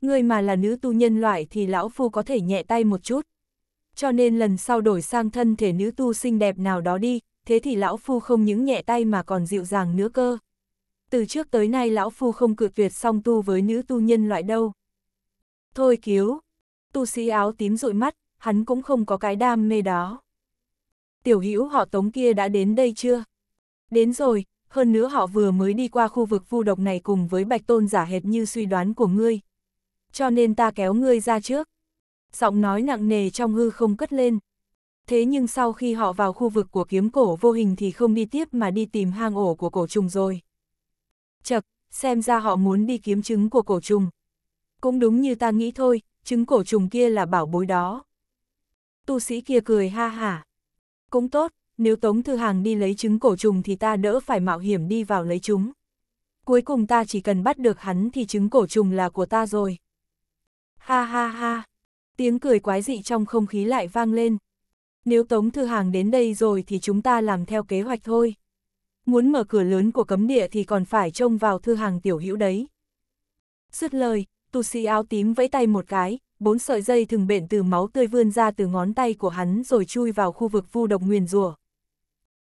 Người mà là nữ tu nhân loại thì lão phu có thể nhẹ tay một chút. Cho nên lần sau đổi sang thân thể nữ tu xinh đẹp nào đó đi, thế thì lão phu không những nhẹ tay mà còn dịu dàng nữa cơ. Từ trước tới nay lão phu không cự tuyệt song tu với nữ tu nhân loại đâu. Thôi cứu, tu sĩ áo tím rụi mắt, hắn cũng không có cái đam mê đó. Tiểu hữu họ tống kia đã đến đây chưa? Đến rồi, hơn nữa họ vừa mới đi qua khu vực vu độc này cùng với bạch tôn giả hệt như suy đoán của ngươi. Cho nên ta kéo ngươi ra trước. Giọng nói nặng nề trong hư không cất lên. Thế nhưng sau khi họ vào khu vực của kiếm cổ vô hình thì không đi tiếp mà đi tìm hang ổ của cổ trùng rồi. Chật, xem ra họ muốn đi kiếm trứng của cổ trùng. Cũng đúng như ta nghĩ thôi, trứng cổ trùng kia là bảo bối đó tu sĩ kia cười ha hả. Cũng tốt, nếu Tống Thư Hàng đi lấy trứng cổ trùng thì ta đỡ phải mạo hiểm đi vào lấy chúng. Cuối cùng ta chỉ cần bắt được hắn thì trứng cổ trùng là của ta rồi. Ha ha ha, tiếng cười quái dị trong không khí lại vang lên. Nếu Tống Thư Hàng đến đây rồi thì chúng ta làm theo kế hoạch thôi. Muốn mở cửa lớn của cấm địa thì còn phải trông vào Thư Hàng tiểu hữu đấy. Dứt lời, tu sĩ áo tím vẫy tay một cái, bốn sợi dây thừng bện từ máu tươi vươn ra từ ngón tay của hắn rồi chui vào khu vực vu độc nguyền rùa.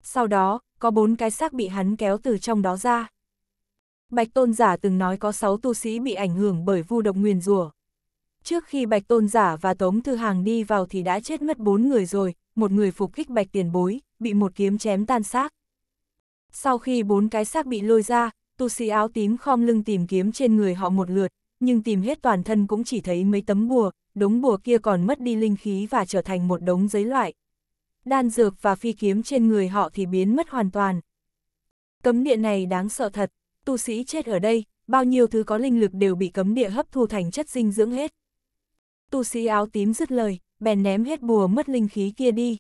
Sau đó, có bốn cái xác bị hắn kéo từ trong đó ra. Bạch Tôn Giả từng nói có sáu tu sĩ bị ảnh hưởng bởi vu độc nguyền rùa. Trước khi Bạch Tôn Giả và Tống Thư Hàng đi vào thì đã chết mất bốn người rồi, một người phục kích Bạch Tiền Bối, bị một kiếm chém tan xác. Sau khi bốn cái xác bị lôi ra, tu sĩ áo tím khom lưng tìm kiếm trên người họ một lượt, nhưng tìm hết toàn thân cũng chỉ thấy mấy tấm bùa, đống bùa kia còn mất đi linh khí và trở thành một đống giấy loại. Đan dược và phi kiếm trên người họ thì biến mất hoàn toàn. Cấm địa này đáng sợ thật, tu sĩ chết ở đây, bao nhiêu thứ có linh lực đều bị cấm địa hấp thu thành chất dinh dưỡng hết. Tu sĩ áo tím dứt lời, bèn ném hết bùa mất linh khí kia đi.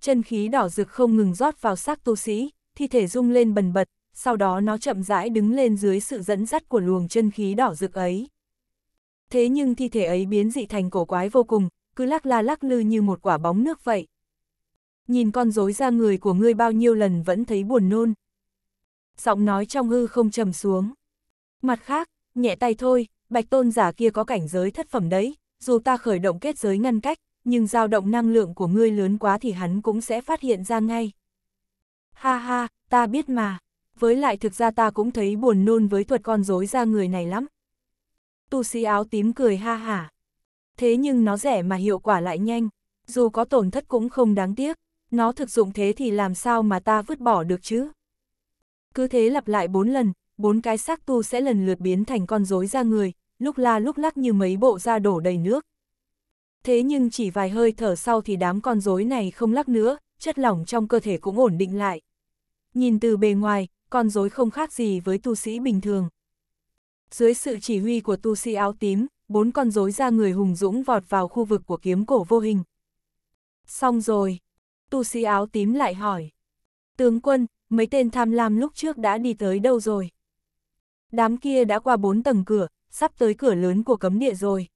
Chân khí đỏ rực không ngừng rót vào xác tu sĩ, thi thể rung lên bần bật, sau đó nó chậm rãi đứng lên dưới sự dẫn dắt của luồng chân khí đỏ rực ấy. Thế nhưng thi thể ấy biến dị thành cổ quái vô cùng, cứ lắc la lắc lư như một quả bóng nước vậy. Nhìn con rối ra người của ngươi bao nhiêu lần vẫn thấy buồn nôn. Giọng nói trong hư không trầm xuống. Mặt khác, nhẹ tay thôi, bạch tôn giả kia có cảnh giới thất phẩm đấy, dù ta khởi động kết giới ngăn cách, nhưng dao động năng lượng của ngươi lớn quá thì hắn cũng sẽ phát hiện ra ngay. Ha ha, ta biết mà với lại thực ra ta cũng thấy buồn nôn với thuật con dối ra người này lắm. Tu sĩ áo tím cười ha hả. Thế nhưng nó rẻ mà hiệu quả lại nhanh, dù có tổn thất cũng không đáng tiếc, nó thực dụng thế thì làm sao mà ta vứt bỏ được chứ? Cứ thế lặp lại bốn lần, bốn cái xác tu sẽ lần lượt biến thành con rối ra người, lúc la lúc lắc như mấy bộ da đổ đầy nước. Thế nhưng chỉ vài hơi thở sau thì đám con rối này không lắc nữa, chất lỏng trong cơ thể cũng ổn định lại. Nhìn từ bề ngoài, con rối không khác gì với tu sĩ bình thường. Dưới sự chỉ huy của tu sĩ áo tím, bốn con rối ra người hùng dũng vọt vào khu vực của kiếm cổ vô hình. Xong rồi, tu sĩ áo tím lại hỏi. Tướng quân, mấy tên tham lam lúc trước đã đi tới đâu rồi? Đám kia đã qua bốn tầng cửa, sắp tới cửa lớn của cấm địa rồi.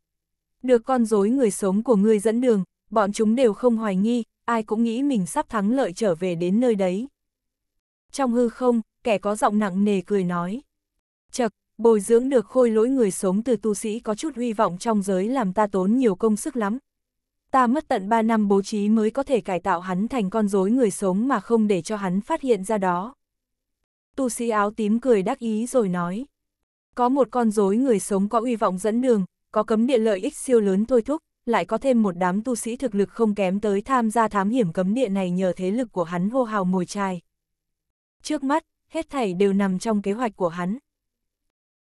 Được con rối người sống của ngươi dẫn đường, bọn chúng đều không hoài nghi, ai cũng nghĩ mình sắp thắng lợi trở về đến nơi đấy. Trong hư không, kẻ có giọng nặng nề cười nói. Chật, bồi dưỡng được khôi lỗi người sống từ tu sĩ có chút huy vọng trong giới làm ta tốn nhiều công sức lắm. Ta mất tận 3 năm bố trí mới có thể cải tạo hắn thành con rối người sống mà không để cho hắn phát hiện ra đó. Tu sĩ áo tím cười đắc ý rồi nói. Có một con rối người sống có uy vọng dẫn đường, có cấm địa lợi ích siêu lớn thôi thúc, lại có thêm một đám tu sĩ thực lực không kém tới tham gia thám hiểm cấm địa này nhờ thế lực của hắn hô hào mồi chai. Trước mắt, hết thảy đều nằm trong kế hoạch của hắn.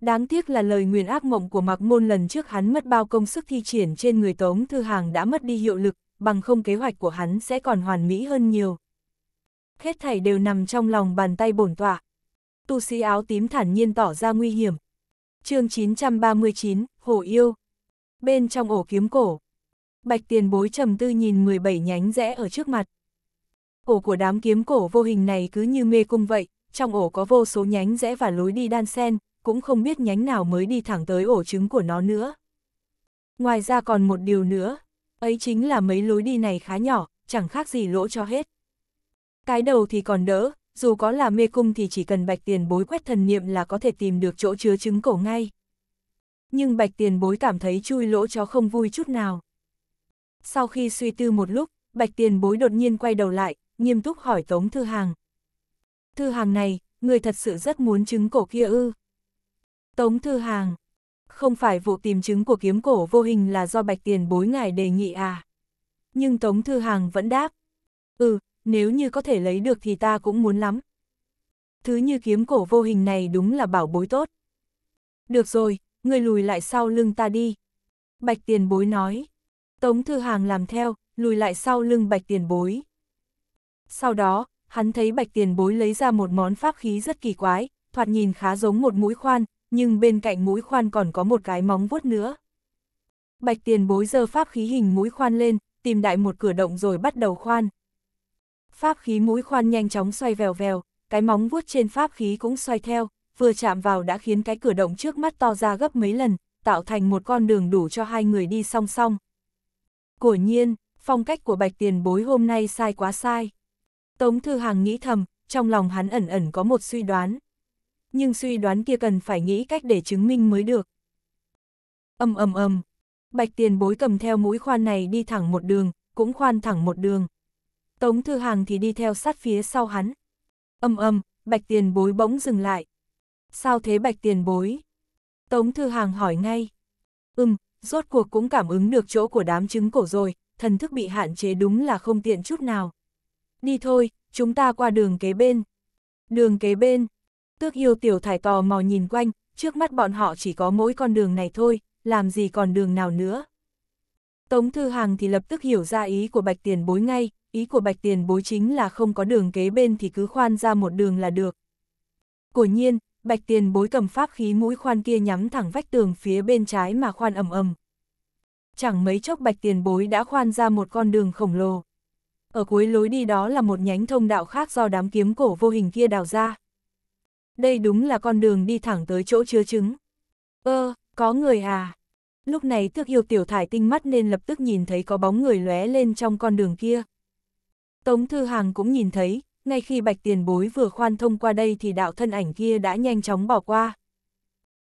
Đáng tiếc là lời nguyện ác mộng của Mạc Môn lần trước hắn mất bao công sức thi triển trên người Tống Thư Hàng đã mất đi hiệu lực, bằng không kế hoạch của hắn sẽ còn hoàn mỹ hơn nhiều. Hết thảy đều nằm trong lòng bàn tay bổn tọa. Tu sĩ áo tím thản nhiên tỏ ra nguy hiểm. chương 939, Hồ Yêu. Bên trong ổ kiếm cổ. Bạch tiền bối trầm tư nhìn 17 nhánh rẽ ở trước mặt. Ổ của đám kiếm cổ vô hình này cứ như mê cung vậy, trong ổ có vô số nhánh rẽ và lối đi đan sen, cũng không biết nhánh nào mới đi thẳng tới ổ trứng của nó nữa. Ngoài ra còn một điều nữa, ấy chính là mấy lối đi này khá nhỏ, chẳng khác gì lỗ cho hết. Cái đầu thì còn đỡ, dù có là mê cung thì chỉ cần bạch tiền bối quét thần niệm là có thể tìm được chỗ chứa trứng cổ ngay. Nhưng bạch tiền bối cảm thấy chui lỗ chó không vui chút nào. Sau khi suy tư một lúc, bạch tiền bối đột nhiên quay đầu lại, nghiêm túc hỏi Tống Thư Hàng, Thư hàng này, người thật sự rất muốn chứng cổ kia ư. Tống thư hàng, không phải vụ tìm chứng của kiếm cổ vô hình là do bạch tiền bối ngài đề nghị à. Nhưng Tống thư hàng vẫn đáp, ừ, nếu như có thể lấy được thì ta cũng muốn lắm. Thứ như kiếm cổ vô hình này đúng là bảo bối tốt. Được rồi, người lùi lại sau lưng ta đi. Bạch tiền bối nói. Tống thư hàng làm theo, lùi lại sau lưng bạch tiền bối. Sau đó, hắn thấy bạch tiền bối lấy ra một món pháp khí rất kỳ quái, thoạt nhìn khá giống một mũi khoan, nhưng bên cạnh mũi khoan còn có một cái móng vuốt nữa. Bạch tiền bối giơ pháp khí hình mũi khoan lên, tìm đại một cửa động rồi bắt đầu khoan. Pháp khí mũi khoan nhanh chóng xoay vèo vèo, cái móng vuốt trên pháp khí cũng xoay theo, vừa chạm vào đã khiến cái cửa động trước mắt to ra gấp mấy lần, tạo thành một con đường đủ cho hai người đi song song. Cổ nhiên, phong cách của bạch tiền bối hôm nay sai quá sai. Tống Thư Hàng nghĩ thầm, trong lòng hắn ẩn ẩn có một suy đoán. Nhưng suy đoán kia cần phải nghĩ cách để chứng minh mới được. Âm ầm ầm, bạch tiền bối cầm theo mũi khoan này đi thẳng một đường, cũng khoan thẳng một đường. Tống Thư Hàng thì đi theo sát phía sau hắn. Âm ầm, bạch tiền bối bỗng dừng lại. Sao thế bạch tiền bối? Tống Thư Hàng hỏi ngay. Ừm, rốt cuộc cũng cảm ứng được chỗ của đám trứng cổ rồi, thần thức bị hạn chế đúng là không tiện chút nào. Đi thôi, chúng ta qua đường kế bên. Đường kế bên. Tước yêu tiểu thải tò mò nhìn quanh, trước mắt bọn họ chỉ có mỗi con đường này thôi, làm gì còn đường nào nữa. Tống Thư Hàng thì lập tức hiểu ra ý của Bạch Tiền Bối ngay, ý của Bạch Tiền Bối chính là không có đường kế bên thì cứ khoan ra một đường là được. Của nhiên, Bạch Tiền Bối cầm pháp khí mũi khoan kia nhắm thẳng vách tường phía bên trái mà khoan ầm ầm. Chẳng mấy chốc Bạch Tiền Bối đã khoan ra một con đường khổng lồ ở cuối lối đi đó là một nhánh thông đạo khác do đám kiếm cổ vô hình kia đào ra. Đây đúng là con đường đi thẳng tới chỗ chứa trứng. Ơ, ờ, có người à? Lúc này tước yêu tiểu thải tinh mắt nên lập tức nhìn thấy có bóng người lóe lên trong con đường kia. Tống Thư Hàng cũng nhìn thấy, ngay khi bạch tiền bối vừa khoan thông qua đây thì đạo thân ảnh kia đã nhanh chóng bỏ qua.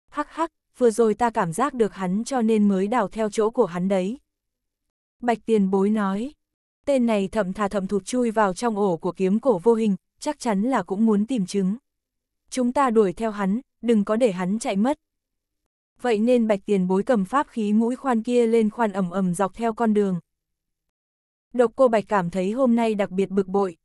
Hắc hắc, vừa rồi ta cảm giác được hắn cho nên mới đào theo chỗ của hắn đấy. Bạch tiền bối nói, Tên này thậm thà thậm thụt chui vào trong ổ của kiếm cổ vô hình, chắc chắn là cũng muốn tìm chứng. Chúng ta đuổi theo hắn, đừng có để hắn chạy mất. Vậy nên bạch tiền bối cầm pháp khí mũi khoan kia lên khoan ẩm ẩm dọc theo con đường. Độc cô bạch cảm thấy hôm nay đặc biệt bực bội.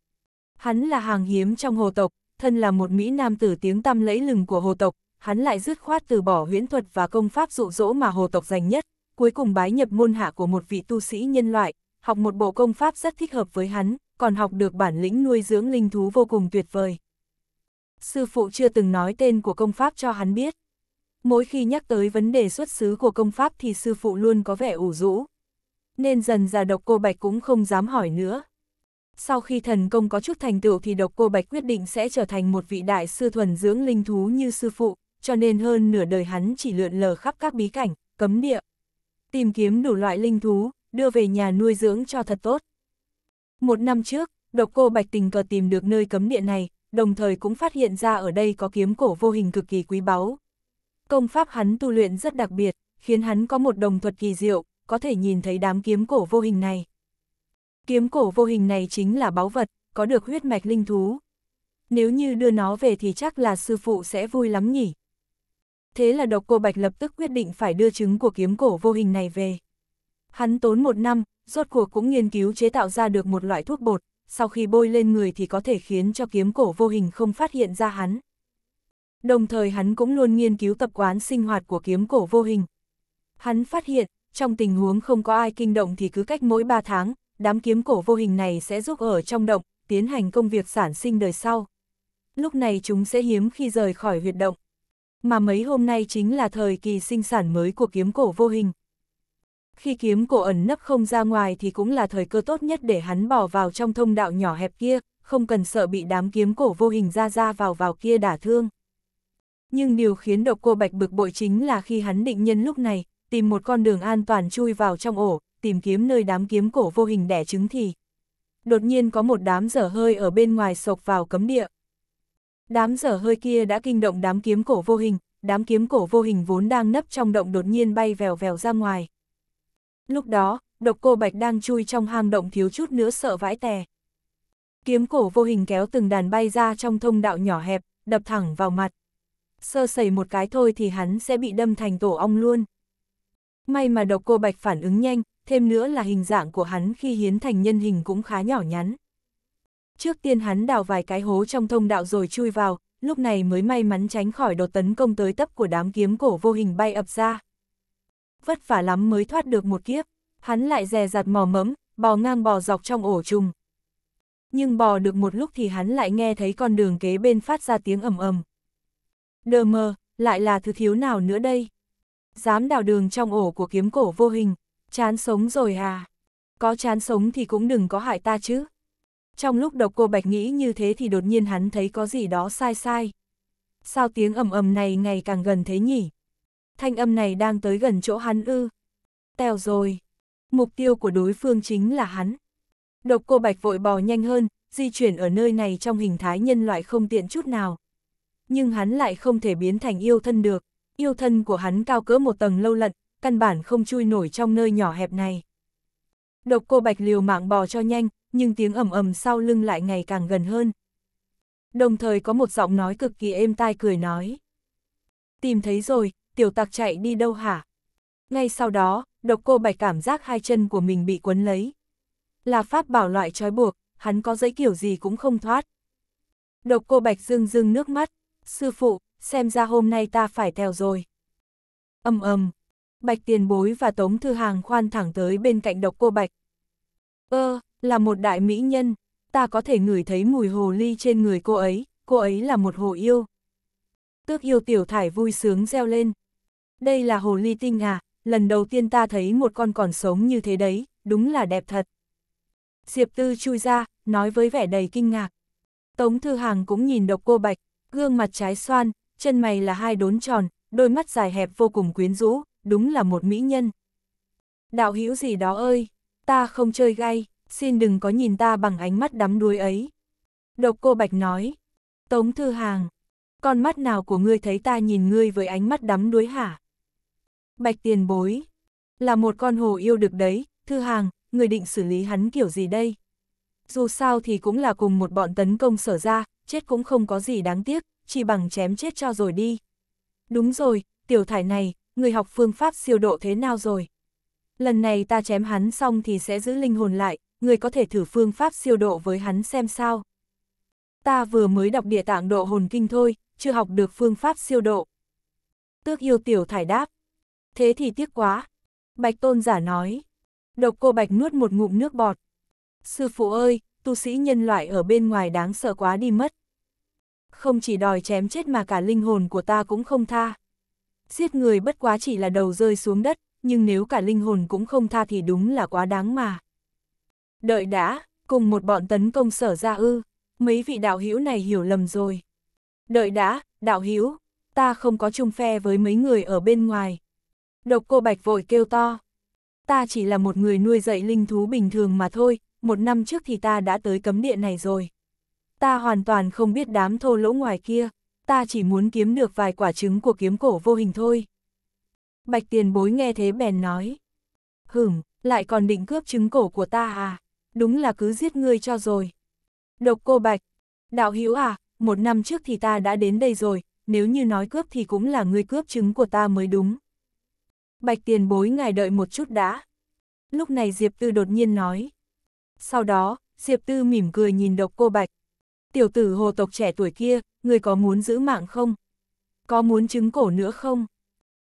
Hắn là hàng hiếm trong hồ tộc, thân là một Mỹ nam tử tiếng tăm lẫy lừng của hồ tộc, hắn lại dứt khoát từ bỏ huyễn thuật và công pháp dụ dỗ mà hồ tộc dành nhất, cuối cùng bái nhập môn hạ của một vị tu sĩ nhân loại, học một bộ công pháp rất thích hợp với hắn, còn học được bản lĩnh nuôi dưỡng linh thú vô cùng tuyệt vời. Sư phụ chưa từng nói tên của công pháp cho hắn biết. Mỗi khi nhắc tới vấn đề xuất xứ của công pháp thì sư phụ luôn có vẻ ủ rũ. Nên dần ra độc cô Bạch cũng không dám hỏi nữa. Sau khi thần công có chút thành tựu thì độc cô Bạch quyết định sẽ trở thành một vị đại sư thuần dưỡng linh thú như sư phụ, cho nên hơn nửa đời hắn chỉ lượn lờ khắp các bí cảnh, cấm địa. Tìm kiếm đủ loại linh thú, đưa về nhà nuôi dưỡng cho thật tốt. Một năm trước, độc cô Bạch tình cờ tìm được nơi cấm địa này, đồng thời cũng phát hiện ra ở đây có kiếm cổ vô hình cực kỳ quý báu. Công pháp hắn tu luyện rất đặc biệt, khiến hắn có một đồng thuật kỳ diệu, có thể nhìn thấy đám kiếm cổ vô hình này. Kiếm cổ vô hình này chính là báu vật, có được huyết mạch linh thú. Nếu như đưa nó về thì chắc là sư phụ sẽ vui lắm nhỉ. Thế là độc cô Bạch lập tức quyết định phải đưa chứng của kiếm cổ vô hình này về. Hắn tốn một năm, rốt cuộc cũng nghiên cứu chế tạo ra được một loại thuốc bột, sau khi bôi lên người thì có thể khiến cho kiếm cổ vô hình không phát hiện ra hắn. Đồng thời hắn cũng luôn nghiên cứu tập quán sinh hoạt của kiếm cổ vô hình. Hắn phát hiện, trong tình huống không có ai kinh động thì cứ cách mỗi 3 tháng, đám kiếm cổ vô hình này sẽ giúp ở trong động, tiến hành công việc sản sinh đời sau. Lúc này chúng sẽ hiếm khi rời khỏi huyệt động. Mà mấy hôm nay chính là thời kỳ sinh sản mới của kiếm cổ vô hình khi kiếm cổ ẩn nấp không ra ngoài thì cũng là thời cơ tốt nhất để hắn bỏ vào trong thông đạo nhỏ hẹp kia, không cần sợ bị đám kiếm cổ vô hình ra ra vào vào kia đả thương. Nhưng điều khiến độc cô bạch bực bội chính là khi hắn định nhân lúc này, tìm một con đường an toàn chui vào trong ổ, tìm kiếm nơi đám kiếm cổ vô hình đẻ trứng thì. Đột nhiên có một đám dở hơi ở bên ngoài sộc vào cấm địa. Đám dở hơi kia đã kinh động đám kiếm cổ vô hình, đám kiếm cổ vô hình vốn đang nấp trong động đột nhiên bay vèo vèo ra ngoài. Lúc đó, độc cô Bạch đang chui trong hang động thiếu chút nữa sợ vãi tè. Kiếm cổ vô hình kéo từng đàn bay ra trong thông đạo nhỏ hẹp, đập thẳng vào mặt. Sơ sẩy một cái thôi thì hắn sẽ bị đâm thành tổ ong luôn. May mà độc cô Bạch phản ứng nhanh, thêm nữa là hình dạng của hắn khi hiến thành nhân hình cũng khá nhỏ nhắn. Trước tiên hắn đào vài cái hố trong thông đạo rồi chui vào, lúc này mới may mắn tránh khỏi đột tấn công tới tấp của đám kiếm cổ vô hình bay ập ra vất vả lắm mới thoát được một kiếp, hắn lại dè dặt mò mẫm, bò ngang bò dọc trong ổ trùng. Nhưng bò được một lúc thì hắn lại nghe thấy con đường kế bên phát ra tiếng ầm ầm. Đờ mờ, lại là thứ thiếu nào nữa đây? Dám đào đường trong ổ của kiếm cổ vô hình, chán sống rồi à? Có chán sống thì cũng đừng có hại ta chứ. Trong lúc độc cô Bạch nghĩ như thế thì đột nhiên hắn thấy có gì đó sai sai. Sao tiếng ầm ầm này ngày càng gần thế nhỉ? thanh âm này đang tới gần chỗ hắn ư. Tèo rồi, mục tiêu của đối phương chính là hắn. Độc cô bạch vội bò nhanh hơn, di chuyển ở nơi này trong hình thái nhân loại không tiện chút nào. Nhưng hắn lại không thể biến thành yêu thân được, yêu thân của hắn cao cỡ một tầng lâu lận, căn bản không chui nổi trong nơi nhỏ hẹp này. Độc cô bạch liều mạng bò cho nhanh, nhưng tiếng ầm ầm sau lưng lại ngày càng gần hơn. Đồng thời có một giọng nói cực kỳ êm tai cười nói. Tìm thấy rồi, tiểu tạc chạy đi đâu hả? Ngay sau đó, độc cô bạch cảm giác hai chân của mình bị quấn lấy. Là pháp bảo loại trói buộc, hắn có giấy kiểu gì cũng không thoát. Độc cô bạch rưng rưng nước mắt, sư phụ, xem ra hôm nay ta phải theo rồi. Âm âm, bạch tiền bối và tống thư hàng khoan thẳng tới bên cạnh độc cô bạch. Ơ, ờ, là một đại mỹ nhân, ta có thể ngửi thấy mùi hồ ly trên người cô ấy, cô ấy là một hồ yêu. Tước yêu tiểu thải vui sướng reo lên, đây là hồ ly tinh à, lần đầu tiên ta thấy một con còn sống như thế đấy, đúng là đẹp thật. Diệp Tư chui ra, nói với vẻ đầy kinh ngạc. Tống Thư Hàng cũng nhìn độc cô Bạch, gương mặt trái xoan, chân mày là hai đốn tròn, đôi mắt dài hẹp vô cùng quyến rũ, đúng là một mỹ nhân. Đạo hữu gì đó ơi, ta không chơi gay, xin đừng có nhìn ta bằng ánh mắt đắm đuối ấy. Độc cô Bạch nói, Tống Thư Hàng, con mắt nào của ngươi thấy ta nhìn ngươi với ánh mắt đắm đuối hả? Bạch tiền bối, là một con hồ yêu được đấy, thư hàng, người định xử lý hắn kiểu gì đây? Dù sao thì cũng là cùng một bọn tấn công sở ra, chết cũng không có gì đáng tiếc, chỉ bằng chém chết cho rồi đi. Đúng rồi, tiểu thải này, người học phương pháp siêu độ thế nào rồi? Lần này ta chém hắn xong thì sẽ giữ linh hồn lại, người có thể thử phương pháp siêu độ với hắn xem sao. Ta vừa mới đọc địa tạng độ hồn kinh thôi, chưa học được phương pháp siêu độ. Tước yêu tiểu thải đáp, thế thì tiếc quá. Bạch tôn giả nói. Độc cô Bạch nuốt một ngụm nước bọt. Sư phụ ơi, tu sĩ nhân loại ở bên ngoài đáng sợ quá đi mất. Không chỉ đòi chém chết mà cả linh hồn của ta cũng không tha. Giết người bất quá chỉ là đầu rơi xuống đất, nhưng nếu cả linh hồn cũng không tha thì đúng là quá đáng mà. Đợi đã, cùng một bọn tấn công sở ra ư, mấy vị đạo hữu này hiểu lầm rồi. Đợi đã, đạo hữu, ta không có chung phe với mấy người ở bên ngoài, Độc cô Bạch vội kêu to. Ta chỉ là một người nuôi dạy linh thú bình thường mà thôi, một năm trước thì ta đã tới cấm địa này rồi. Ta hoàn toàn không biết đám thô lỗ ngoài kia, ta chỉ muốn kiếm được vài quả trứng của kiếm cổ vô hình thôi. Bạch tiền bối nghe thế bèn nói. Hửm, lại còn định cướp trứng cổ của ta à? Đúng là cứ giết ngươi cho rồi. Độc cô Bạch, đạo hữu à, một năm trước thì ta đã đến đây rồi, nếu như nói cướp thì cũng là ngươi cướp trứng của ta mới đúng. Bạch tiền bối ngài đợi một chút đã. Lúc này Diệp Tư đột nhiên nói. Sau đó, Diệp Tư mỉm cười nhìn độc cô Bạch. Tiểu tử hồ tộc trẻ tuổi kia, người có muốn giữ mạng không? Có muốn chứng cổ nữa không?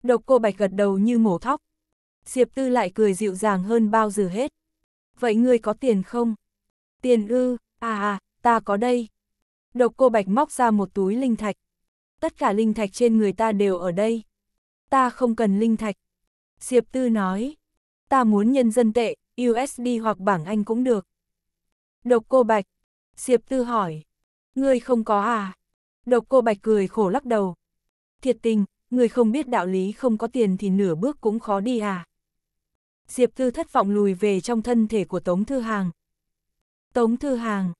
Độc cô Bạch gật đầu như mổ thóc. Diệp Tư lại cười dịu dàng hơn bao giờ hết. Vậy ngươi có tiền không? Tiền ư, à à, ta có đây. Độc cô Bạch móc ra một túi linh thạch. Tất cả linh thạch trên người ta đều ở đây. Ta không cần linh thạch. Diệp Tư nói, ta muốn nhân dân tệ, USD hoặc bảng Anh cũng được. Độc cô Bạch, Diệp Tư hỏi, ngươi không có à? Độc cô Bạch cười khổ lắc đầu. Thiệt tình, ngươi không biết đạo lý không có tiền thì nửa bước cũng khó đi à? Diệp Tư thất vọng lùi về trong thân thể của Tống Thư Hàng. Tống Thư Hàng,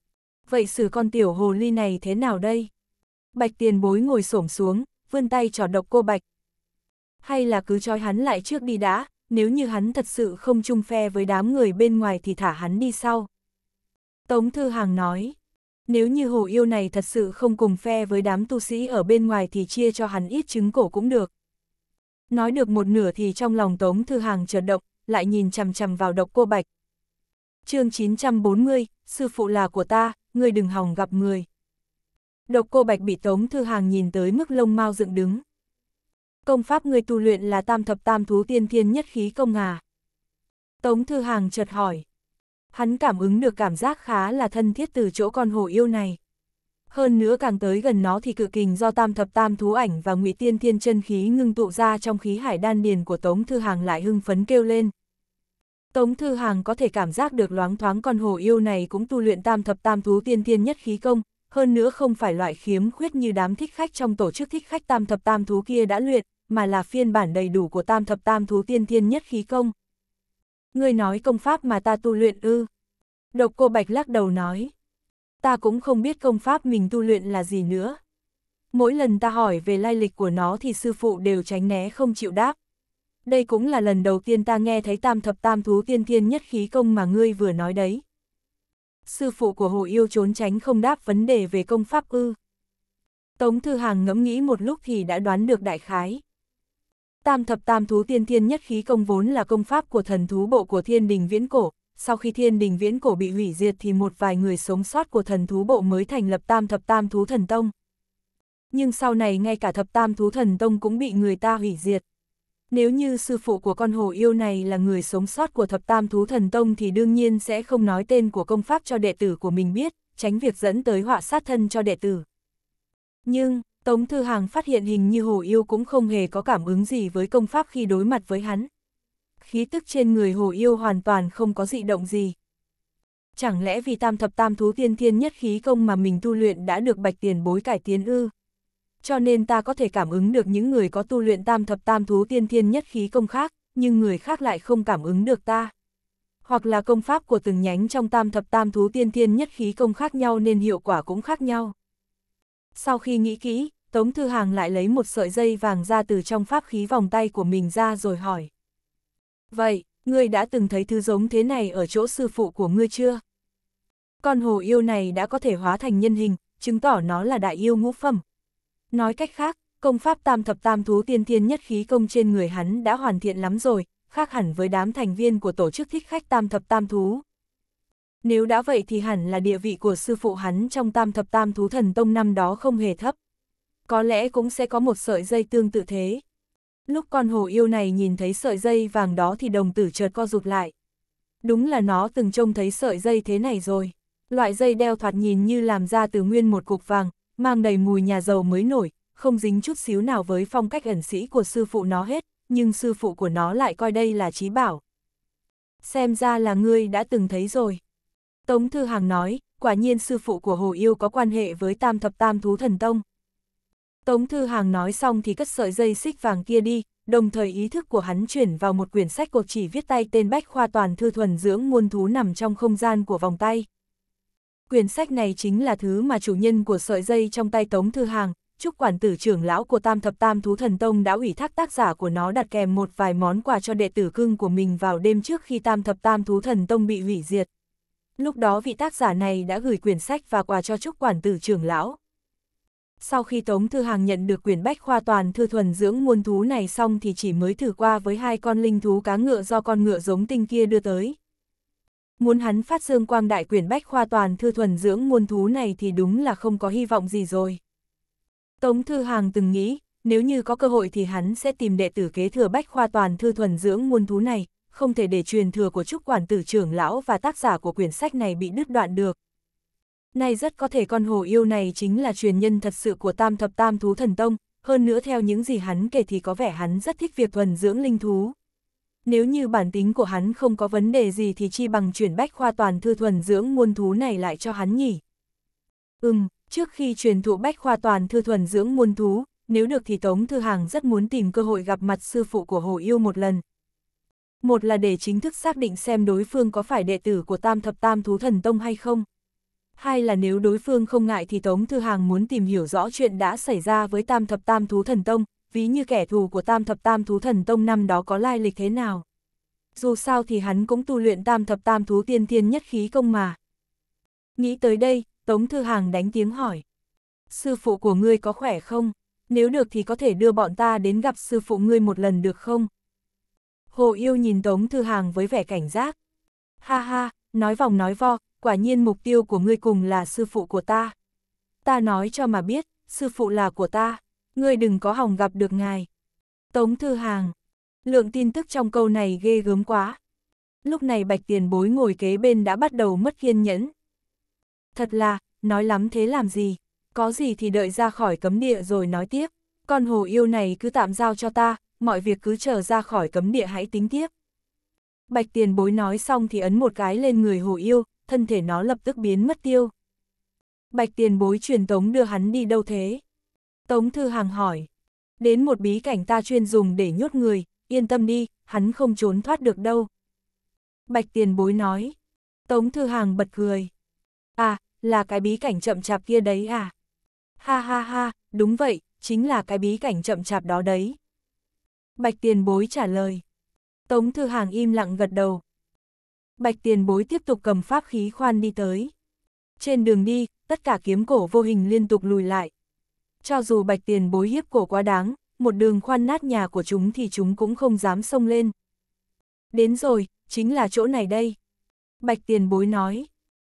vậy xử con tiểu hồ ly này thế nào đây? Bạch tiền bối ngồi xổm xuống, vươn tay trỏ độc cô Bạch, hay là cứ trói hắn lại trước đi đã, nếu như hắn thật sự không chung phe với đám người bên ngoài thì thả hắn đi sau. Tống Thư Hàng nói, nếu như hồ yêu này thật sự không cùng phe với đám tu sĩ ở bên ngoài thì chia cho hắn ít trứng cổ cũng được. Nói được một nửa thì trong lòng Tống Thư Hàng chợt động, lại nhìn chằm chằm vào độc cô Bạch. chương 940, sư phụ là của ta, ngươi đừng hòng gặp người. Độc cô Bạch bị Tống Thư Hàng nhìn tới mức lông mau dựng đứng công pháp người tu luyện là tam thập tam thú tiên thiên nhất khí công à. Tống Thư Hàng chợt hỏi. Hắn cảm ứng được cảm giác khá là thân thiết từ chỗ con hổ yêu này. Hơn nữa càng tới gần nó thì cự kình do tam thập tam thú ảnh và ngụy tiên thiên chân khí ngưng tụ ra trong khí hải đan điền của Tống Thư Hàng lại hưng phấn kêu lên. Tống Thư Hàng có thể cảm giác được loáng thoáng con hổ yêu này cũng tu luyện tam thập tam thú tiên thiên nhất khí công, hơn nữa không phải loại khiếm khuyết như đám thích khách trong tổ chức thích khách tam thập tam thú kia đã luyện, mà là phiên bản đầy đủ của tam thập tam thú tiên thiên nhất khí công. Ngươi nói công pháp mà ta tu luyện ư. Độc cô Bạch lắc đầu nói. Ta cũng không biết công pháp mình tu luyện là gì nữa. Mỗi lần ta hỏi về lai lịch của nó thì sư phụ đều tránh né không chịu đáp. Đây cũng là lần đầu tiên ta nghe thấy tam thập tam thú tiên thiên nhất khí công mà ngươi vừa nói đấy. Sư phụ của hồ yêu trốn tránh không đáp vấn đề về công pháp ư. Tống Thư Hàng ngẫm nghĩ một lúc thì đã đoán được đại khái. Tam thập tam thú tiên thiên nhất khí công vốn là công pháp của thần thú bộ của thiên đình viễn cổ, sau khi thiên đình viễn cổ bị hủy diệt thì một vài người sống sót của thần thú bộ mới thành lập tam thập tam thú thần tông. Nhưng sau này ngay cả thập tam thú thần tông cũng bị người ta hủy diệt. Nếu như sư phụ của con hồ yêu này là người sống sót của thập tam thú thần tông thì đương nhiên sẽ không nói tên của công pháp cho đệ tử của mình biết, tránh việc dẫn tới họa sát thân cho đệ tử. Nhưng, Tống Thư Hàng phát hiện hình như Hồ Yêu cũng không hề có cảm ứng gì với công pháp khi đối mặt với hắn. Khí tức trên người Hồ Yêu hoàn toàn không có dị động gì. Chẳng lẽ vì tam thập tam thú tiên thiên nhất khí công mà mình tu luyện đã được bạch tiền bối cải tiến ư? Cho nên ta có thể cảm ứng được những người có tu luyện tam thập tam thú tiên thiên nhất khí công khác, nhưng người khác lại không cảm ứng được ta. Hoặc là công pháp của từng nhánh trong tam thập tam thú tiên thiên nhất khí công khác nhau nên hiệu quả cũng khác nhau. Sau khi nghĩ kỹ, Tống Thư Hàng lại lấy một sợi dây vàng ra từ trong pháp khí vòng tay của mình ra rồi hỏi. Vậy, ngươi đã từng thấy thứ giống thế này ở chỗ sư phụ của ngươi chưa? Con hồ yêu này đã có thể hóa thành nhân hình, chứng tỏ nó là đại yêu ngũ phẩm. Nói cách khác, công pháp tam thập tam thú tiên thiên nhất khí công trên người hắn đã hoàn thiện lắm rồi, khác hẳn với đám thành viên của tổ chức thích khách tam thập tam thú. Nếu đã vậy thì hẳn là địa vị của sư phụ hắn trong tam thập tam thú thần tông năm đó không hề thấp có lẽ cũng sẽ có một sợi dây tương tự thế. Lúc con hồ yêu này nhìn thấy sợi dây vàng đó thì đồng tử chợt co rụt lại. Đúng là nó từng trông thấy sợi dây thế này rồi. Loại dây đeo thoạt nhìn như làm ra từ nguyên một cục vàng, mang đầy mùi nhà giàu mới nổi, không dính chút xíu nào với phong cách ẩn sĩ của sư phụ nó hết, nhưng sư phụ của nó lại coi đây là trí bảo. Xem ra là ngươi đã từng thấy rồi. Tống Thư Hàng nói, quả nhiên sư phụ của Hồ Yêu có quan hệ với tam thập tam thú thần tông. Tống Thư Hàng nói xong thì cất sợi dây xích vàng kia đi, đồng thời ý thức của hắn chuyển vào một quyển sách cuộc chỉ viết tay tên Bách Khoa Toàn Thư Thuần Dưỡng Muôn Thú nằm trong không gian của vòng tay. Quyển sách này chính là thứ mà chủ nhân của sợi dây trong tay Tống Thư Hàng, chúc quản tử trưởng lão của Tam Thập Tam Thú Thần Tông đã ủy thác tác giả của nó đặt kèm một vài món quà cho đệ tử cưng của mình vào đêm trước khi Tam Thập Tam Thú Thần Tông bị hủy diệt. Lúc đó vị tác giả này đã gửi quyển sách và quà cho chúc quản tử trưởng lão. Sau khi Tống Thư Hàng nhận được quyển bách khoa toàn thư thuần dưỡng muôn thú này xong thì chỉ mới thử qua với hai con linh thú cá ngựa do con ngựa giống tinh kia đưa tới. Muốn hắn phát dương quang đại quyển bách khoa toàn thư thuần dưỡng muôn thú này thì đúng là không có hy vọng gì rồi. Tống Thư Hàng từng nghĩ, nếu như có cơ hội thì hắn sẽ tìm đệ tử kế thừa bách khoa toàn thư thuần dưỡng muôn thú này, không thể để truyền thừa của trúc quản tử trưởng lão và tác giả của quyển sách này bị đứt đoạn được nay rất có thể con hồ yêu này chính là truyền nhân thật sự của tam thập tam thú thần tông, hơn nữa theo những gì hắn kể thì có vẻ hắn rất thích việc thuần dưỡng linh thú. Nếu như bản tính của hắn không có vấn đề gì thì chi bằng chuyển bách khoa toàn thư thuần dưỡng muôn thú này lại cho hắn nhỉ. Ừm, trước khi truyền thụ bách khoa toàn thư thuần dưỡng muôn thú, nếu được thì Tống Thư Hàng rất muốn tìm cơ hội gặp mặt sư phụ của Hồ Yêu một lần. Một là để chính thức xác định xem đối phương có phải đệ tử của Tam Thập Tam Thú Thần Tông hay không hai là nếu đối phương không ngại thì Tống Thư Hàng muốn tìm hiểu rõ chuyện đã xảy ra với Tam Thập Tam Thú Thần Tông, ví như kẻ thù của Tam Thập Tam Thú Thần Tông năm đó có lai lịch thế nào. Dù sao thì hắn cũng tu luyện Tam Thập Tam Thú Tiên Thiên Nhất Khí Công mà. Nghĩ tới đây, Tống Thư Hàng đánh tiếng hỏi. Sư phụ của ngươi có khỏe không? Nếu được thì có thể đưa bọn ta đến gặp sư phụ ngươi một lần được không? Hồ Yêu nhìn Tống Thư Hàng với vẻ cảnh giác. Ha ha, nói vòng nói vo, quả nhiên mục tiêu của ngươi cùng là sư phụ của ta. Ta nói cho mà biết, sư phụ là của ta, ngươi đừng có hòng gặp được ngài. Tống Thư Hàng, lượng tin tức trong câu này ghê gớm quá. Lúc này bạch tiền bối ngồi kế bên đã bắt đầu mất kiên nhẫn. Thật là, nói lắm thế làm gì, có gì thì đợi ra khỏi cấm địa rồi nói tiếp. Con hồ yêu này cứ tạm giao cho ta, mọi việc cứ chờ ra khỏi cấm địa hãy tính tiếp. Bạch tiền bối nói xong thì ấn một cái lên người hồ yêu, thân thể nó lập tức biến mất tiêu. Bạch tiền bối truyền tống đưa hắn đi đâu thế? Tống Thư Hàng hỏi. Đến một bí cảnh ta chuyên dùng để nhốt người, yên tâm đi, hắn không trốn thoát được đâu. Bạch tiền bối nói. Tống Thư Hàng bật cười. À, là cái bí cảnh chậm chạp kia đấy à? Ha ha ha, đúng vậy, chính là cái bí cảnh chậm chạp đó đấy. Bạch tiền bối trả lời. Tống Thư Hàng im lặng gật đầu, Bạch tiền bối tiếp tục cầm pháp khí khoan đi tới. Trên đường đi, tất cả kiếm cổ vô hình liên tục lùi lại. Cho dù bạch tiền bối hiếp cổ quá đáng, một đường khoan nát nhà của chúng thì chúng cũng không dám xông lên. Đến rồi, chính là chỗ này đây. Bạch tiền bối nói.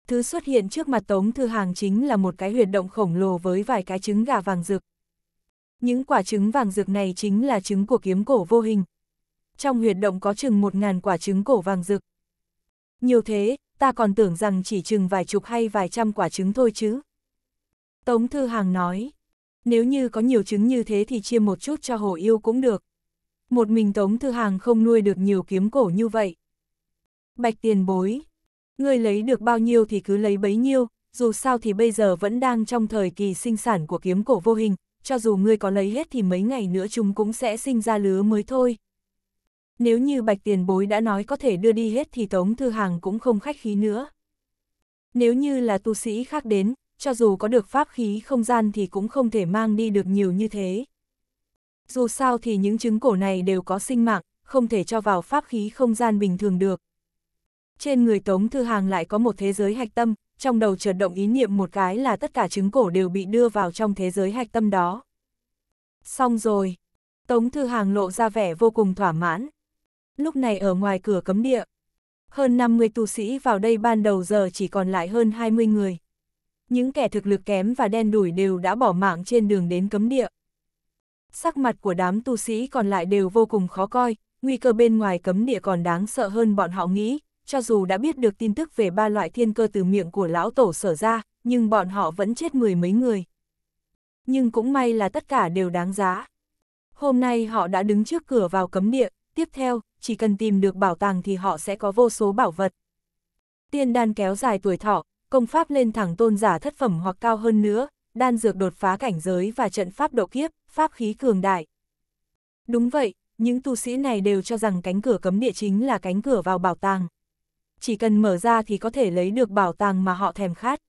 Thứ xuất hiện trước mặt Tống Thư Hàng chính là một cái huyệt động khổng lồ với vài cái trứng gà vàng rực. Những quả trứng vàng rực này chính là trứng của kiếm cổ vô hình. Trong huyệt động có chừng một ngàn quả trứng cổ vàng rực. Nhiều thế, ta còn tưởng rằng chỉ chừng vài chục hay vài trăm quả trứng thôi chứ. Tống Thư Hàng nói, nếu như có nhiều trứng như thế thì chia một chút cho hồ yêu cũng được. Một mình Tống Thư Hàng không nuôi được nhiều kiếm cổ như vậy. Bạch tiền bối, ngươi lấy được bao nhiêu thì cứ lấy bấy nhiêu, dù sao thì bây giờ vẫn đang trong thời kỳ sinh sản của kiếm cổ vô hình, cho dù ngươi có lấy hết thì mấy ngày nữa chúng cũng sẽ sinh ra lứa mới thôi. Nếu như Bạch Tiền Bối đã nói có thể đưa đi hết thì Tống Thư Hàng cũng không khách khí nữa. Nếu như là tu sĩ khác đến, cho dù có được pháp khí không gian thì cũng không thể mang đi được nhiều như thế. Dù sao thì những chứng cổ này đều có sinh mạng, không thể cho vào pháp khí không gian bình thường được. Trên người Tống Thư Hàng lại có một thế giới hạch tâm, trong đầu chợt động ý niệm một cái là tất cả chứng cổ đều bị đưa vào trong thế giới hạch tâm đó. Xong rồi, Tống Thư Hàng lộ ra vẻ vô cùng thỏa mãn, lúc này ở ngoài cửa cấm địa. Hơn 50 tu sĩ vào đây ban đầu giờ chỉ còn lại hơn 20 người. Những kẻ thực lực kém và đen đủi đều đã bỏ mạng trên đường đến cấm địa. Sắc mặt của đám tu sĩ còn lại đều vô cùng khó coi, nguy cơ bên ngoài cấm địa còn đáng sợ hơn bọn họ nghĩ, cho dù đã biết được tin tức về ba loại thiên cơ từ miệng của lão tổ sở ra, nhưng bọn họ vẫn chết mười mấy người. Nhưng cũng may là tất cả đều đáng giá. Hôm nay họ đã đứng trước cửa vào cấm địa, tiếp theo, chỉ cần tìm được bảo tàng thì họ sẽ có vô số bảo vật. Tiên đan kéo dài tuổi thọ, công pháp lên thẳng tôn giả thất phẩm hoặc cao hơn nữa, đan dược đột phá cảnh giới và trận pháp độ kiếp, pháp khí cường đại. Đúng vậy, những tu sĩ này đều cho rằng cánh cửa cấm địa chính là cánh cửa vào bảo tàng. Chỉ cần mở ra thì có thể lấy được bảo tàng mà họ thèm khát.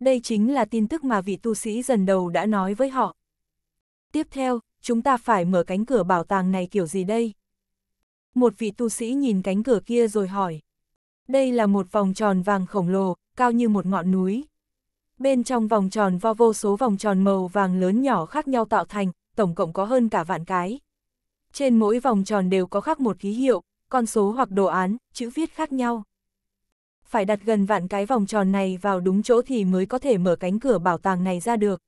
Đây chính là tin tức mà vị tu sĩ dần đầu đã nói với họ. Tiếp theo, chúng ta phải mở cánh cửa bảo tàng này kiểu gì đây? một vị tu sĩ nhìn cánh cửa kia rồi hỏi. Đây là một vòng tròn vàng khổng lồ, cao như một ngọn núi. Bên trong vòng tròn vo vô số vòng tròn màu vàng lớn nhỏ khác nhau tạo thành, tổng cộng có hơn cả vạn cái. Trên mỗi vòng tròn đều có khắc một ký hiệu, con số hoặc đồ án, chữ viết khác nhau. Phải đặt gần vạn cái vòng tròn này vào đúng chỗ thì mới có thể mở cánh cửa bảo tàng này ra được.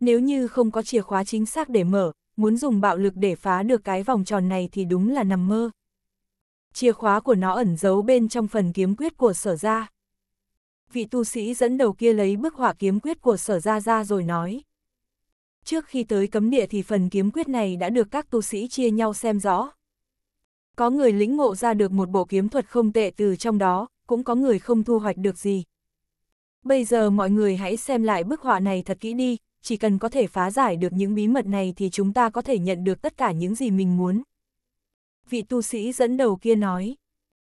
Nếu như không có chìa khóa chính xác để mở, muốn dùng bạo lực để phá được cái vòng tròn này thì đúng là nằm mơ. Chìa khóa của nó ẩn giấu bên trong phần kiếm quyết của sở ra. Vị tu sĩ dẫn đầu kia lấy bức họa kiếm quyết của sở ra ra rồi nói. Trước khi tới cấm địa thì phần kiếm quyết này đã được các tu sĩ chia nhau xem rõ. Có người lĩnh ngộ ra được một bộ kiếm thuật không tệ từ trong đó, cũng có người không thu hoạch được gì. Bây giờ mọi người hãy xem lại bức họa này thật kỹ đi, chỉ cần có thể phá giải được những bí mật này thì chúng ta có thể nhận được tất cả những gì mình muốn. Vị tu sĩ dẫn đầu kia nói.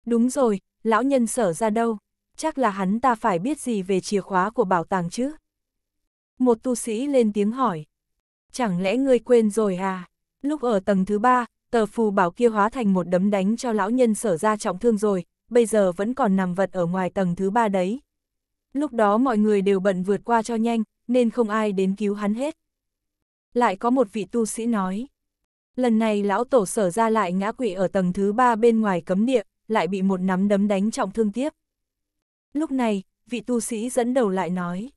Đúng rồi, lão nhân sở ra đâu? Chắc là hắn ta phải biết gì về chìa khóa của bảo tàng chứ? Một tu sĩ lên tiếng hỏi. Chẳng lẽ ngươi quên rồi à? Lúc ở tầng thứ ba, tờ phù bảo kia hóa thành một đấm đánh cho lão nhân sở ra trọng thương rồi, bây giờ vẫn còn nằm vật ở ngoài tầng thứ ba đấy. Lúc đó mọi người đều bận vượt qua cho nhanh, nên không ai đến cứu hắn hết. Lại có một vị tu sĩ nói, lần này lão tổ sở ra lại ngã quỵ ở tầng thứ ba bên ngoài cấm địa, lại bị một nắm đấm đánh trọng thương tiếp. Lúc này, vị tu sĩ dẫn đầu lại nói,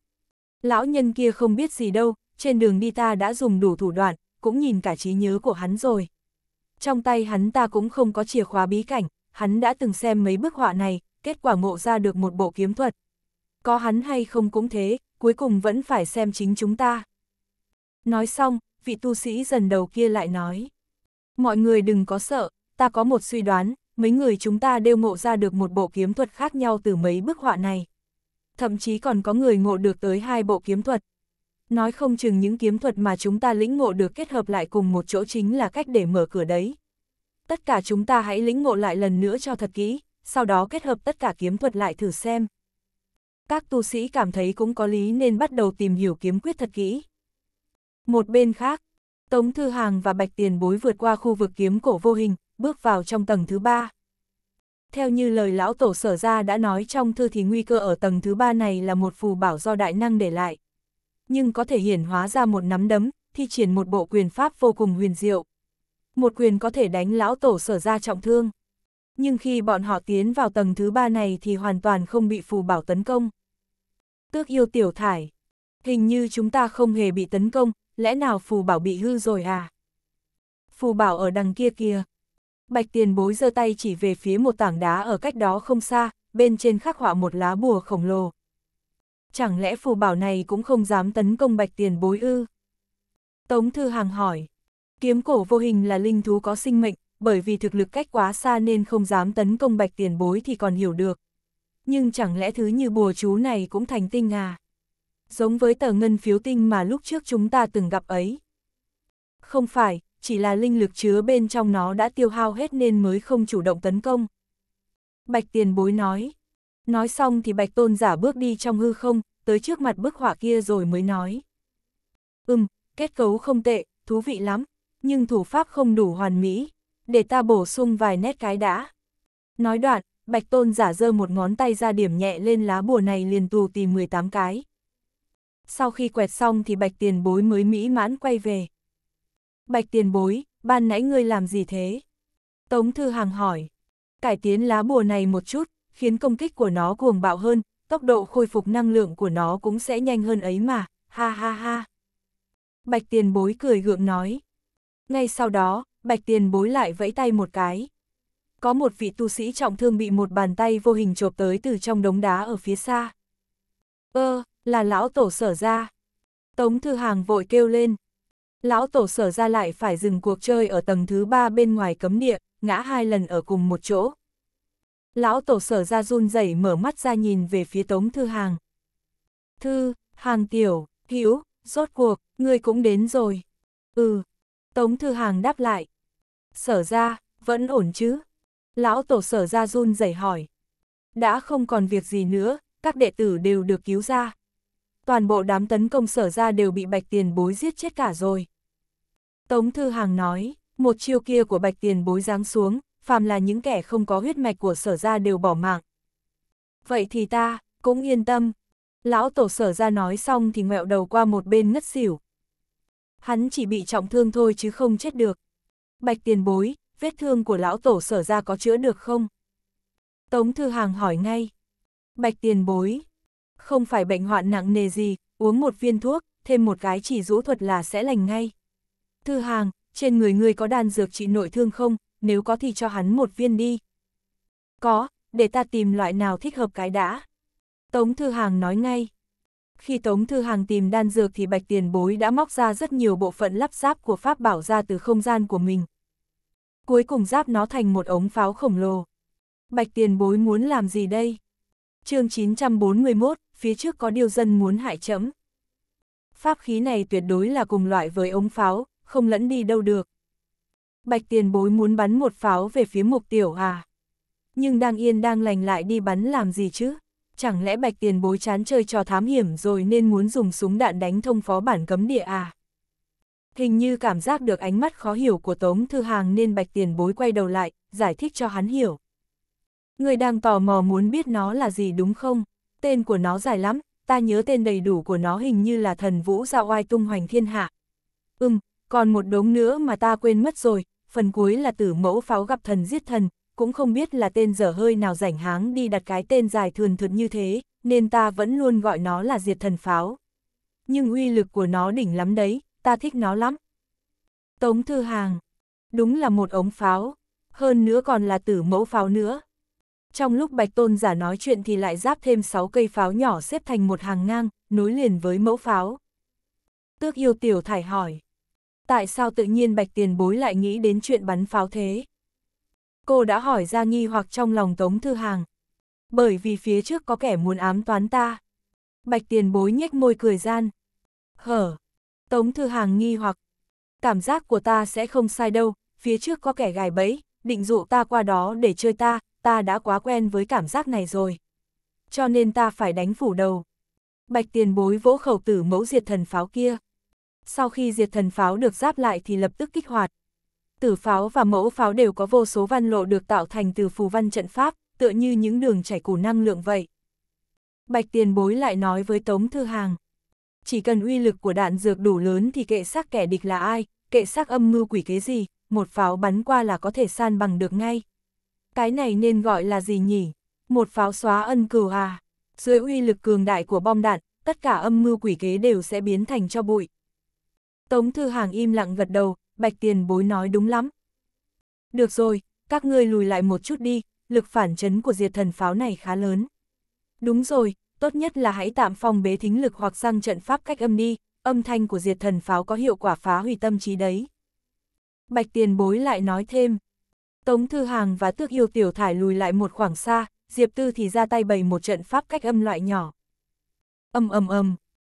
lão nhân kia không biết gì đâu, trên đường đi ta đã dùng đủ thủ đoạn, cũng nhìn cả trí nhớ của hắn rồi. Trong tay hắn ta cũng không có chìa khóa bí cảnh, hắn đã từng xem mấy bức họa này, kết quả ngộ ra được một bộ kiếm thuật, có hắn hay không cũng thế, cuối cùng vẫn phải xem chính chúng ta. Nói xong, vị tu sĩ dần đầu kia lại nói. Mọi người đừng có sợ, ta có một suy đoán, mấy người chúng ta đều ngộ ra được một bộ kiếm thuật khác nhau từ mấy bức họa này. Thậm chí còn có người ngộ được tới hai bộ kiếm thuật. Nói không chừng những kiếm thuật mà chúng ta lĩnh ngộ được kết hợp lại cùng một chỗ chính là cách để mở cửa đấy. Tất cả chúng ta hãy lĩnh ngộ lại lần nữa cho thật kỹ, sau đó kết hợp tất cả kiếm thuật lại thử xem các tu sĩ cảm thấy cũng có lý nên bắt đầu tìm hiểu kiếm quyết thật kỹ. Một bên khác, Tống Thư Hàng và Bạch Tiền Bối vượt qua khu vực kiếm cổ vô hình, bước vào trong tầng thứ ba. Theo như lời lão tổ sở ra đã nói trong thư thì nguy cơ ở tầng thứ ba này là một phù bảo do đại năng để lại. Nhưng có thể hiển hóa ra một nắm đấm, thi triển một bộ quyền pháp vô cùng huyền diệu. Một quyền có thể đánh lão tổ sở ra trọng thương. Nhưng khi bọn họ tiến vào tầng thứ ba này thì hoàn toàn không bị phù bảo tấn công. Tước yêu tiểu thải. Hình như chúng ta không hề bị tấn công, lẽ nào phù bảo bị hư rồi à? Phù bảo ở đằng kia kia Bạch tiền bối giơ tay chỉ về phía một tảng đá ở cách đó không xa, bên trên khắc họa một lá bùa khổng lồ. Chẳng lẽ phù bảo này cũng không dám tấn công bạch tiền bối ư? Tống Thư Hàng hỏi. Kiếm cổ vô hình là linh thú có sinh mệnh, bởi vì thực lực cách quá xa nên không dám tấn công bạch tiền bối thì còn hiểu được nhưng chẳng lẽ thứ như bùa chú này cũng thành tinh à? Giống với tờ ngân phiếu tinh mà lúc trước chúng ta từng gặp ấy. Không phải, chỉ là linh lực chứa bên trong nó đã tiêu hao hết nên mới không chủ động tấn công. Bạch tiền bối nói. Nói xong thì bạch tôn giả bước đi trong hư không, tới trước mặt bức họa kia rồi mới nói. Ừm, kết cấu không tệ, thú vị lắm, nhưng thủ pháp không đủ hoàn mỹ, để ta bổ sung vài nét cái đã. Nói đoạn, Bạch Tôn giả dơ một ngón tay ra điểm nhẹ lên lá bùa này liền tù tìm 18 cái. Sau khi quẹt xong thì Bạch Tiền Bối mới mỹ mãn quay về. Bạch Tiền Bối, ban nãy ngươi làm gì thế? Tống Thư Hàng hỏi. Cải tiến lá bùa này một chút, khiến công kích của nó cuồng bạo hơn, tốc độ khôi phục năng lượng của nó cũng sẽ nhanh hơn ấy mà, ha ha ha. Bạch Tiền Bối cười gượng nói. Ngay sau đó, Bạch Tiền Bối lại vẫy tay một cái có một vị tu sĩ trọng thương bị một bàn tay vô hình chộp tới từ trong đống đá ở phía xa. Ơ, ờ, là lão tổ sở ra. Tống Thư Hàng vội kêu lên. Lão tổ sở ra lại phải dừng cuộc chơi ở tầng thứ ba bên ngoài cấm địa, ngã hai lần ở cùng một chỗ. Lão tổ sở ra run rẩy mở mắt ra nhìn về phía Tống Thư Hàng. Thư, Hàng tiểu, hiểu, rốt cuộc, ngươi cũng đến rồi. Ừ, Tống Thư Hàng đáp lại. Sở ra, vẫn ổn chứ? Lão tổ sở ra run rẩy hỏi. Đã không còn việc gì nữa, các đệ tử đều được cứu ra. Toàn bộ đám tấn công sở ra đều bị bạch tiền bối giết chết cả rồi. Tống Thư Hàng nói, một chiêu kia của bạch tiền bối giáng xuống, phàm là những kẻ không có huyết mạch của sở ra đều bỏ mạng. Vậy thì ta, cũng yên tâm. Lão tổ sở ra nói xong thì ngẹo đầu qua một bên ngất xỉu. Hắn chỉ bị trọng thương thôi chứ không chết được. Bạch tiền bối, vết thương của lão tổ sở ra có chữa được không? Tống Thư Hàng hỏi ngay. Bạch tiền bối. Không phải bệnh hoạn nặng nề gì, uống một viên thuốc, thêm một cái chỉ rũ thuật là sẽ lành ngay. Thư Hàng, trên người ngươi có đan dược trị nội thương không, nếu có thì cho hắn một viên đi. Có, để ta tìm loại nào thích hợp cái đã. Tống Thư Hàng nói ngay. Khi Tống Thư Hàng tìm đan dược thì Bạch Tiền Bối đã móc ra rất nhiều bộ phận lắp ráp của Pháp Bảo ra từ không gian của mình, cuối cùng giáp nó thành một ống pháo khổng lồ. Bạch tiền bối muốn làm gì đây? chương 941, phía trước có điều dân muốn hại chấm. Pháp khí này tuyệt đối là cùng loại với ống pháo, không lẫn đi đâu được. Bạch tiền bối muốn bắn một pháo về phía mục tiểu à? Nhưng đang yên đang lành lại đi bắn làm gì chứ? Chẳng lẽ bạch tiền bối chán chơi trò thám hiểm rồi nên muốn dùng súng đạn đánh thông phó bản cấm địa à? Hình như cảm giác được ánh mắt khó hiểu của Tống Thư Hàng nên bạch tiền bối quay đầu lại, giải thích cho hắn hiểu. Người đang tò mò muốn biết nó là gì đúng không? Tên của nó dài lắm, ta nhớ tên đầy đủ của nó hình như là thần vũ dạo oai tung hoành thiên hạ. Ừm, còn một đống nữa mà ta quên mất rồi, phần cuối là tử mẫu pháo gặp thần giết thần, cũng không biết là tên dở hơi nào rảnh háng đi đặt cái tên dài thường thực như thế, nên ta vẫn luôn gọi nó là diệt thần pháo. Nhưng uy lực của nó đỉnh lắm đấy, ta thích nó lắm. Tống Thư Hàng, đúng là một ống pháo, hơn nữa còn là tử mẫu pháo nữa. Trong lúc Bạch Tôn giả nói chuyện thì lại giáp thêm 6 cây pháo nhỏ xếp thành một hàng ngang, nối liền với mẫu pháo. Tước yêu tiểu thải hỏi, tại sao tự nhiên Bạch Tiền Bối lại nghĩ đến chuyện bắn pháo thế? Cô đã hỏi ra nghi hoặc trong lòng Tống Thư Hàng. Bởi vì phía trước có kẻ muốn ám toán ta. Bạch Tiền Bối nhếch môi cười gian. Hở, Tống Thư Hàng nghi hoặc, cảm giác của ta sẽ không sai đâu, phía trước có kẻ gài bẫy, định dụ ta qua đó để chơi ta, ta đã quá quen với cảm giác này rồi. Cho nên ta phải đánh phủ đầu. Bạch tiền bối vỗ khẩu tử mẫu diệt thần pháo kia. Sau khi diệt thần pháo được giáp lại thì lập tức kích hoạt. Tử pháo và mẫu pháo đều có vô số văn lộ được tạo thành từ phù văn trận pháp, tựa như những đường chảy củ năng lượng vậy. Bạch tiền bối lại nói với Tống Thư Hàng. Chỉ cần uy lực của đạn dược đủ lớn thì kệ xác kẻ địch là ai, kệ xác âm mưu quỷ kế gì, một pháo bắn qua là có thể san bằng được ngay. Cái này nên gọi là gì nhỉ? Một pháo xóa ân cừu à? Dưới uy lực cường đại của bom đạn, tất cả âm mưu quỷ kế đều sẽ biến thành cho bụi. Tống Thư Hàng im lặng gật đầu, Bạch Tiền bối nói đúng lắm. Được rồi, các ngươi lùi lại một chút đi, lực phản chấn của diệt thần pháo này khá lớn. Đúng rồi, tốt nhất là hãy tạm phong bế thính lực hoặc sang trận pháp cách âm đi, âm thanh của diệt thần pháo có hiệu quả phá hủy tâm trí đấy. Bạch tiền bối lại nói thêm, Tống Thư Hàng và Tước Yêu Tiểu Thải lùi lại một khoảng xa, Diệp Tư thì ra tay bày một trận pháp cách âm loại nhỏ. Âm âm âm,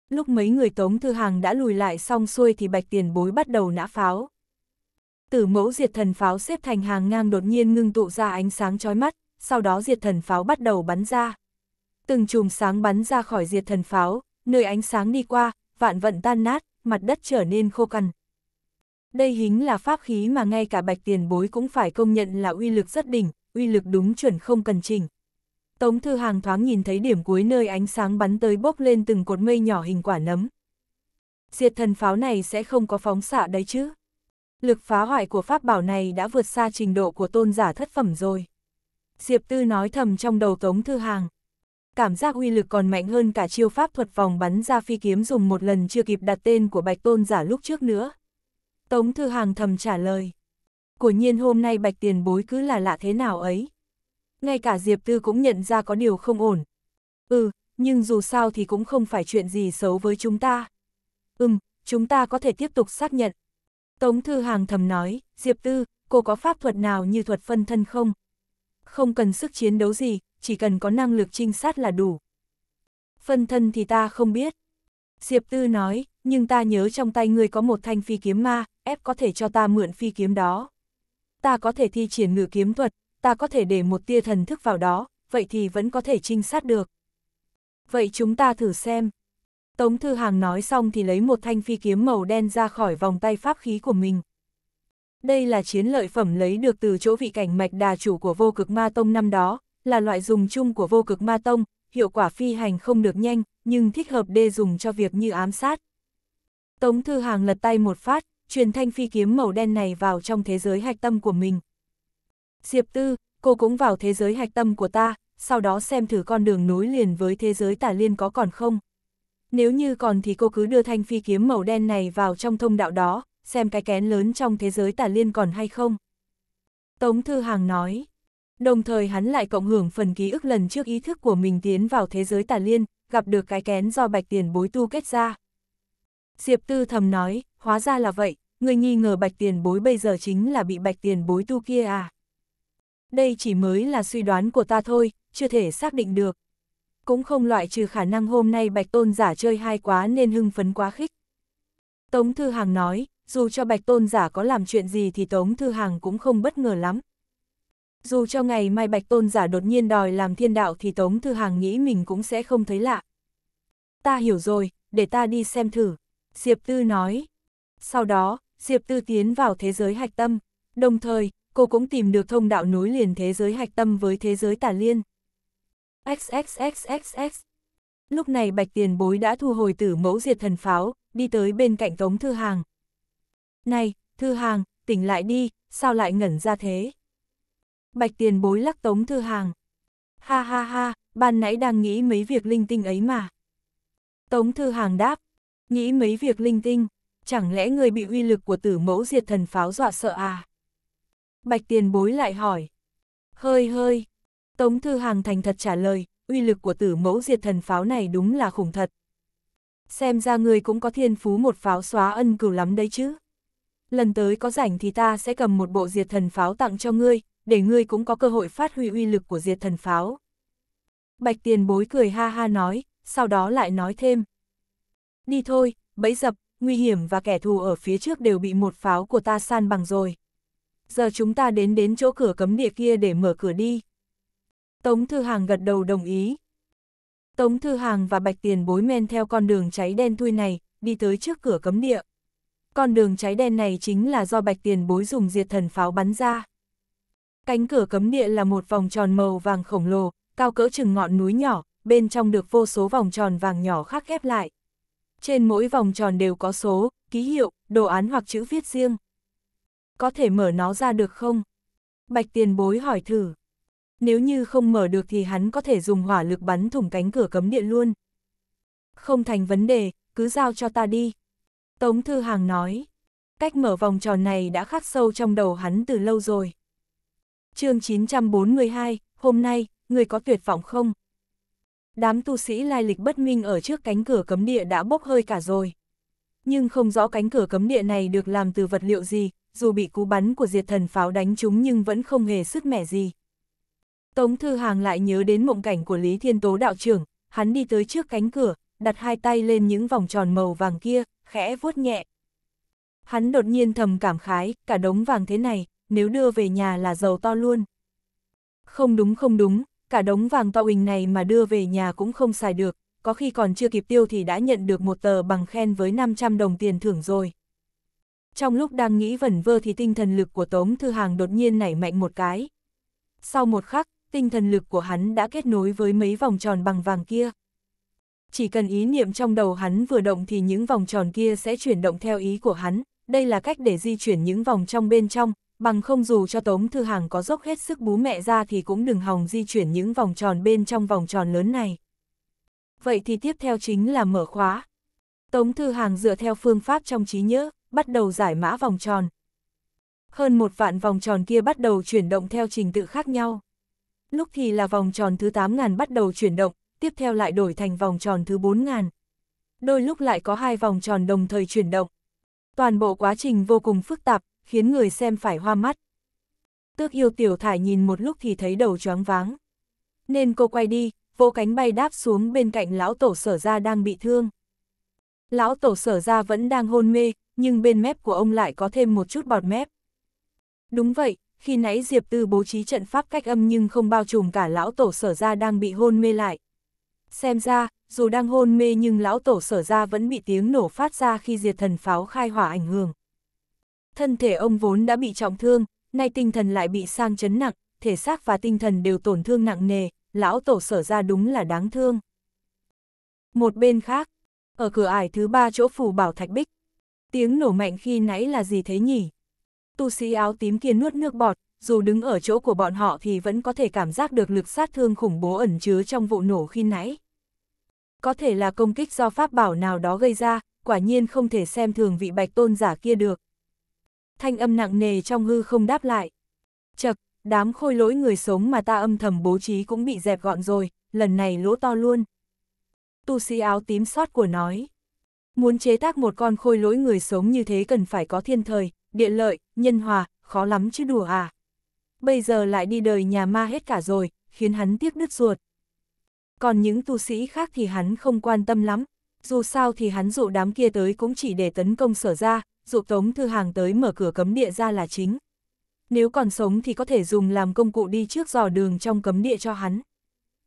lúc mấy người Tống Thư Hàng đã lùi lại xong xuôi thì bạch tiền bối bắt đầu nã pháo. Tử mẫu diệt thần pháo xếp thành hàng ngang đột nhiên ngưng tụ ra ánh sáng chói mắt, sau đó diệt thần pháo bắt đầu bắn ra từng chùm sáng bắn ra khỏi diệt thần pháo, nơi ánh sáng đi qua, vạn vận tan nát, mặt đất trở nên khô cằn. Đây hính là pháp khí mà ngay cả bạch tiền bối cũng phải công nhận là uy lực rất đỉnh, uy lực đúng chuẩn không cần chỉnh. Tống Thư Hàng thoáng nhìn thấy điểm cuối nơi ánh sáng bắn tới bốc lên từng cột mây nhỏ hình quả nấm. Diệt thần pháo này sẽ không có phóng xạ đấy chứ. Lực phá hoại của pháp bảo này đã vượt xa trình độ của tôn giả thất phẩm rồi. Diệp Tư nói thầm trong đầu Tống Thư Hàng cảm giác uy lực còn mạnh hơn cả chiêu pháp thuật vòng bắn ra phi kiếm dùng một lần chưa kịp đặt tên của Bạch Tôn giả lúc trước nữa. Tống Thư Hàng thầm trả lời. Của nhiên hôm nay Bạch Tiền bối cứ là lạ thế nào ấy. Ngay cả Diệp Tư cũng nhận ra có điều không ổn. Ừ, nhưng dù sao thì cũng không phải chuyện gì xấu với chúng ta. Ừm, chúng ta có thể tiếp tục xác nhận. Tống Thư Hàng thầm nói, Diệp Tư, cô có pháp thuật nào như thuật phân thân không? Không cần sức chiến đấu gì, chỉ cần có năng lực trinh sát là đủ. Phân thân thì ta không biết. Diệp Tư nói, nhưng ta nhớ trong tay ngươi có một thanh phi kiếm ma, ép có thể cho ta mượn phi kiếm đó. Ta có thể thi triển ngự kiếm thuật, ta có thể để một tia thần thức vào đó, vậy thì vẫn có thể trinh sát được. Vậy chúng ta thử xem. Tống Thư Hàng nói xong thì lấy một thanh phi kiếm màu đen ra khỏi vòng tay pháp khí của mình. Đây là chiến lợi phẩm lấy được từ chỗ vị cảnh mạch đà chủ của vô cực ma tông năm đó, là loại dùng chung của vô cực ma tông, hiệu quả phi hành không được nhanh, nhưng thích hợp đê dùng cho việc như ám sát. Tống Thư Hàng lật tay một phát, truyền thanh phi kiếm màu đen này vào trong thế giới hạch tâm của mình. Diệp Tư, cô cũng vào thế giới hạch tâm của ta, sau đó xem thử con đường nối liền với thế giới tả liên có còn không. Nếu như còn thì cô cứ đưa thanh phi kiếm màu đen này vào trong thông đạo đó, xem cái kén lớn trong thế giới tả liên còn hay không. Tống Thư Hàng nói. Đồng thời hắn lại cộng hưởng phần ký ức lần trước ý thức của mình tiến vào thế giới tà liên, gặp được cái kén do bạch tiền bối tu kết ra. Diệp tư thầm nói, hóa ra là vậy, người nghi ngờ bạch tiền bối bây giờ chính là bị bạch tiền bối tu kia à. Đây chỉ mới là suy đoán của ta thôi, chưa thể xác định được. Cũng không loại trừ khả năng hôm nay bạch tôn giả chơi hay quá nên hưng phấn quá khích. Tống Thư Hàng nói, dù cho bạch tôn giả có làm chuyện gì thì Tống Thư Hàng cũng không bất ngờ lắm. Dù cho ngày mai bạch tôn giả đột nhiên đòi làm thiên đạo thì Tống Thư Hàng nghĩ mình cũng sẽ không thấy lạ. Ta hiểu rồi, để ta đi xem thử. Diệp Tư nói. Sau đó, Diệp Tư tiến vào thế giới hạch tâm. Đồng thời, cô cũng tìm được thông đạo nối liền thế giới hạch tâm với thế giới tả liên. XXXXX Lúc này Bạch Tiền Bối đã thu hồi tử mẫu diệt thần pháo, đi tới bên cạnh Tống Thư Hàng. Này, Thư Hàng, tỉnh lại đi, sao lại ngẩn ra thế? Bạch tiền bối lắc tống thư hàng. Ha ha ha, ban nãy đang nghĩ mấy việc linh tinh ấy mà. Tống thư hàng đáp, nghĩ mấy việc linh tinh, chẳng lẽ người bị uy lực của tử mẫu diệt thần pháo dọa sợ à? Bạch tiền bối lại hỏi. Hơi hơi, Tống Thư Hàng thành thật trả lời, uy lực của tử mẫu diệt thần pháo này đúng là khủng thật. Xem ra người cũng có thiên phú một pháo xóa ân cửu lắm đấy chứ. Lần tới có rảnh thì ta sẽ cầm một bộ diệt thần pháo tặng cho ngươi, để ngươi cũng có cơ hội phát huy uy lực của diệt thần pháo. Bạch tiền bối cười ha ha nói, sau đó lại nói thêm. Đi thôi, bẫy dập, nguy hiểm và kẻ thù ở phía trước đều bị một pháo của ta san bằng rồi. Giờ chúng ta đến đến chỗ cửa cấm địa kia để mở cửa đi. Tống Thư Hàng gật đầu đồng ý. Tống Thư Hàng và Bạch Tiền bối men theo con đường cháy đen thui này, đi tới trước cửa cấm địa. Con đường cháy đen này chính là do Bạch Tiền bối dùng diệt thần pháo bắn ra. Cánh cửa cấm địa là một vòng tròn màu vàng khổng lồ, cao cỡ chừng ngọn núi nhỏ, bên trong được vô số vòng tròn vàng nhỏ khác ghép lại. Trên mỗi vòng tròn đều có số, ký hiệu, đồ án hoặc chữ viết riêng. Có thể mở nó ra được không? Bạch tiền bối hỏi thử. Nếu như không mở được thì hắn có thể dùng hỏa lực bắn thủng cánh cửa cấm địa luôn. Không thành vấn đề, cứ giao cho ta đi. Tống Thư Hàng nói, cách mở vòng tròn này đã khắc sâu trong đầu hắn từ lâu rồi chương 942, hôm nay, người có tuyệt vọng không? Đám tu sĩ lai lịch bất minh ở trước cánh cửa cấm địa đã bốc hơi cả rồi. Nhưng không rõ cánh cửa cấm địa này được làm từ vật liệu gì, dù bị cú bắn của diệt thần pháo đánh chúng nhưng vẫn không hề sức mẻ gì. Tống Thư Hàng lại nhớ đến mộng cảnh của Lý Thiên Tố đạo trưởng, hắn đi tới trước cánh cửa, đặt hai tay lên những vòng tròn màu vàng kia, khẽ vuốt nhẹ. Hắn đột nhiên thầm cảm khái, cả đống vàng thế này, nếu đưa về nhà là giàu to luôn. Không đúng không đúng, cả đống vàng to huỳnh này mà đưa về nhà cũng không xài được, có khi còn chưa kịp tiêu thì đã nhận được một tờ bằng khen với 500 đồng tiền thưởng rồi. Trong lúc đang nghĩ vẩn vơ thì tinh thần lực của Tống Thư Hàng đột nhiên nảy mạnh một cái. Sau một khắc, tinh thần lực của hắn đã kết nối với mấy vòng tròn bằng vàng kia. Chỉ cần ý niệm trong đầu hắn vừa động thì những vòng tròn kia sẽ chuyển động theo ý của hắn, đây là cách để di chuyển những vòng trong bên trong, bằng không dù cho Tống Thư Hàng có dốc hết sức bú mẹ ra thì cũng đừng hòng di chuyển những vòng tròn bên trong vòng tròn lớn này. Vậy thì tiếp theo chính là mở khóa. Tống Thư Hàng dựa theo phương pháp trong trí nhớ, bắt đầu giải mã vòng tròn. Hơn một vạn vòng tròn kia bắt đầu chuyển động theo trình tự khác nhau. Lúc thì là vòng tròn thứ 8.000 bắt đầu chuyển động, tiếp theo lại đổi thành vòng tròn thứ 4.000. Đôi lúc lại có hai vòng tròn đồng thời chuyển động. Toàn bộ quá trình vô cùng phức tạp, khiến người xem phải hoa mắt. Tước yêu tiểu thải nhìn một lúc thì thấy đầu choáng váng. Nên cô quay đi, vỗ cánh bay đáp xuống bên cạnh lão tổ sở ra đang bị thương. Lão tổ sở ra vẫn đang hôn mê, nhưng bên mép của ông lại có thêm một chút bọt mép. Đúng vậy, khi nãy Diệp Tư bố trí trận pháp cách âm nhưng không bao trùm cả lão tổ sở ra đang bị hôn mê lại. Xem ra, dù đang hôn mê nhưng lão tổ sở ra vẫn bị tiếng nổ phát ra khi diệt thần pháo khai hỏa ảnh hưởng. Thân thể ông vốn đã bị trọng thương, nay tinh thần lại bị sang chấn nặng, thể xác và tinh thần đều tổn thương nặng nề, lão tổ sở ra đúng là đáng thương. Một bên khác, ở cửa ải thứ ba chỗ phủ bảo thạch bích, tiếng nổ mạnh khi nãy là gì thế nhỉ? Tu sĩ áo tím kia nuốt nước bọt, dù đứng ở chỗ của bọn họ thì vẫn có thể cảm giác được lực sát thương khủng bố ẩn chứa trong vụ nổ khi nãy. Có thể là công kích do pháp bảo nào đó gây ra, quả nhiên không thể xem thường vị bạch tôn giả kia được thanh âm nặng nề trong hư không đáp lại. Chật, đám khôi lỗi người sống mà ta âm thầm bố trí cũng bị dẹp gọn rồi, lần này lỗ to luôn. Tu sĩ áo tím sót của nói. Muốn chế tác một con khôi lỗi người sống như thế cần phải có thiên thời, địa lợi, nhân hòa, khó lắm chứ đùa à. Bây giờ lại đi đời nhà ma hết cả rồi, khiến hắn tiếc đứt ruột. Còn những tu sĩ khác thì hắn không quan tâm lắm, dù sao thì hắn dụ đám kia tới cũng chỉ để tấn công sở ra, dụ Tống Thư Hàng tới mở cửa cấm địa ra là chính. Nếu còn sống thì có thể dùng làm công cụ đi trước dò đường trong cấm địa cho hắn.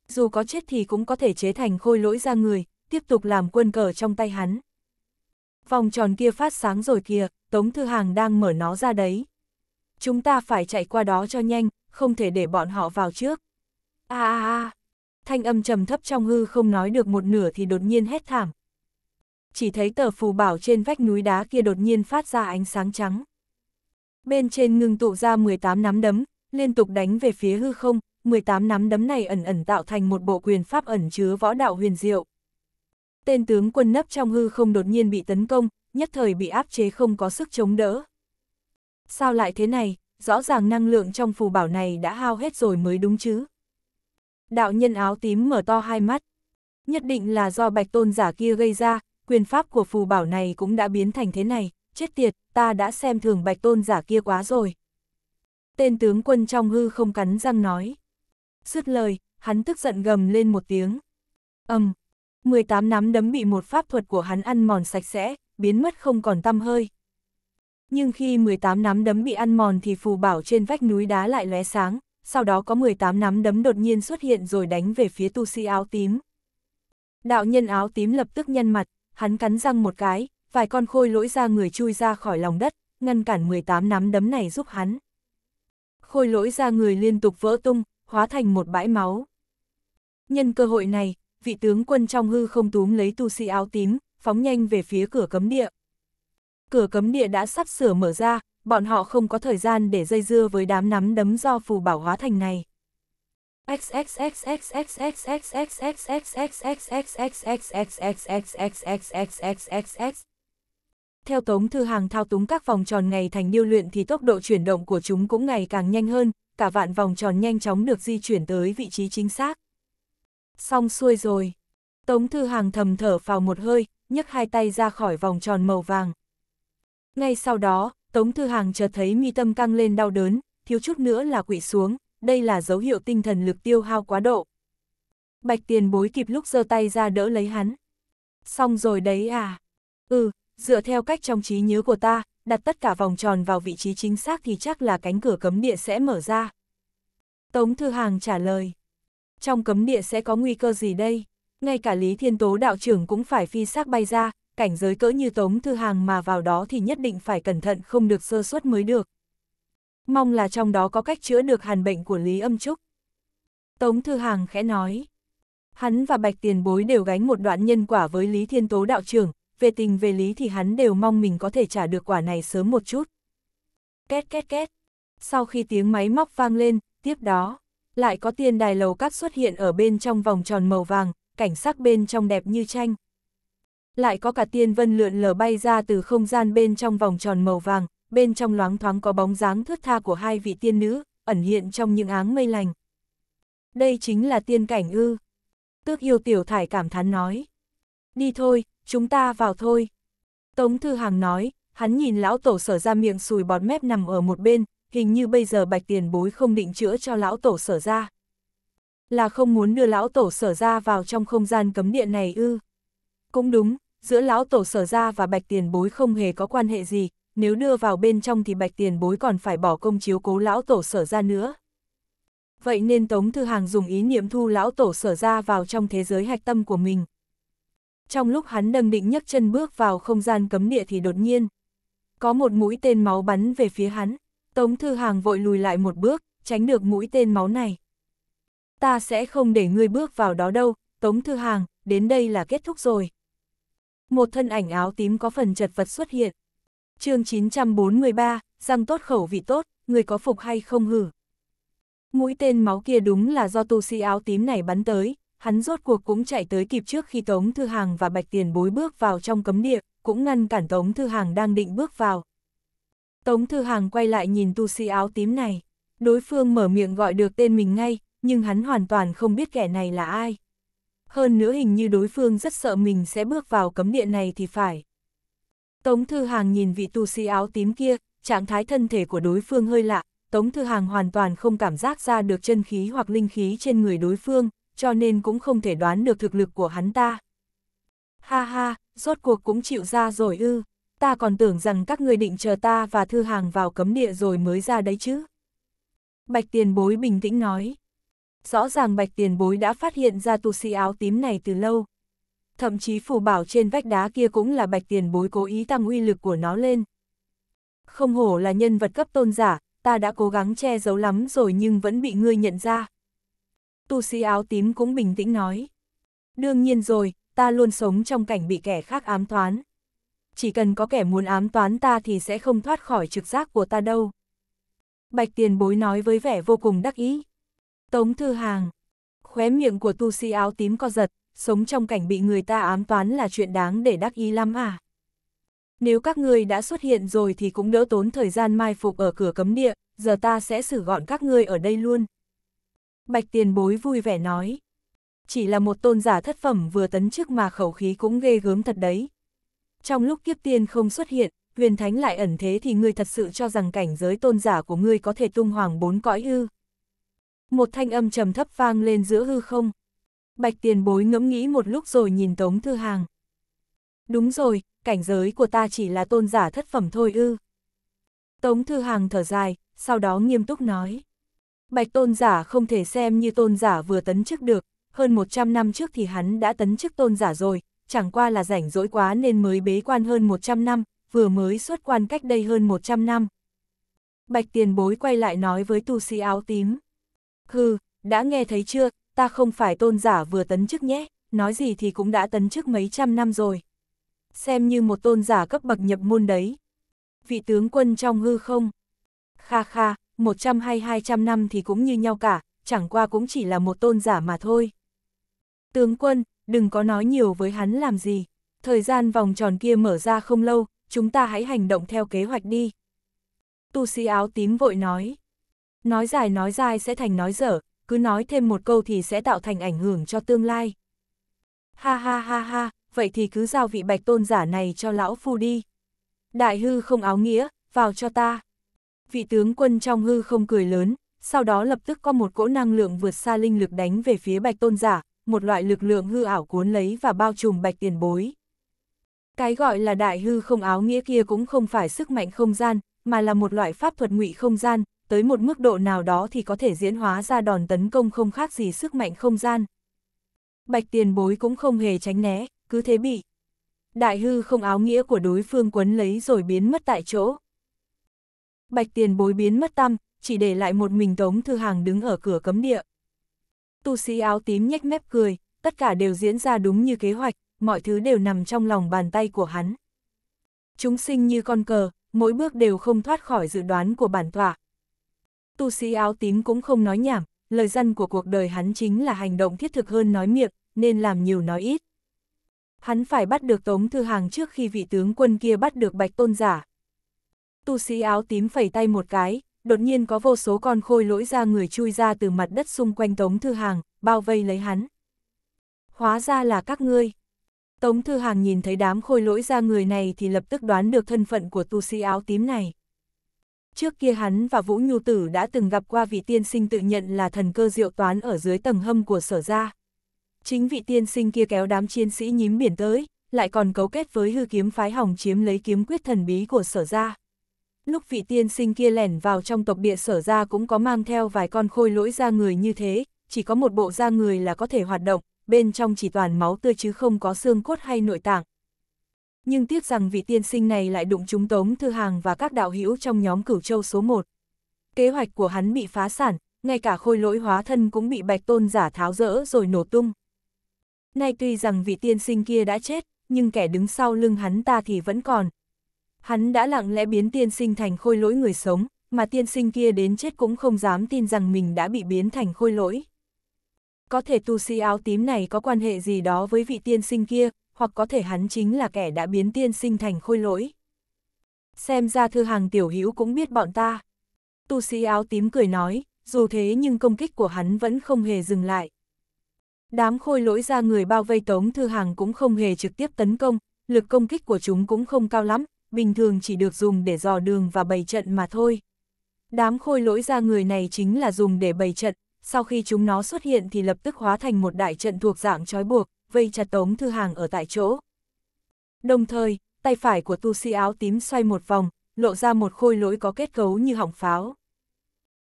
Dù có chết thì cũng có thể chế thành khôi lỗi ra người, tiếp tục làm quân cờ trong tay hắn. Vòng tròn kia phát sáng rồi kìa, Tống Thư Hàng đang mở nó ra đấy. Chúng ta phải chạy qua đó cho nhanh, không thể để bọn họ vào trước. a a a, thanh âm trầm thấp trong hư không nói được một nửa thì đột nhiên hét thảm, chỉ thấy tờ phù bảo trên vách núi đá kia đột nhiên phát ra ánh sáng trắng. Bên trên ngưng tụ ra 18 nắm đấm, liên tục đánh về phía hư không, 18 nắm đấm này ẩn ẩn tạo thành một bộ quyền pháp ẩn chứa võ đạo huyền diệu. Tên tướng quân nấp trong hư không đột nhiên bị tấn công, nhất thời bị áp chế không có sức chống đỡ. Sao lại thế này, rõ ràng năng lượng trong phù bảo này đã hao hết rồi mới đúng chứ. Đạo nhân áo tím mở to hai mắt. Nhất định là do bạch tôn giả kia gây ra, quyền pháp của phù bảo này cũng đã biến thành thế này, chết tiệt, ta đã xem thường bạch tôn giả kia quá rồi. Tên tướng quân trong hư không cắn răng nói. Dứt lời, hắn tức giận gầm lên một tiếng. Âm, um, 18 nắm đấm bị một pháp thuật của hắn ăn mòn sạch sẽ, biến mất không còn tăm hơi. Nhưng khi 18 nắm đấm bị ăn mòn thì phù bảo trên vách núi đá lại lóe sáng, sau đó có 18 nắm đấm đột nhiên xuất hiện rồi đánh về phía tu sĩ áo tím. Đạo nhân áo tím lập tức nhăn mặt, hắn cắn răng một cái, vài con khôi lỗi ra người chui ra khỏi lòng đất, ngăn cản 18 nắm đấm này giúp hắn. Khôi lỗi ra người liên tục vỡ tung, hóa thành một bãi máu. Nhân cơ hội này, vị tướng quân trong hư không túm lấy tu sĩ áo tím, phóng nhanh về phía cửa cấm địa. Cửa cấm địa đã sắp sửa mở ra, bọn họ không có thời gian để dây dưa với đám nắm đấm do phù bảo hóa thành này. Theo Tống Thư Hàng thao túng các vòng tròn ngày thành điêu luyện thì tốc độ chuyển động của chúng cũng ngày càng nhanh hơn, cả vạn vòng tròn nhanh chóng được di chuyển tới vị trí chính xác. Xong xuôi rồi. Tống Thư Hàng thầm thở vào một hơi, nhấc hai tay ra khỏi vòng tròn màu vàng. Ngay sau đó, Tống Thư Hàng chợt thấy mi tâm căng lên đau đớn, thiếu chút nữa là quỵ xuống, đây là dấu hiệu tinh thần lực tiêu hao quá độ. Bạch tiền bối kịp lúc giơ tay ra đỡ lấy hắn. Xong rồi đấy à? Ừ, dựa theo cách trong trí nhớ của ta, đặt tất cả vòng tròn vào vị trí chính xác thì chắc là cánh cửa cấm địa sẽ mở ra. Tống Thư Hàng trả lời. Trong cấm địa sẽ có nguy cơ gì đây? Ngay cả Lý Thiên Tố đạo trưởng cũng phải phi xác bay ra, cảnh giới cỡ như Tống Thư Hàng mà vào đó thì nhất định phải cẩn thận không được sơ suất mới được mong là trong đó có cách chữa được hàn bệnh của Lý Âm Trúc. Tống Thư Hàng khẽ nói, hắn và Bạch Tiền Bối đều gánh một đoạn nhân quả với Lý Thiên Tố đạo trưởng, về tình về lý thì hắn đều mong mình có thể trả được quả này sớm một chút. Két két két, sau khi tiếng máy móc vang lên, tiếp đó, lại có tiền đài lầu các xuất hiện ở bên trong vòng tròn màu vàng, cảnh sắc bên trong đẹp như tranh. Lại có cả tiên vân lượn lờ bay ra từ không gian bên trong vòng tròn màu vàng, bên trong loáng thoáng có bóng dáng thướt tha của hai vị tiên nữ, ẩn hiện trong những áng mây lành. Đây chính là tiên cảnh ư. Tước yêu tiểu thải cảm thán nói. Đi thôi, chúng ta vào thôi. Tống Thư Hàng nói, hắn nhìn lão tổ sở ra miệng sùi bọt mép nằm ở một bên, hình như bây giờ bạch tiền bối không định chữa cho lão tổ sở ra. Là không muốn đưa lão tổ sở ra vào trong không gian cấm điện này ư. Cũng đúng, giữa lão tổ sở ra và bạch tiền bối không hề có quan hệ gì, nếu đưa vào bên trong thì bạch tiền bối còn phải bỏ công chiếu cố lão tổ sở ra nữa. Vậy nên Tống Thư Hàng dùng ý niệm thu lão tổ sở ra vào trong thế giới hạch tâm của mình. Trong lúc hắn đâm định nhấc chân bước vào không gian cấm địa thì đột nhiên, có một mũi tên máu bắn về phía hắn, Tống Thư Hàng vội lùi lại một bước, tránh được mũi tên máu này. Ta sẽ không để ngươi bước vào đó đâu, Tống Thư Hàng, đến đây là kết thúc rồi. Một thân ảnh áo tím có phần chật vật xuất hiện, chương 943, răng tốt khẩu vị tốt, người có phục hay không hử. Mũi tên máu kia đúng là do tu sĩ áo tím này bắn tới, hắn rốt cuộc cũng chạy tới kịp trước khi Tống Thư Hàng và Bạch Tiền bối bước vào trong cấm địa, cũng ngăn cản Tống Thư Hàng đang định bước vào. Tống Thư Hàng quay lại nhìn tu sĩ áo tím này, đối phương mở miệng gọi được tên mình ngay, nhưng hắn hoàn toàn không biết kẻ này là ai. Hơn nữa hình như đối phương rất sợ mình sẽ bước vào cấm địa này thì phải. Tống Thư Hàng nhìn vị tu sĩ áo tím kia, trạng thái thân thể của đối phương hơi lạ, Tống Thư Hàng hoàn toàn không cảm giác ra được chân khí hoặc linh khí trên người đối phương, cho nên cũng không thể đoán được thực lực của hắn ta. Ha ha, rốt cuộc cũng chịu ra rồi ư, ta còn tưởng rằng các người định chờ ta và Thư Hàng vào cấm địa rồi mới ra đấy chứ. Bạch Tiền Bối bình tĩnh nói. Rõ ràng Bạch Tiền Bối đã phát hiện ra tu sĩ áo tím này từ lâu, thậm chí phù bảo trên vách đá kia cũng là bạch tiền bối cố ý tăng uy lực của nó lên. Không hổ là nhân vật cấp tôn giả, ta đã cố gắng che giấu lắm rồi nhưng vẫn bị ngươi nhận ra. Tu sĩ áo tím cũng bình tĩnh nói. Đương nhiên rồi, ta luôn sống trong cảnh bị kẻ khác ám toán. Chỉ cần có kẻ muốn ám toán ta thì sẽ không thoát khỏi trực giác của ta đâu. Bạch tiền bối nói với vẻ vô cùng đắc ý. Tống thư hàng. Khóe miệng của tu sĩ áo tím co giật, sống trong cảnh bị người ta ám toán là chuyện đáng để đắc ý lắm à. Nếu các ngươi đã xuất hiện rồi thì cũng đỡ tốn thời gian mai phục ở cửa cấm địa, giờ ta sẽ xử gọn các ngươi ở đây luôn. Bạch tiền bối vui vẻ nói. Chỉ là một tôn giả thất phẩm vừa tấn chức mà khẩu khí cũng ghê gớm thật đấy. Trong lúc kiếp tiên không xuất hiện, huyền thánh lại ẩn thế thì ngươi thật sự cho rằng cảnh giới tôn giả của ngươi có thể tung hoàng bốn cõi ư. Một thanh âm trầm thấp vang lên giữa hư không, Bạch tiền bối ngẫm nghĩ một lúc rồi nhìn Tống Thư Hàng. Đúng rồi, cảnh giới của ta chỉ là tôn giả thất phẩm thôi ư. Tống Thư Hàng thở dài, sau đó nghiêm túc nói. Bạch tôn giả không thể xem như tôn giả vừa tấn chức được, hơn 100 năm trước thì hắn đã tấn chức tôn giả rồi, chẳng qua là rảnh rỗi quá nên mới bế quan hơn 100 năm, vừa mới xuất quan cách đây hơn 100 năm. Bạch tiền bối quay lại nói với tu sĩ áo tím. Hừ, đã nghe thấy chưa, ta không phải tôn giả vừa tấn chức nhé, nói gì thì cũng đã tấn chức mấy trăm năm rồi. Xem như một tôn giả cấp bậc nhập môn đấy. Vị tướng quân trong hư không? Kha kha, 100 hay 200 năm thì cũng như nhau cả, chẳng qua cũng chỉ là một tôn giả mà thôi. Tướng quân, đừng có nói nhiều với hắn làm gì. Thời gian vòng tròn kia mở ra không lâu, chúng ta hãy hành động theo kế hoạch đi. Tu sĩ áo tím vội nói. Nói dài nói dài sẽ thành nói dở, cứ nói thêm một câu thì sẽ tạo thành ảnh hưởng cho tương lai. Ha ha ha ha, vậy thì cứ giao vị bạch tôn giả này cho lão phu đi. Đại hư không áo nghĩa, vào cho ta. Vị tướng quân trong hư không cười lớn, sau đó lập tức có một cỗ năng lượng vượt xa linh lực đánh về phía bạch tôn giả, một loại lực lượng hư ảo cuốn lấy và bao trùm bạch tiền bối. Cái gọi là đại hư không áo nghĩa kia cũng không phải sức mạnh không gian, mà là một loại pháp thuật ngụy không gian, tới một mức độ nào đó thì có thể diễn hóa ra đòn tấn công không khác gì sức mạnh không gian. Bạch tiền bối cũng không hề tránh né, cứ thế bị. Đại hư không áo nghĩa của đối phương quấn lấy rồi biến mất tại chỗ. Bạch tiền bối biến mất tâm, chỉ để lại một mình Tống Thư Hàng đứng ở cửa cấm địa. Tu sĩ áo tím nhếch mép cười, tất cả đều diễn ra đúng như kế hoạch, mọi thứ đều nằm trong lòng bàn tay của hắn. Chúng sinh như con cờ, mỗi bước đều không thoát khỏi dự đoán của bản tọa, tu sĩ áo tím cũng không nói nhảm, lời dân của cuộc đời hắn chính là hành động thiết thực hơn nói miệng, nên làm nhiều nói ít. Hắn phải bắt được Tống Thư Hàng trước khi vị tướng quân kia bắt được Bạch Tôn Giả. Tu sĩ áo tím phẩy tay một cái, đột nhiên có vô số con khôi lỗi ra người chui ra từ mặt đất xung quanh Tống Thư Hàng, bao vây lấy hắn. Hóa ra là các ngươi. Tống Thư Hàng nhìn thấy đám khôi lỗi ra người này thì lập tức đoán được thân phận của tu sĩ áo tím này. Trước kia hắn và Vũ Nhu Tử đã từng gặp qua vị tiên sinh tự nhận là thần cơ diệu toán ở dưới tầng hâm của sở gia. Chính vị tiên sinh kia kéo đám chiến sĩ nhím biển tới, lại còn cấu kết với hư kiếm phái hỏng chiếm lấy kiếm quyết thần bí của sở gia. Lúc vị tiên sinh kia lẻn vào trong tộc địa sở gia cũng có mang theo vài con khôi lỗi da người như thế, chỉ có một bộ da người là có thể hoạt động, bên trong chỉ toàn máu tươi chứ không có xương cốt hay nội tạng nhưng tiếc rằng vị tiên sinh này lại đụng trúng Tống Thư Hàng và các đạo hữu trong nhóm cửu châu số 1. Kế hoạch của hắn bị phá sản, ngay cả khôi lỗi hóa thân cũng bị bạch tôn giả tháo rỡ rồi nổ tung. Nay tuy rằng vị tiên sinh kia đã chết, nhưng kẻ đứng sau lưng hắn ta thì vẫn còn. Hắn đã lặng lẽ biến tiên sinh thành khôi lỗi người sống, mà tiên sinh kia đến chết cũng không dám tin rằng mình đã bị biến thành khôi lỗi. Có thể tu sĩ áo tím này có quan hệ gì đó với vị tiên sinh kia, hoặc có thể hắn chính là kẻ đã biến tiên sinh thành khôi lỗi. Xem ra thư hàng tiểu hữu cũng biết bọn ta. Tu sĩ áo tím cười nói, dù thế nhưng công kích của hắn vẫn không hề dừng lại. Đám khôi lỗi ra người bao vây tống thư hàng cũng không hề trực tiếp tấn công, lực công kích của chúng cũng không cao lắm, bình thường chỉ được dùng để dò đường và bày trận mà thôi. Đám khôi lỗi ra người này chính là dùng để bày trận, sau khi chúng nó xuất hiện thì lập tức hóa thành một đại trận thuộc dạng trói buộc, vây chặt Tống Thư Hàng ở tại chỗ. Đồng thời, tay phải của tu sĩ áo tím xoay một vòng, lộ ra một khôi lỗi có kết cấu như hỏng pháo.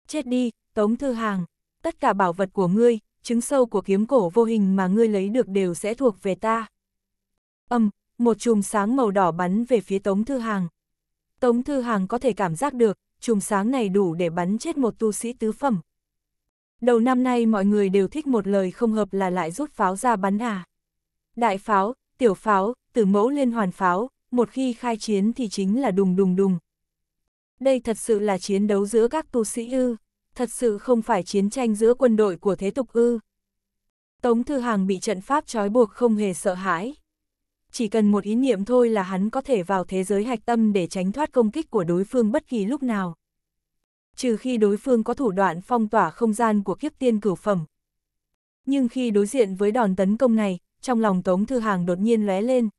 Chết đi, Tống Thư Hàng, tất cả bảo vật của ngươi, trứng sâu của kiếm cổ vô hình mà ngươi lấy được đều sẽ thuộc về ta. Âm, một chùm sáng màu đỏ bắn về phía Tống Thư Hàng. Tống Thư Hàng có thể cảm giác được, chùm sáng này đủ để bắn chết một tu sĩ tứ phẩm. Đầu năm nay mọi người đều thích một lời không hợp là lại rút pháo ra bắn à. Đại pháo, tiểu pháo, từ mẫu liên hoàn pháo, một khi khai chiến thì chính là đùng đùng đùng. Đây thật sự là chiến đấu giữa các tu sĩ ư, thật sự không phải chiến tranh giữa quân đội của thế tục ư. Tống Thư Hàng bị trận pháp trói buộc không hề sợ hãi. Chỉ cần một ý niệm thôi là hắn có thể vào thế giới hạch tâm để tránh thoát công kích của đối phương bất kỳ lúc nào. Trừ khi đối phương có thủ đoạn phong tỏa không gian của kiếp tiên cửu phẩm. Nhưng khi đối diện với đòn tấn công này, trong lòng Tống Thư Hàng đột nhiên lóe lên.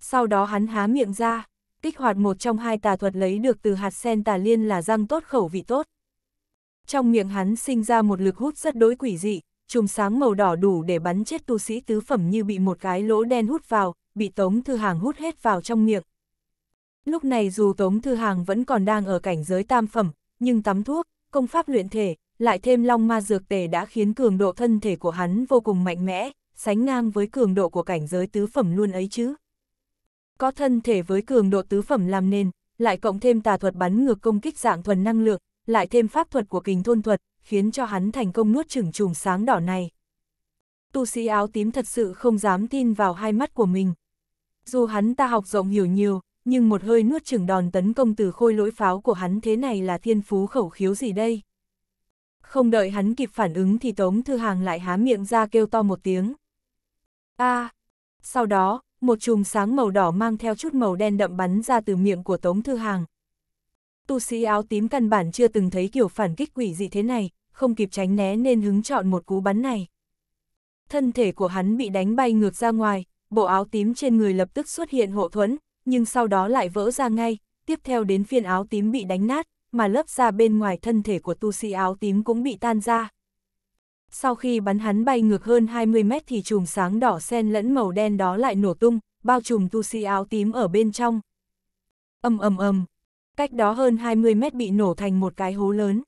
Sau đó hắn há miệng ra, kích hoạt một trong hai tà thuật lấy được từ hạt sen tà liên là răng tốt khẩu vị tốt. Trong miệng hắn sinh ra một lực hút rất đối quỷ dị, chùm sáng màu đỏ đủ để bắn chết tu sĩ tứ phẩm như bị một cái lỗ đen hút vào, bị Tống Thư Hàng hút hết vào trong miệng. Lúc này dù Tống Thư Hàng vẫn còn đang ở cảnh giới tam phẩm, nhưng tắm thuốc, công pháp luyện thể, lại thêm long ma dược tề đã khiến cường độ thân thể của hắn vô cùng mạnh mẽ, sánh ngang với cường độ của cảnh giới tứ phẩm luôn ấy chứ. Có thân thể với cường độ tứ phẩm làm nên lại cộng thêm tà thuật bắn ngược công kích dạng thuần năng lượng, lại thêm pháp thuật của kình thôn thuật, khiến cho hắn thành công nuốt chửng trùm sáng đỏ này. Tu sĩ áo tím thật sự không dám tin vào hai mắt của mình. Dù hắn ta học rộng hiểu nhiều, nhưng một hơi nuốt chửng đòn tấn công từ khôi lỗi pháo của hắn thế này là thiên phú khẩu khiếu gì đây? Không đợi hắn kịp phản ứng thì Tống Thư Hàng lại há miệng ra kêu to một tiếng. A. À, sau đó, một chùm sáng màu đỏ mang theo chút màu đen đậm bắn ra từ miệng của Tống Thư Hàng. Tu sĩ áo tím căn bản chưa từng thấy kiểu phản kích quỷ dị thế này, không kịp tránh né nên hứng chọn một cú bắn này. Thân thể của hắn bị đánh bay ngược ra ngoài, bộ áo tím trên người lập tức xuất hiện hộ thuẫn, nhưng sau đó lại vỡ ra ngay, tiếp theo đến phiên áo tím bị đánh nát, mà lớp da bên ngoài thân thể của tu sĩ áo tím cũng bị tan ra sau khi bắn hắn bay ngược hơn 20 mét thì chùm sáng đỏ sen lẫn màu đen đó lại nổ tung, bao trùm tu sĩ áo tím ở bên trong. ầm ầm ầm, cách đó hơn 20 mét bị nổ thành một cái hố lớn.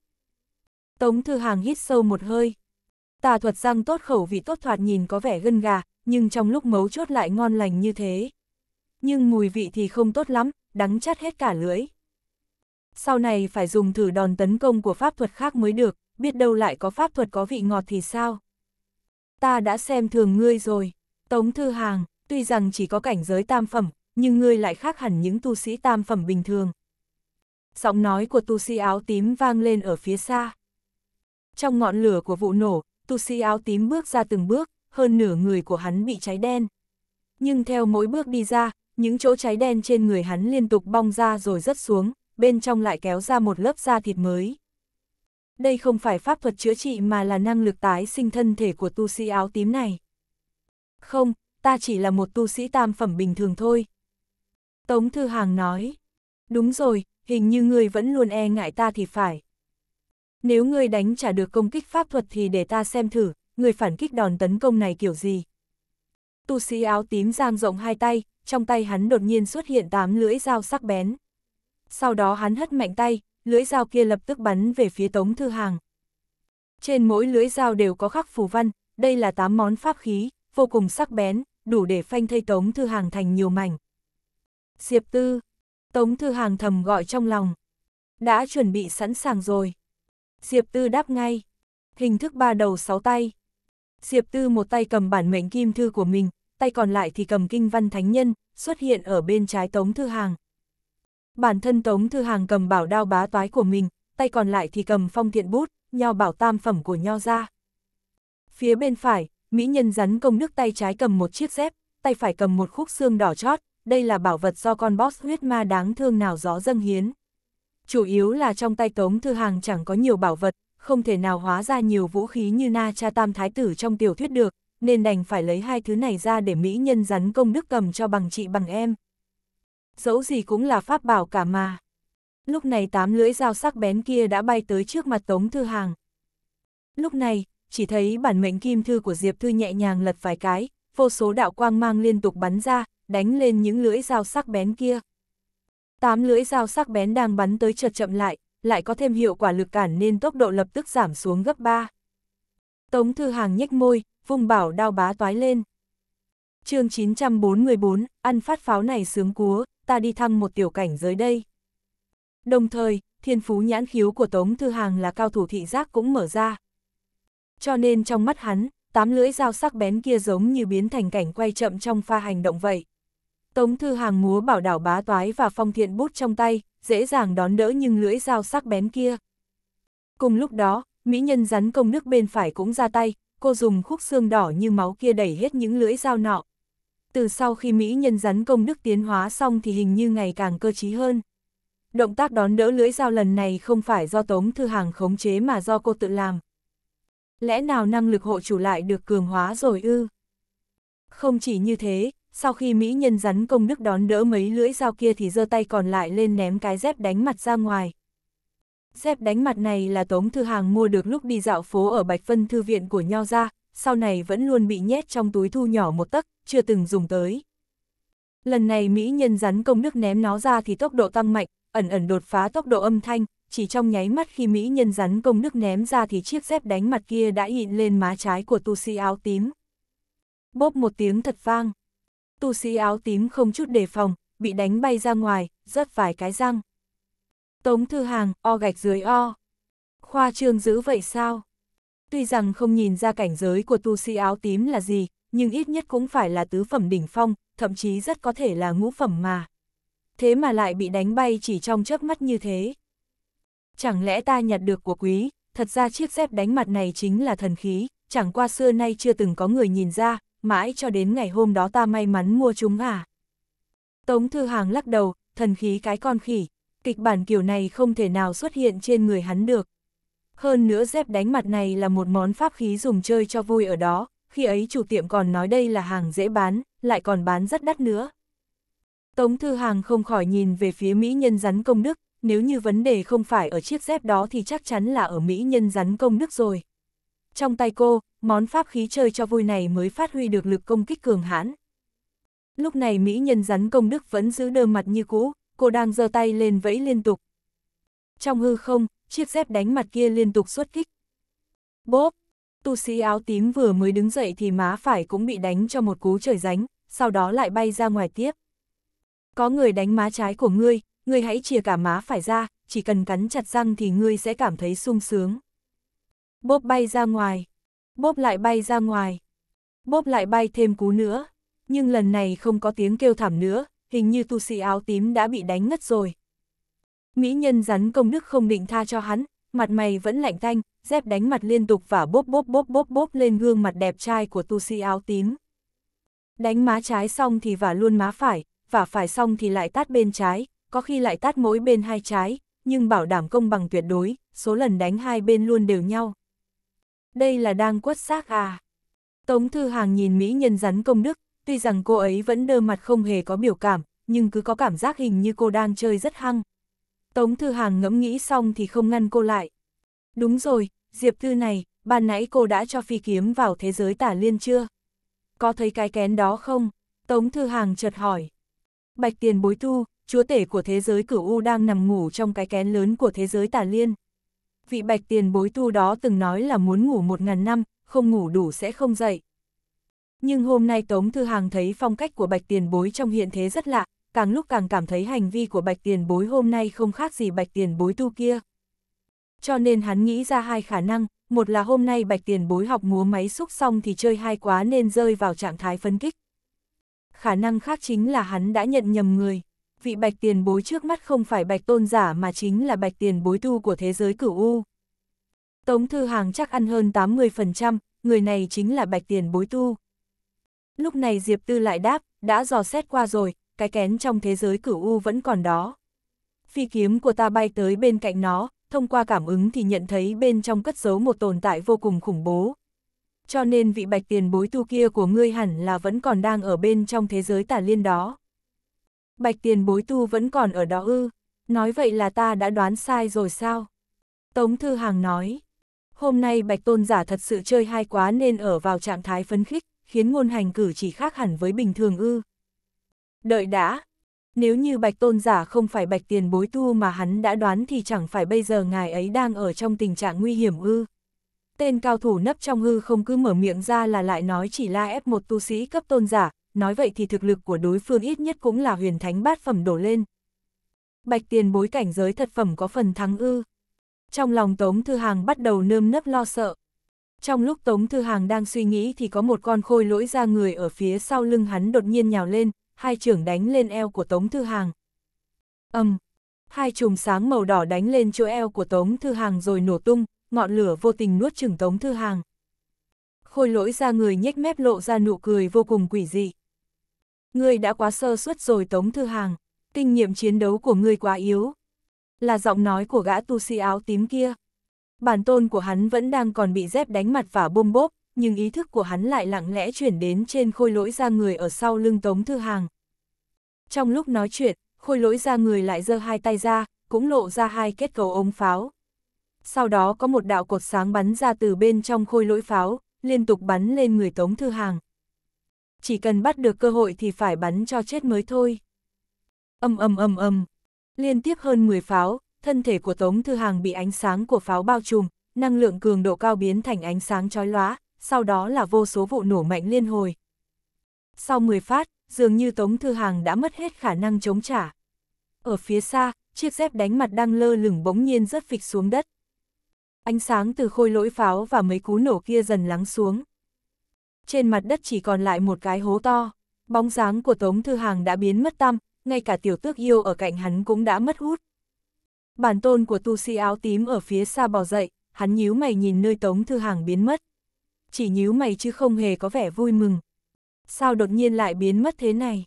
Tống Thư Hàng hít sâu một hơi. Tà thuật răng tốt khẩu vị tốt thoạt nhìn có vẻ gân gà, nhưng trong lúc mấu chốt lại ngon lành như thế. Nhưng mùi vị thì không tốt lắm, đắng chát hết cả lưỡi. Sau này phải dùng thử đòn tấn công của pháp thuật khác mới được biết đâu lại có pháp thuật có vị ngọt thì sao? Ta đã xem thường ngươi rồi. Tống Thư Hàng, tuy rằng chỉ có cảnh giới tam phẩm, nhưng ngươi lại khác hẳn những tu sĩ tam phẩm bình thường. Giọng nói của tu sĩ áo tím vang lên ở phía xa. Trong ngọn lửa của vụ nổ, tu sĩ áo tím bước ra từng bước, hơn nửa người của hắn bị cháy đen. Nhưng theo mỗi bước đi ra, những chỗ cháy đen trên người hắn liên tục bong ra rồi rớt xuống, bên trong lại kéo ra một lớp da thịt mới đây không phải pháp thuật chữa trị mà là năng lực tái sinh thân thể của tu sĩ áo tím này. Không, ta chỉ là một tu sĩ tam phẩm bình thường thôi. Tống Thư Hàng nói, đúng rồi, hình như ngươi vẫn luôn e ngại ta thì phải. Nếu ngươi đánh trả được công kích pháp thuật thì để ta xem thử, ngươi phản kích đòn tấn công này kiểu gì. Tu sĩ áo tím giang rộng hai tay, trong tay hắn đột nhiên xuất hiện tám lưỡi dao sắc bén. Sau đó hắn hất mạnh tay, lưỡi dao kia lập tức bắn về phía Tống Thư Hàng. Trên mỗi lưỡi dao đều có khắc phù văn, đây là 8 món pháp khí, vô cùng sắc bén, đủ để phanh thây Tống Thư Hàng thành nhiều mảnh. Diệp Tư, Tống Thư Hàng thầm gọi trong lòng. Đã chuẩn bị sẵn sàng rồi. Diệp Tư đáp ngay. Hình thức ba đầu sáu tay. Diệp Tư một tay cầm bản mệnh kim thư của mình, tay còn lại thì cầm kinh văn thánh nhân, xuất hiện ở bên trái Tống Thư Hàng bản thân Tống Thư Hàng cầm bảo đao bá toái của mình, tay còn lại thì cầm phong thiện bút, nho bảo tam phẩm của nho ra. Phía bên phải, mỹ nhân rắn công đức tay trái cầm một chiếc dép, tay phải cầm một khúc xương đỏ chót, đây là bảo vật do con boss huyết ma đáng thương nào gió dâng hiến. Chủ yếu là trong tay Tống Thư Hàng chẳng có nhiều bảo vật, không thể nào hóa ra nhiều vũ khí như na cha tam thái tử trong tiểu thuyết được, nên đành phải lấy hai thứ này ra để mỹ nhân rắn công đức cầm cho bằng chị bằng em dẫu gì cũng là pháp bảo cả mà. Lúc này tám lưỡi dao sắc bén kia đã bay tới trước mặt Tống Thư Hàng. Lúc này, chỉ thấy bản mệnh kim thư của Diệp Thư nhẹ nhàng lật vài cái, vô số đạo quang mang liên tục bắn ra, đánh lên những lưỡi dao sắc bén kia. Tám lưỡi dao sắc bén đang bắn tới chợt chậm lại, lại có thêm hiệu quả lực cản nên tốc độ lập tức giảm xuống gấp 3. Tống Thư Hàng nhếch môi, vung bảo đao bá toái lên. chương 944, ăn phát pháo này sướng cúa, ta đi thăng một tiểu cảnh dưới đây. Đồng thời, thiên phú nhãn khiếu của Tống Thư Hàng là cao thủ thị giác cũng mở ra. Cho nên trong mắt hắn, tám lưỡi dao sắc bén kia giống như biến thành cảnh quay chậm trong pha hành động vậy. Tống Thư Hàng múa bảo đảo bá toái và phong thiện bút trong tay, dễ dàng đón đỡ nhưng lưỡi dao sắc bén kia. Cùng lúc đó, mỹ nhân rắn công nước bên phải cũng ra tay, cô dùng khúc xương đỏ như máu kia đẩy hết những lưỡi dao nọ, từ sau khi Mỹ nhân rắn công đức tiến hóa xong thì hình như ngày càng cơ trí hơn. Động tác đón đỡ lưỡi dao lần này không phải do Tống Thư Hàng khống chế mà do cô tự làm. Lẽ nào năng lực hộ chủ lại được cường hóa rồi ư? Không chỉ như thế, sau khi Mỹ nhân rắn công đức đón đỡ mấy lưỡi dao kia thì giơ tay còn lại lên ném cái dép đánh mặt ra ngoài. Dép đánh mặt này là Tống Thư Hàng mua được lúc đi dạo phố ở Bạch Vân Thư Viện của Nho ra, sau này vẫn luôn bị nhét trong túi thu nhỏ một tấc, chưa từng dùng tới. Lần này Mỹ nhân rắn công đức ném nó ra thì tốc độ tăng mạnh, ẩn ẩn đột phá tốc độ âm thanh, chỉ trong nháy mắt khi Mỹ nhân rắn công đức ném ra thì chiếc dép đánh mặt kia đã in lên má trái của tu sĩ áo tím. Bốp một tiếng thật vang. Tu sĩ áo tím không chút đề phòng, bị đánh bay ra ngoài, rớt vài cái răng. Tống Thư Hàng, o gạch dưới o. Khoa trương dữ vậy sao? Tuy rằng không nhìn ra cảnh giới của tu sĩ áo tím là gì, nhưng ít nhất cũng phải là tứ phẩm đỉnh phong, thậm chí rất có thể là ngũ phẩm mà. Thế mà lại bị đánh bay chỉ trong chớp mắt như thế. Chẳng lẽ ta nhặt được của quý, thật ra chiếc dép đánh mặt này chính là thần khí, chẳng qua xưa nay chưa từng có người nhìn ra, mãi cho đến ngày hôm đó ta may mắn mua chúng à. Tống Thư Hàng lắc đầu, thần khí cái con khỉ, kịch bản kiểu này không thể nào xuất hiện trên người hắn được. Hơn nữa dép đánh mặt này là một món pháp khí dùng chơi cho vui ở đó, khi ấy chủ tiệm còn nói đây là hàng dễ bán, lại còn bán rất đắt nữa. Tống Thư Hàng không khỏi nhìn về phía Mỹ nhân rắn công đức, nếu như vấn đề không phải ở chiếc dép đó thì chắc chắn là ở Mỹ nhân rắn công đức rồi. Trong tay cô, món pháp khí chơi cho vui này mới phát huy được lực công kích cường hãn. Lúc này Mỹ nhân rắn công đức vẫn giữ đơ mặt như cũ, cô đang giơ tay lên vẫy liên tục, trong hư không, chiếc dép đánh mặt kia liên tục xuất kích. Bốp! Tu sĩ áo tím vừa mới đứng dậy thì má phải cũng bị đánh cho một cú trời ránh, sau đó lại bay ra ngoài tiếp. Có người đánh má trái của ngươi, ngươi hãy chia cả má phải ra, chỉ cần cắn chặt răng thì ngươi sẽ cảm thấy sung sướng. Bốp bay ra ngoài, bốp lại bay ra ngoài, bốp lại bay thêm cú nữa, nhưng lần này không có tiếng kêu thảm nữa, hình như tu sĩ áo tím đã bị đánh ngất rồi, Mỹ nhân rắn công đức không định tha cho hắn, mặt mày vẫn lạnh tanh, dép đánh mặt liên tục và bốp bốp bốp bốp bốp lên gương mặt đẹp trai của tu sĩ áo tím. Đánh má trái xong thì vả luôn má phải, vả phải xong thì lại tát bên trái, có khi lại tát mỗi bên hai trái, nhưng bảo đảm công bằng tuyệt đối, số lần đánh hai bên luôn đều nhau. Đây là đang quất xác à. Tống Thư Hàng nhìn Mỹ nhân rắn công đức, tuy rằng cô ấy vẫn đơ mặt không hề có biểu cảm, nhưng cứ có cảm giác hình như cô đang chơi rất hăng, Tống Thư Hàng ngẫm nghĩ xong thì không ngăn cô lại. Đúng rồi, Diệp Thư này, ban nãy cô đã cho phi kiếm vào thế giới tả liên chưa? Có thấy cái kén đó không? Tống Thư Hàng chợt hỏi. Bạch tiền bối thu, chúa tể của thế giới cửu U đang nằm ngủ trong cái kén lớn của thế giới tả liên. Vị bạch tiền bối thu đó từng nói là muốn ngủ một ngàn năm, không ngủ đủ sẽ không dậy. Nhưng hôm nay Tống Thư Hàng thấy phong cách của bạch tiền bối trong hiện thế rất lạ, càng lúc càng cảm thấy hành vi của bạch tiền bối hôm nay không khác gì bạch tiền bối tu kia. Cho nên hắn nghĩ ra hai khả năng, một là hôm nay bạch tiền bối học múa máy xúc xong thì chơi hai quá nên rơi vào trạng thái phấn kích. Khả năng khác chính là hắn đã nhận nhầm người, vị bạch tiền bối trước mắt không phải bạch tôn giả mà chính là bạch tiền bối tu của thế giới cửu U. Tống Thư Hàng chắc ăn hơn 80%, người này chính là bạch tiền bối tu. Lúc này Diệp Tư lại đáp, đã dò xét qua rồi, cái kén trong thế giới cửu u vẫn còn đó. Phi kiếm của ta bay tới bên cạnh nó, thông qua cảm ứng thì nhận thấy bên trong cất giấu một tồn tại vô cùng khủng bố. Cho nên vị bạch tiền bối tu kia của ngươi hẳn là vẫn còn đang ở bên trong thế giới tả liên đó. Bạch tiền bối tu vẫn còn ở đó ư, nói vậy là ta đã đoán sai rồi sao? Tống Thư Hàng nói, hôm nay bạch tôn giả thật sự chơi hay quá nên ở vào trạng thái phấn khích, khiến ngôn hành cử chỉ khác hẳn với bình thường ư. Đợi đã, nếu như bạch tôn giả không phải bạch tiền bối tu mà hắn đã đoán thì chẳng phải bây giờ ngài ấy đang ở trong tình trạng nguy hiểm ư. Tên cao thủ nấp trong hư không cứ mở miệng ra là lại nói chỉ la ép một tu sĩ cấp tôn giả, nói vậy thì thực lực của đối phương ít nhất cũng là huyền thánh bát phẩm đổ lên. Bạch tiền bối cảnh giới thật phẩm có phần thắng ư. Trong lòng Tống Thư Hàng bắt đầu nơm nấp lo sợ. Trong lúc Tống Thư Hàng đang suy nghĩ thì có một con khôi lỗi ra người ở phía sau lưng hắn đột nhiên nhào lên, hai trưởng đánh lên eo của Tống Thư Hàng. Âm, um, hai chùm sáng màu đỏ đánh lên chỗ eo của Tống Thư Hàng rồi nổ tung, ngọn lửa vô tình nuốt chừng Tống Thư Hàng. Khôi lỗi ra người nhếch mép lộ ra nụ cười vô cùng quỷ dị. Ngươi đã quá sơ suất rồi Tống Thư Hàng, kinh nghiệm chiến đấu của ngươi quá yếu. Là giọng nói của gã tu sĩ áo tím kia. Bản tôn của hắn vẫn đang còn bị dép đánh mặt và bôm bốp, nhưng ý thức của hắn lại lặng lẽ chuyển đến trên khôi lỗi ra người ở sau lưng Tống Thư Hàng. Trong lúc nói chuyện, khôi lỗi ra người lại giơ hai tay ra, cũng lộ ra hai kết cầu ống pháo. Sau đó có một đạo cột sáng bắn ra từ bên trong khôi lỗi pháo, liên tục bắn lên người Tống Thư Hàng. Chỉ cần bắt được cơ hội thì phải bắn cho chết mới thôi. Âm âm âm âm, liên tiếp hơn 10 pháo, thân thể của Tống Thư Hàng bị ánh sáng của pháo bao trùm, năng lượng cường độ cao biến thành ánh sáng chói lóa, sau đó là vô số vụ nổ mạnh liên hồi. Sau 10 phát, dường như Tống Thư Hàng đã mất hết khả năng chống trả. Ở phía xa, chiếc dép đánh mặt đang lơ lửng bỗng nhiên rớt phịch xuống đất. Ánh sáng từ khôi lỗi pháo và mấy cú nổ kia dần lắng xuống. Trên mặt đất chỉ còn lại một cái hố to, bóng dáng của Tống Thư Hàng đã biến mất tăm, ngay cả tiểu tước yêu ở cạnh hắn cũng đã mất hút. Bản tôn của tu sĩ áo tím ở phía xa bò dậy, hắn nhíu mày nhìn nơi Tống Thư Hàng biến mất chỉ nhíu mày chứ không hề có vẻ vui mừng. Sao đột nhiên lại biến mất thế này?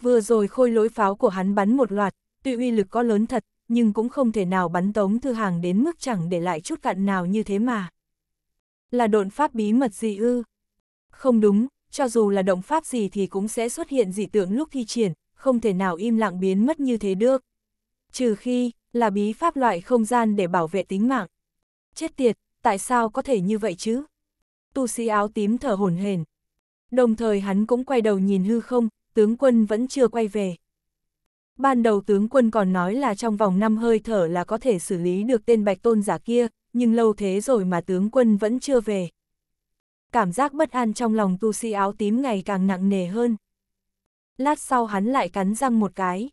Vừa rồi khôi lối pháo của hắn bắn một loạt, tuy uy lực có lớn thật, nhưng cũng không thể nào bắn tống thư hàng đến mức chẳng để lại chút cặn nào như thế mà. Là độn pháp bí mật gì ư? Không đúng, cho dù là động pháp gì thì cũng sẽ xuất hiện dị tượng lúc thi triển, không thể nào im lặng biến mất như thế được. Trừ khi, là bí pháp loại không gian để bảo vệ tính mạng. Chết tiệt, tại sao có thể như vậy chứ? tu sĩ áo tím thở hổn hển. Đồng thời hắn cũng quay đầu nhìn hư không, tướng quân vẫn chưa quay về. Ban đầu tướng quân còn nói là trong vòng năm hơi thở là có thể xử lý được tên bạch tôn giả kia, nhưng lâu thế rồi mà tướng quân vẫn chưa về. Cảm giác bất an trong lòng tu sĩ áo tím ngày càng nặng nề hơn. Lát sau hắn lại cắn răng một cái.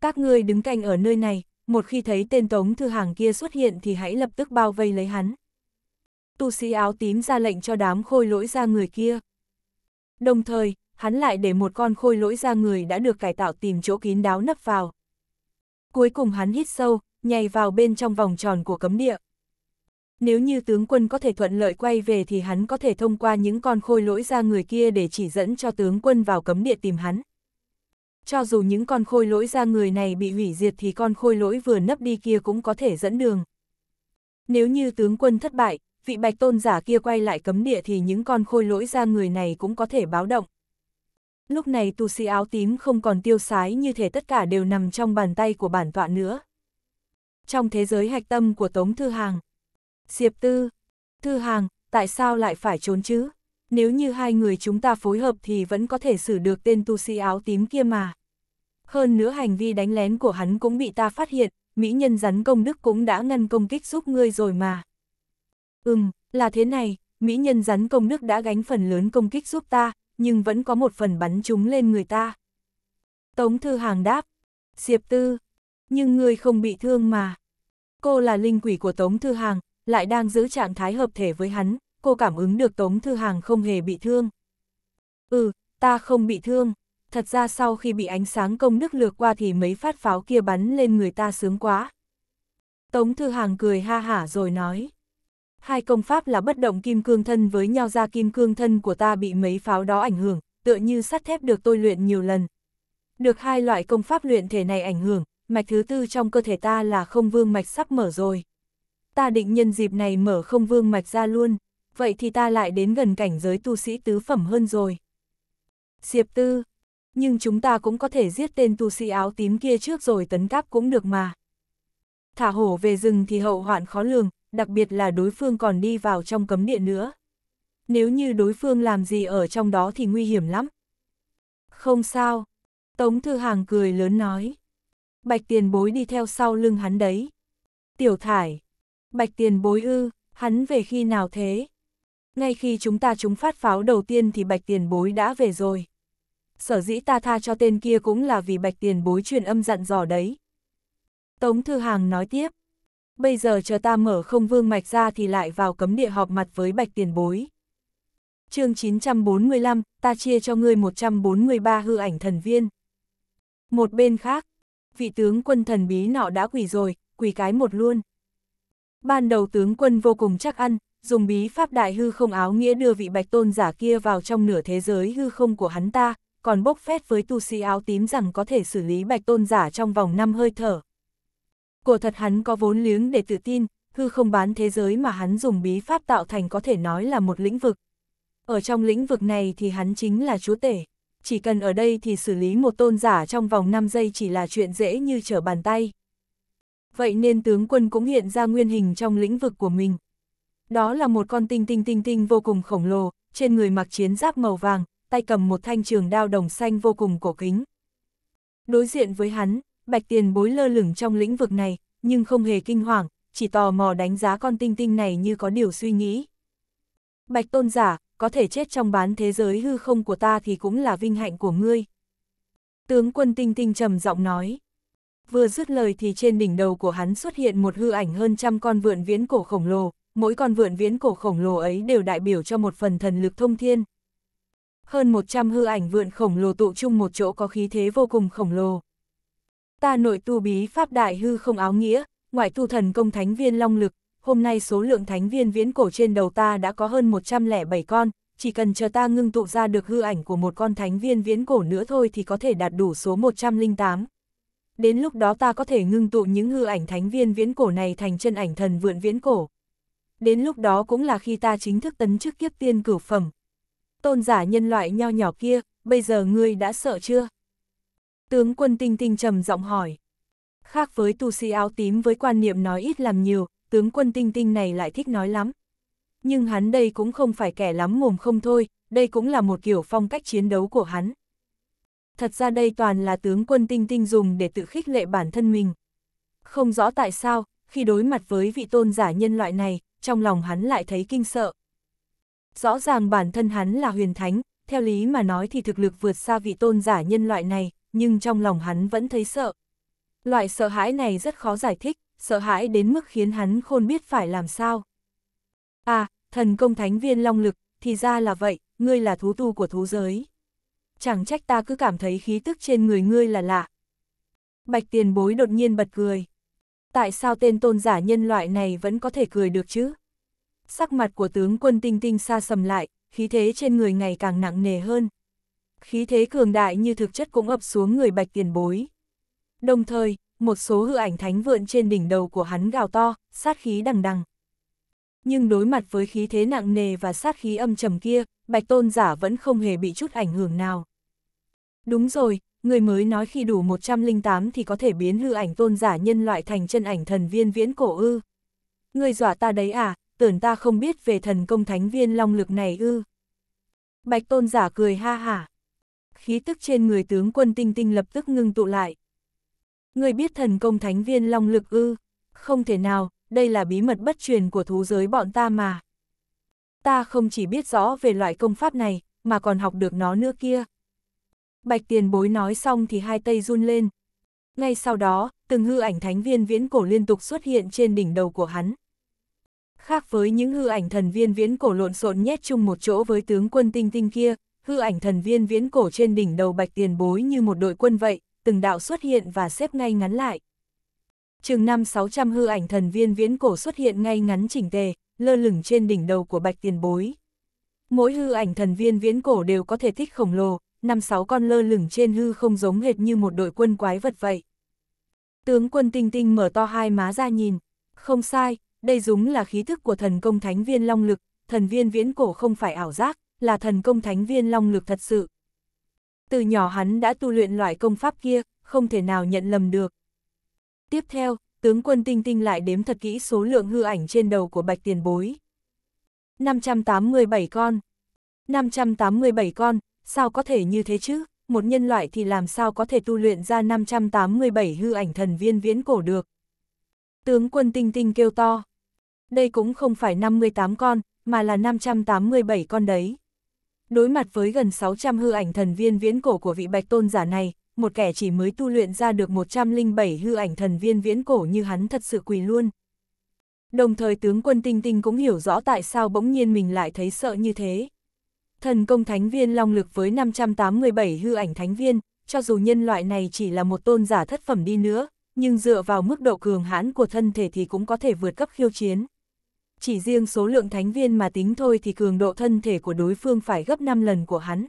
Các ngươi đứng canh ở nơi này, một khi thấy tên tống thư hàng kia xuất hiện thì hãy lập tức bao vây lấy hắn tu sĩ áo tím ra lệnh cho đám khôi lỗi ra người kia. Đồng thời, hắn lại để một con khôi lỗi ra người đã được cải tạo tìm chỗ kín đáo nấp vào. Cuối cùng hắn hít sâu, nhảy vào bên trong vòng tròn của cấm địa. Nếu như tướng quân có thể thuận lợi quay về thì hắn có thể thông qua những con khôi lỗi ra người kia để chỉ dẫn cho tướng quân vào cấm địa tìm hắn. Cho dù những con khôi lỗi ra người này bị hủy diệt thì con khôi lỗi vừa nấp đi kia cũng có thể dẫn đường. Nếu như tướng quân thất bại, vị bạch tôn giả kia quay lại cấm địa thì những con khôi lỗi ra người này cũng có thể báo động. Lúc này tu sĩ áo tím không còn tiêu sái như thể tất cả đều nằm trong bàn tay của bản tọa nữa. Trong thế giới hạch tâm của Tống Thư Hàng, Diệp Tư, Thư Hàng, tại sao lại phải trốn chứ? Nếu như hai người chúng ta phối hợp thì vẫn có thể xử được tên tu sĩ áo tím kia mà. Hơn nữa hành vi đánh lén của hắn cũng bị ta phát hiện, mỹ nhân rắn công đức cũng đã ngăn công kích giúp ngươi rồi mà. Ừm, là thế này, mỹ nhân rắn công nước đã gánh phần lớn công kích giúp ta, nhưng vẫn có một phần bắn chúng lên người ta. Tống Thư Hàng đáp, Diệp Tư, nhưng ngươi không bị thương mà. Cô là linh quỷ của Tống Thư Hàng, lại đang giữ trạng thái hợp thể với hắn, cô cảm ứng được Tống Thư Hàng không hề bị thương. Ừ, ta không bị thương. Thật ra sau khi bị ánh sáng công đức lược qua thì mấy phát pháo kia bắn lên người ta sướng quá. Tống Thư Hàng cười ha hả rồi nói hai công pháp là bất động kim cương thân với nhau ra kim cương thân của ta bị mấy pháo đó ảnh hưởng, tựa như sắt thép được tôi luyện nhiều lần. Được hai loại công pháp luyện thể này ảnh hưởng, mạch thứ tư trong cơ thể ta là không vương mạch sắp mở rồi. Ta định nhân dịp này mở không vương mạch ra luôn, vậy thì ta lại đến gần cảnh giới tu sĩ tứ phẩm hơn rồi. Diệp tư, nhưng chúng ta cũng có thể giết tên tu sĩ áo tím kia trước rồi tấn cáp cũng được mà. Thả hổ về rừng thì hậu hoạn khó lường, đặc biệt là đối phương còn đi vào trong cấm địa nữa. Nếu như đối phương làm gì ở trong đó thì nguy hiểm lắm. Không sao, Tống Thư Hàng cười lớn nói. Bạch tiền bối đi theo sau lưng hắn đấy. Tiểu thải, bạch tiền bối ư, hắn về khi nào thế? Ngay khi chúng ta chúng phát pháo đầu tiên thì bạch tiền bối đã về rồi. Sở dĩ ta tha cho tên kia cũng là vì bạch tiền bối truyền âm dặn dò đấy. Tống Thư Hàng nói tiếp, bây giờ chờ ta mở không vương mạch ra thì lại vào cấm địa họp mặt với bạch tiền bối. chương 945, ta chia cho ngươi 143 hư ảnh thần viên. Một bên khác, vị tướng quân thần bí nọ đã quỷ rồi, quỷ cái một luôn. Ban đầu tướng quân vô cùng chắc ăn, dùng bí pháp đại hư không áo nghĩa đưa vị bạch tôn giả kia vào trong nửa thế giới hư không của hắn ta, còn bốc phét với tu sĩ áo tím rằng có thể xử lý bạch tôn giả trong vòng năm hơi thở, Cổ thật hắn có vốn liếng để tự tin, hư không bán thế giới mà hắn dùng bí pháp tạo thành có thể nói là một lĩnh vực. Ở trong lĩnh vực này thì hắn chính là chúa tể. Chỉ cần ở đây thì xử lý một tôn giả trong vòng 5 giây chỉ là chuyện dễ như trở bàn tay. Vậy nên tướng quân cũng hiện ra nguyên hình trong lĩnh vực của mình. Đó là một con tinh tinh tinh tinh vô cùng khổng lồ, trên người mặc chiến giáp màu vàng, tay cầm một thanh trường đao đồng xanh vô cùng cổ kính. Đối diện với hắn, bạch tiền bối lơ lửng trong lĩnh vực này, nhưng không hề kinh hoàng, chỉ tò mò đánh giá con tinh tinh này như có điều suy nghĩ. Bạch tôn giả, có thể chết trong bán thế giới hư không của ta thì cũng là vinh hạnh của ngươi. Tướng quân tinh tinh trầm giọng nói. Vừa dứt lời thì trên đỉnh đầu của hắn xuất hiện một hư ảnh hơn trăm con vượn viễn cổ khổng lồ, mỗi con vượn viễn cổ khổng lồ ấy đều đại biểu cho một phần thần lực thông thiên. Hơn 100 hư ảnh vượn khổng lồ tụ chung một chỗ có khí thế vô cùng khổng lồ ta nội tu bí pháp đại hư không áo nghĩa, ngoại tu thần công thánh viên long lực, hôm nay số lượng thánh viên viễn cổ trên đầu ta đã có hơn 107 con, chỉ cần chờ ta ngưng tụ ra được hư ảnh của một con thánh viên viễn cổ nữa thôi thì có thể đạt đủ số 108. Đến lúc đó ta có thể ngưng tụ những hư ảnh thánh viên viễn cổ này thành chân ảnh thần vượn viễn cổ. Đến lúc đó cũng là khi ta chính thức tấn chức kiếp tiên cửu phẩm. Tôn giả nhân loại nho nhỏ kia, bây giờ ngươi đã sợ chưa? Tướng quân tinh tinh trầm giọng hỏi. Khác với tu sĩ áo tím với quan niệm nói ít làm nhiều, tướng quân tinh tinh này lại thích nói lắm. Nhưng hắn đây cũng không phải kẻ lắm mồm không thôi, đây cũng là một kiểu phong cách chiến đấu của hắn. Thật ra đây toàn là tướng quân tinh tinh dùng để tự khích lệ bản thân mình. Không rõ tại sao, khi đối mặt với vị tôn giả nhân loại này, trong lòng hắn lại thấy kinh sợ. Rõ ràng bản thân hắn là huyền thánh, theo lý mà nói thì thực lực vượt xa vị tôn giả nhân loại này, nhưng trong lòng hắn vẫn thấy sợ. Loại sợ hãi này rất khó giải thích, sợ hãi đến mức khiến hắn khôn biết phải làm sao. À, thần công thánh viên long lực, thì ra là vậy, ngươi là thú tu của thú giới. Chẳng trách ta cứ cảm thấy khí tức trên người ngươi là lạ. Bạch tiền bối đột nhiên bật cười. Tại sao tên tôn giả nhân loại này vẫn có thể cười được chứ? Sắc mặt của tướng quân tinh tinh xa sầm lại, khí thế trên người ngày càng nặng nề hơn khí thế cường đại như thực chất cũng ập xuống người bạch tiền bối. Đồng thời, một số hư ảnh thánh vượn trên đỉnh đầu của hắn gào to, sát khí đằng đằng. Nhưng đối mặt với khí thế nặng nề và sát khí âm trầm kia, bạch tôn giả vẫn không hề bị chút ảnh hưởng nào. Đúng rồi, người mới nói khi đủ 108 thì có thể biến hư ảnh tôn giả nhân loại thành chân ảnh thần viên viễn cổ ư. Người dọa ta đấy à, tưởng ta không biết về thần công thánh viên long lực này ư. Bạch tôn giả cười ha hả khí tức trên người tướng quân tinh tinh lập tức ngưng tụ lại. Người biết thần công thánh viên long lực ư, không thể nào, đây là bí mật bất truyền của thú giới bọn ta mà. Ta không chỉ biết rõ về loại công pháp này, mà còn học được nó nữa kia. Bạch tiền bối nói xong thì hai tay run lên. Ngay sau đó, từng hư ảnh thánh viên viễn cổ liên tục xuất hiện trên đỉnh đầu của hắn. Khác với những hư ảnh thần viên viễn cổ lộn xộn nhét chung một chỗ với tướng quân tinh tinh kia, hư ảnh thần viên viễn cổ trên đỉnh đầu bạch tiền bối như một đội quân vậy, từng đạo xuất hiện và xếp ngay ngắn lại. trường năm 600 hư ảnh thần viên viễn cổ xuất hiện ngay ngắn chỉnh tề, lơ lửng trên đỉnh đầu của bạch tiền bối. Mỗi hư ảnh thần viên viễn cổ đều có thể tích khổng lồ, năm sáu con lơ lửng trên hư không giống hệt như một đội quân quái vật vậy. Tướng quân tinh tinh mở to hai má ra nhìn, không sai, đây đúng là khí thức của thần công thánh viên long lực, thần viên viễn cổ không phải ảo giác, là thần công thánh viên long lực thật sự. Từ nhỏ hắn đã tu luyện loại công pháp kia, không thể nào nhận lầm được. Tiếp theo, tướng quân Tinh Tinh lại đếm thật kỹ số lượng hư ảnh trên đầu của bạch tiền bối. 587 con. 587 con, sao có thể như thế chứ? Một nhân loại thì làm sao có thể tu luyện ra 587 hư ảnh thần viên viễn cổ được? Tướng quân Tinh Tinh kêu to. Đây cũng không phải 58 con, mà là 587 con đấy. Đối mặt với gần 600 hư ảnh thần viên viễn cổ của vị bạch tôn giả này, một kẻ chỉ mới tu luyện ra được 107 hư ảnh thần viên viễn cổ như hắn thật sự quỳ luôn. Đồng thời tướng quân Tinh Tinh cũng hiểu rõ tại sao bỗng nhiên mình lại thấy sợ như thế. Thần công thánh viên long lực với 587 hư ảnh thánh viên, cho dù nhân loại này chỉ là một tôn giả thất phẩm đi nữa, nhưng dựa vào mức độ cường hãn của thân thể thì cũng có thể vượt cấp khiêu chiến chỉ riêng số lượng thánh viên mà tính thôi thì cường độ thân thể của đối phương phải gấp 5 lần của hắn.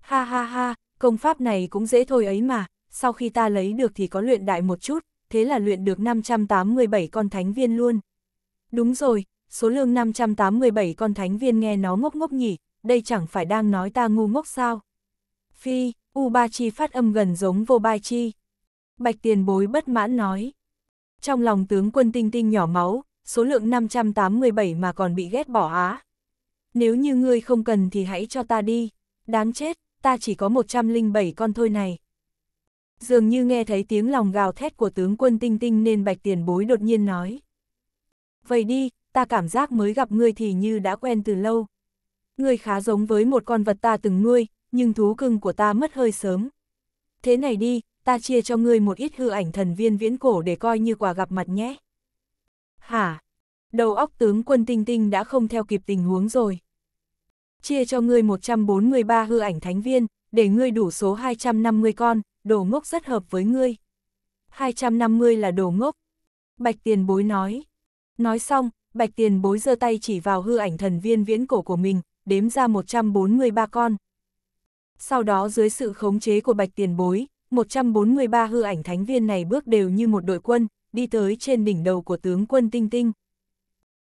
Ha ha ha, công pháp này cũng dễ thôi ấy mà, sau khi ta lấy được thì có luyện đại một chút, thế là luyện được 587 con thánh viên luôn. Đúng rồi, số lượng 587 con thánh viên nghe nó ngốc ngốc nhỉ, đây chẳng phải đang nói ta ngu ngốc sao. Phi, Ubachi phát âm gần giống vô ba chi. Bạch tiền bối bất mãn nói. Trong lòng tướng quân tinh tinh nhỏ máu, số lượng 587 mà còn bị ghét bỏ á. Nếu như ngươi không cần thì hãy cho ta đi, đáng chết, ta chỉ có 107 con thôi này. Dường như nghe thấy tiếng lòng gào thét của tướng quân tinh tinh nên bạch tiền bối đột nhiên nói. Vậy đi, ta cảm giác mới gặp ngươi thì như đã quen từ lâu. Ngươi khá giống với một con vật ta từng nuôi, nhưng thú cưng của ta mất hơi sớm. Thế này đi, ta chia cho ngươi một ít hư ảnh thần viên viễn cổ để coi như quà gặp mặt nhé. Hả? Đầu óc tướng quân tinh tinh đã không theo kịp tình huống rồi. Chia cho ngươi 143 hư ảnh thánh viên, để ngươi đủ số 250 con, đồ ngốc rất hợp với ngươi. 250 là đồ ngốc. Bạch tiền bối nói. Nói xong, bạch tiền bối giơ tay chỉ vào hư ảnh thần viên viễn cổ của mình, đếm ra 143 con. Sau đó dưới sự khống chế của bạch tiền bối, 143 hư ảnh thánh viên này bước đều như một đội quân, đi tới trên đỉnh đầu của tướng quân Tinh Tinh.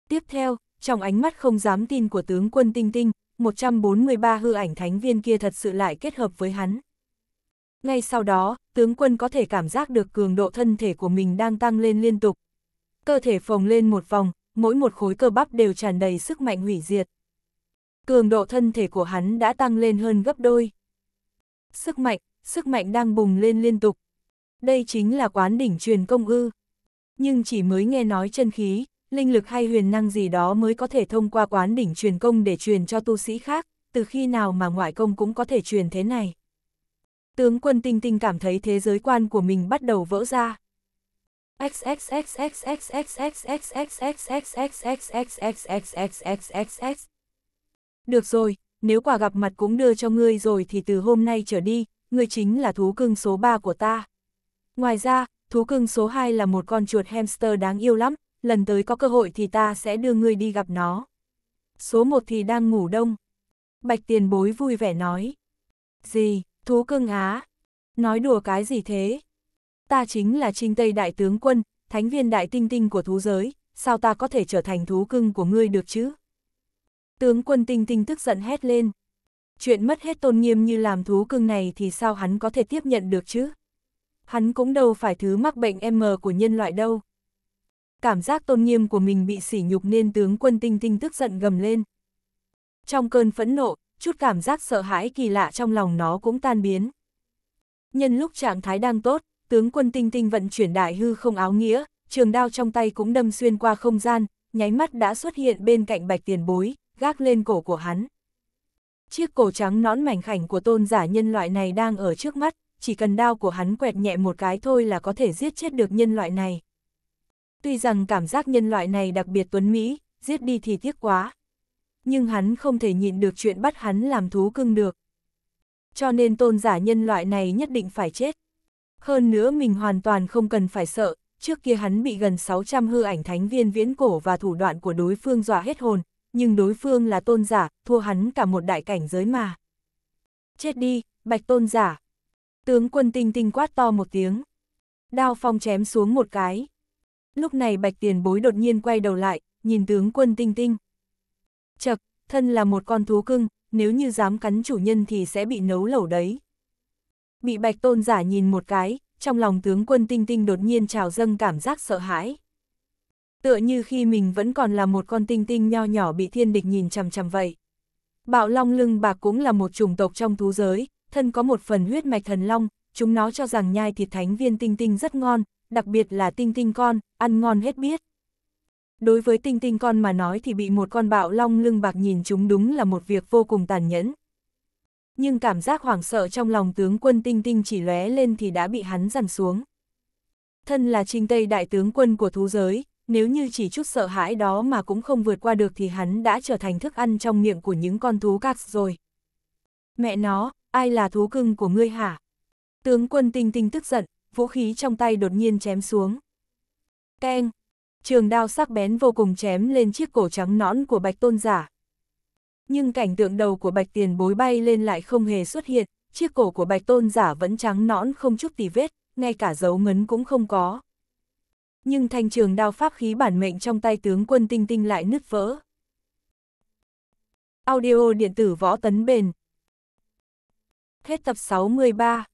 Tiếp theo, trong ánh mắt không dám tin của tướng quân Tinh Tinh, 143 hư ảnh thánh viên kia thật sự lại kết hợp với hắn. Ngay sau đó, tướng quân có thể cảm giác được cường độ thân thể của mình đang tăng lên liên tục. Cơ thể phồng lên một vòng, mỗi một khối cơ bắp đều tràn đầy sức mạnh hủy diệt. Cường độ thân thể của hắn đã tăng lên hơn gấp đôi. Sức mạnh, sức mạnh đang bùng lên liên tục. Đây chính là quán đỉnh truyền công ư nhưng chỉ mới nghe nói chân khí, linh lực hay huyền năng gì đó mới có thể thông qua quán đỉnh truyền công để truyền cho tu sĩ khác, từ khi nào mà ngoại công cũng có thể truyền thế này. Tướng quân tinh tinh cảm thấy thế giới quan của mình bắt đầu vỡ ra. Được rồi, nếu quả gặp mặt cũng đưa cho ngươi rồi thì từ hôm nay trở đi, ngươi chính là thú cưng số 3 của ta. Ngoài ra, thú cưng số 2 là một con chuột hamster đáng yêu lắm, lần tới có cơ hội thì ta sẽ đưa ngươi đi gặp nó. Số 1 thì đang ngủ đông. Bạch tiền bối vui vẻ nói. Gì, thú cưng á? Nói đùa cái gì thế? Ta chính là trinh tây đại tướng quân, thánh viên đại tinh tinh của thú giới, sao ta có thể trở thành thú cưng của ngươi được chứ? Tướng quân tinh tinh tức giận hét lên. Chuyện mất hết tôn nghiêm như làm thú cưng này thì sao hắn có thể tiếp nhận được chứ? hắn cũng đâu phải thứ mắc bệnh M của nhân loại đâu. Cảm giác tôn nghiêm của mình bị sỉ nhục nên tướng quân tinh tinh tức giận gầm lên. Trong cơn phẫn nộ, chút cảm giác sợ hãi kỳ lạ trong lòng nó cũng tan biến. Nhân lúc trạng thái đang tốt, tướng quân tinh tinh vận chuyển đại hư không áo nghĩa, trường đao trong tay cũng đâm xuyên qua không gian, nháy mắt đã xuất hiện bên cạnh bạch tiền bối, gác lên cổ của hắn. Chiếc cổ trắng nón mảnh khảnh của tôn giả nhân loại này đang ở trước mắt, chỉ cần đao của hắn quẹt nhẹ một cái thôi là có thể giết chết được nhân loại này. Tuy rằng cảm giác nhân loại này đặc biệt tuấn Mỹ, giết đi thì tiếc quá. Nhưng hắn không thể nhịn được chuyện bắt hắn làm thú cưng được. Cho nên tôn giả nhân loại này nhất định phải chết. Hơn nữa mình hoàn toàn không cần phải sợ, trước kia hắn bị gần 600 hư ảnh thánh viên viễn cổ và thủ đoạn của đối phương dọa hết hồn, nhưng đối phương là tôn giả, thua hắn cả một đại cảnh giới mà. Chết đi, bạch tôn giả, Tướng quân tinh tinh quát to một tiếng. Đao phong chém xuống một cái. Lúc này bạch tiền bối đột nhiên quay đầu lại, nhìn tướng quân tinh tinh. Chật, thân là một con thú cưng, nếu như dám cắn chủ nhân thì sẽ bị nấu lẩu đấy. Bị bạch tôn giả nhìn một cái, trong lòng tướng quân tinh tinh đột nhiên trào dâng cảm giác sợ hãi. Tựa như khi mình vẫn còn là một con tinh tinh nho nhỏ bị thiên địch nhìn chằm chằm vậy. Bạo long lưng bạc cũng là một chủng tộc trong thú giới, thân có một phần huyết mạch thần long, chúng nó cho rằng nhai thịt thánh viên tinh tinh rất ngon, đặc biệt là tinh tinh con, ăn ngon hết biết. Đối với tinh tinh con mà nói thì bị một con bạo long lưng bạc nhìn chúng đúng là một việc vô cùng tàn nhẫn. Nhưng cảm giác hoảng sợ trong lòng tướng quân tinh tinh chỉ lóe lên thì đã bị hắn dằn xuống. Thân là trinh tây đại tướng quân của thú giới, nếu như chỉ chút sợ hãi đó mà cũng không vượt qua được thì hắn đã trở thành thức ăn trong miệng của những con thú cạc rồi. Mẹ nó, ai là thú cưng của ngươi hả? Tướng quân tinh tinh tức giận, vũ khí trong tay đột nhiên chém xuống. Keng! Trường đao sắc bén vô cùng chém lên chiếc cổ trắng nõn của bạch tôn giả. Nhưng cảnh tượng đầu của bạch tiền bối bay lên lại không hề xuất hiện, chiếc cổ của bạch tôn giả vẫn trắng nõn không chút tì vết, ngay cả dấu ngấn cũng không có. Nhưng thanh trường đao pháp khí bản mệnh trong tay tướng quân tinh tinh lại nứt vỡ. Audio điện tử võ tấn bền, Hết tập 63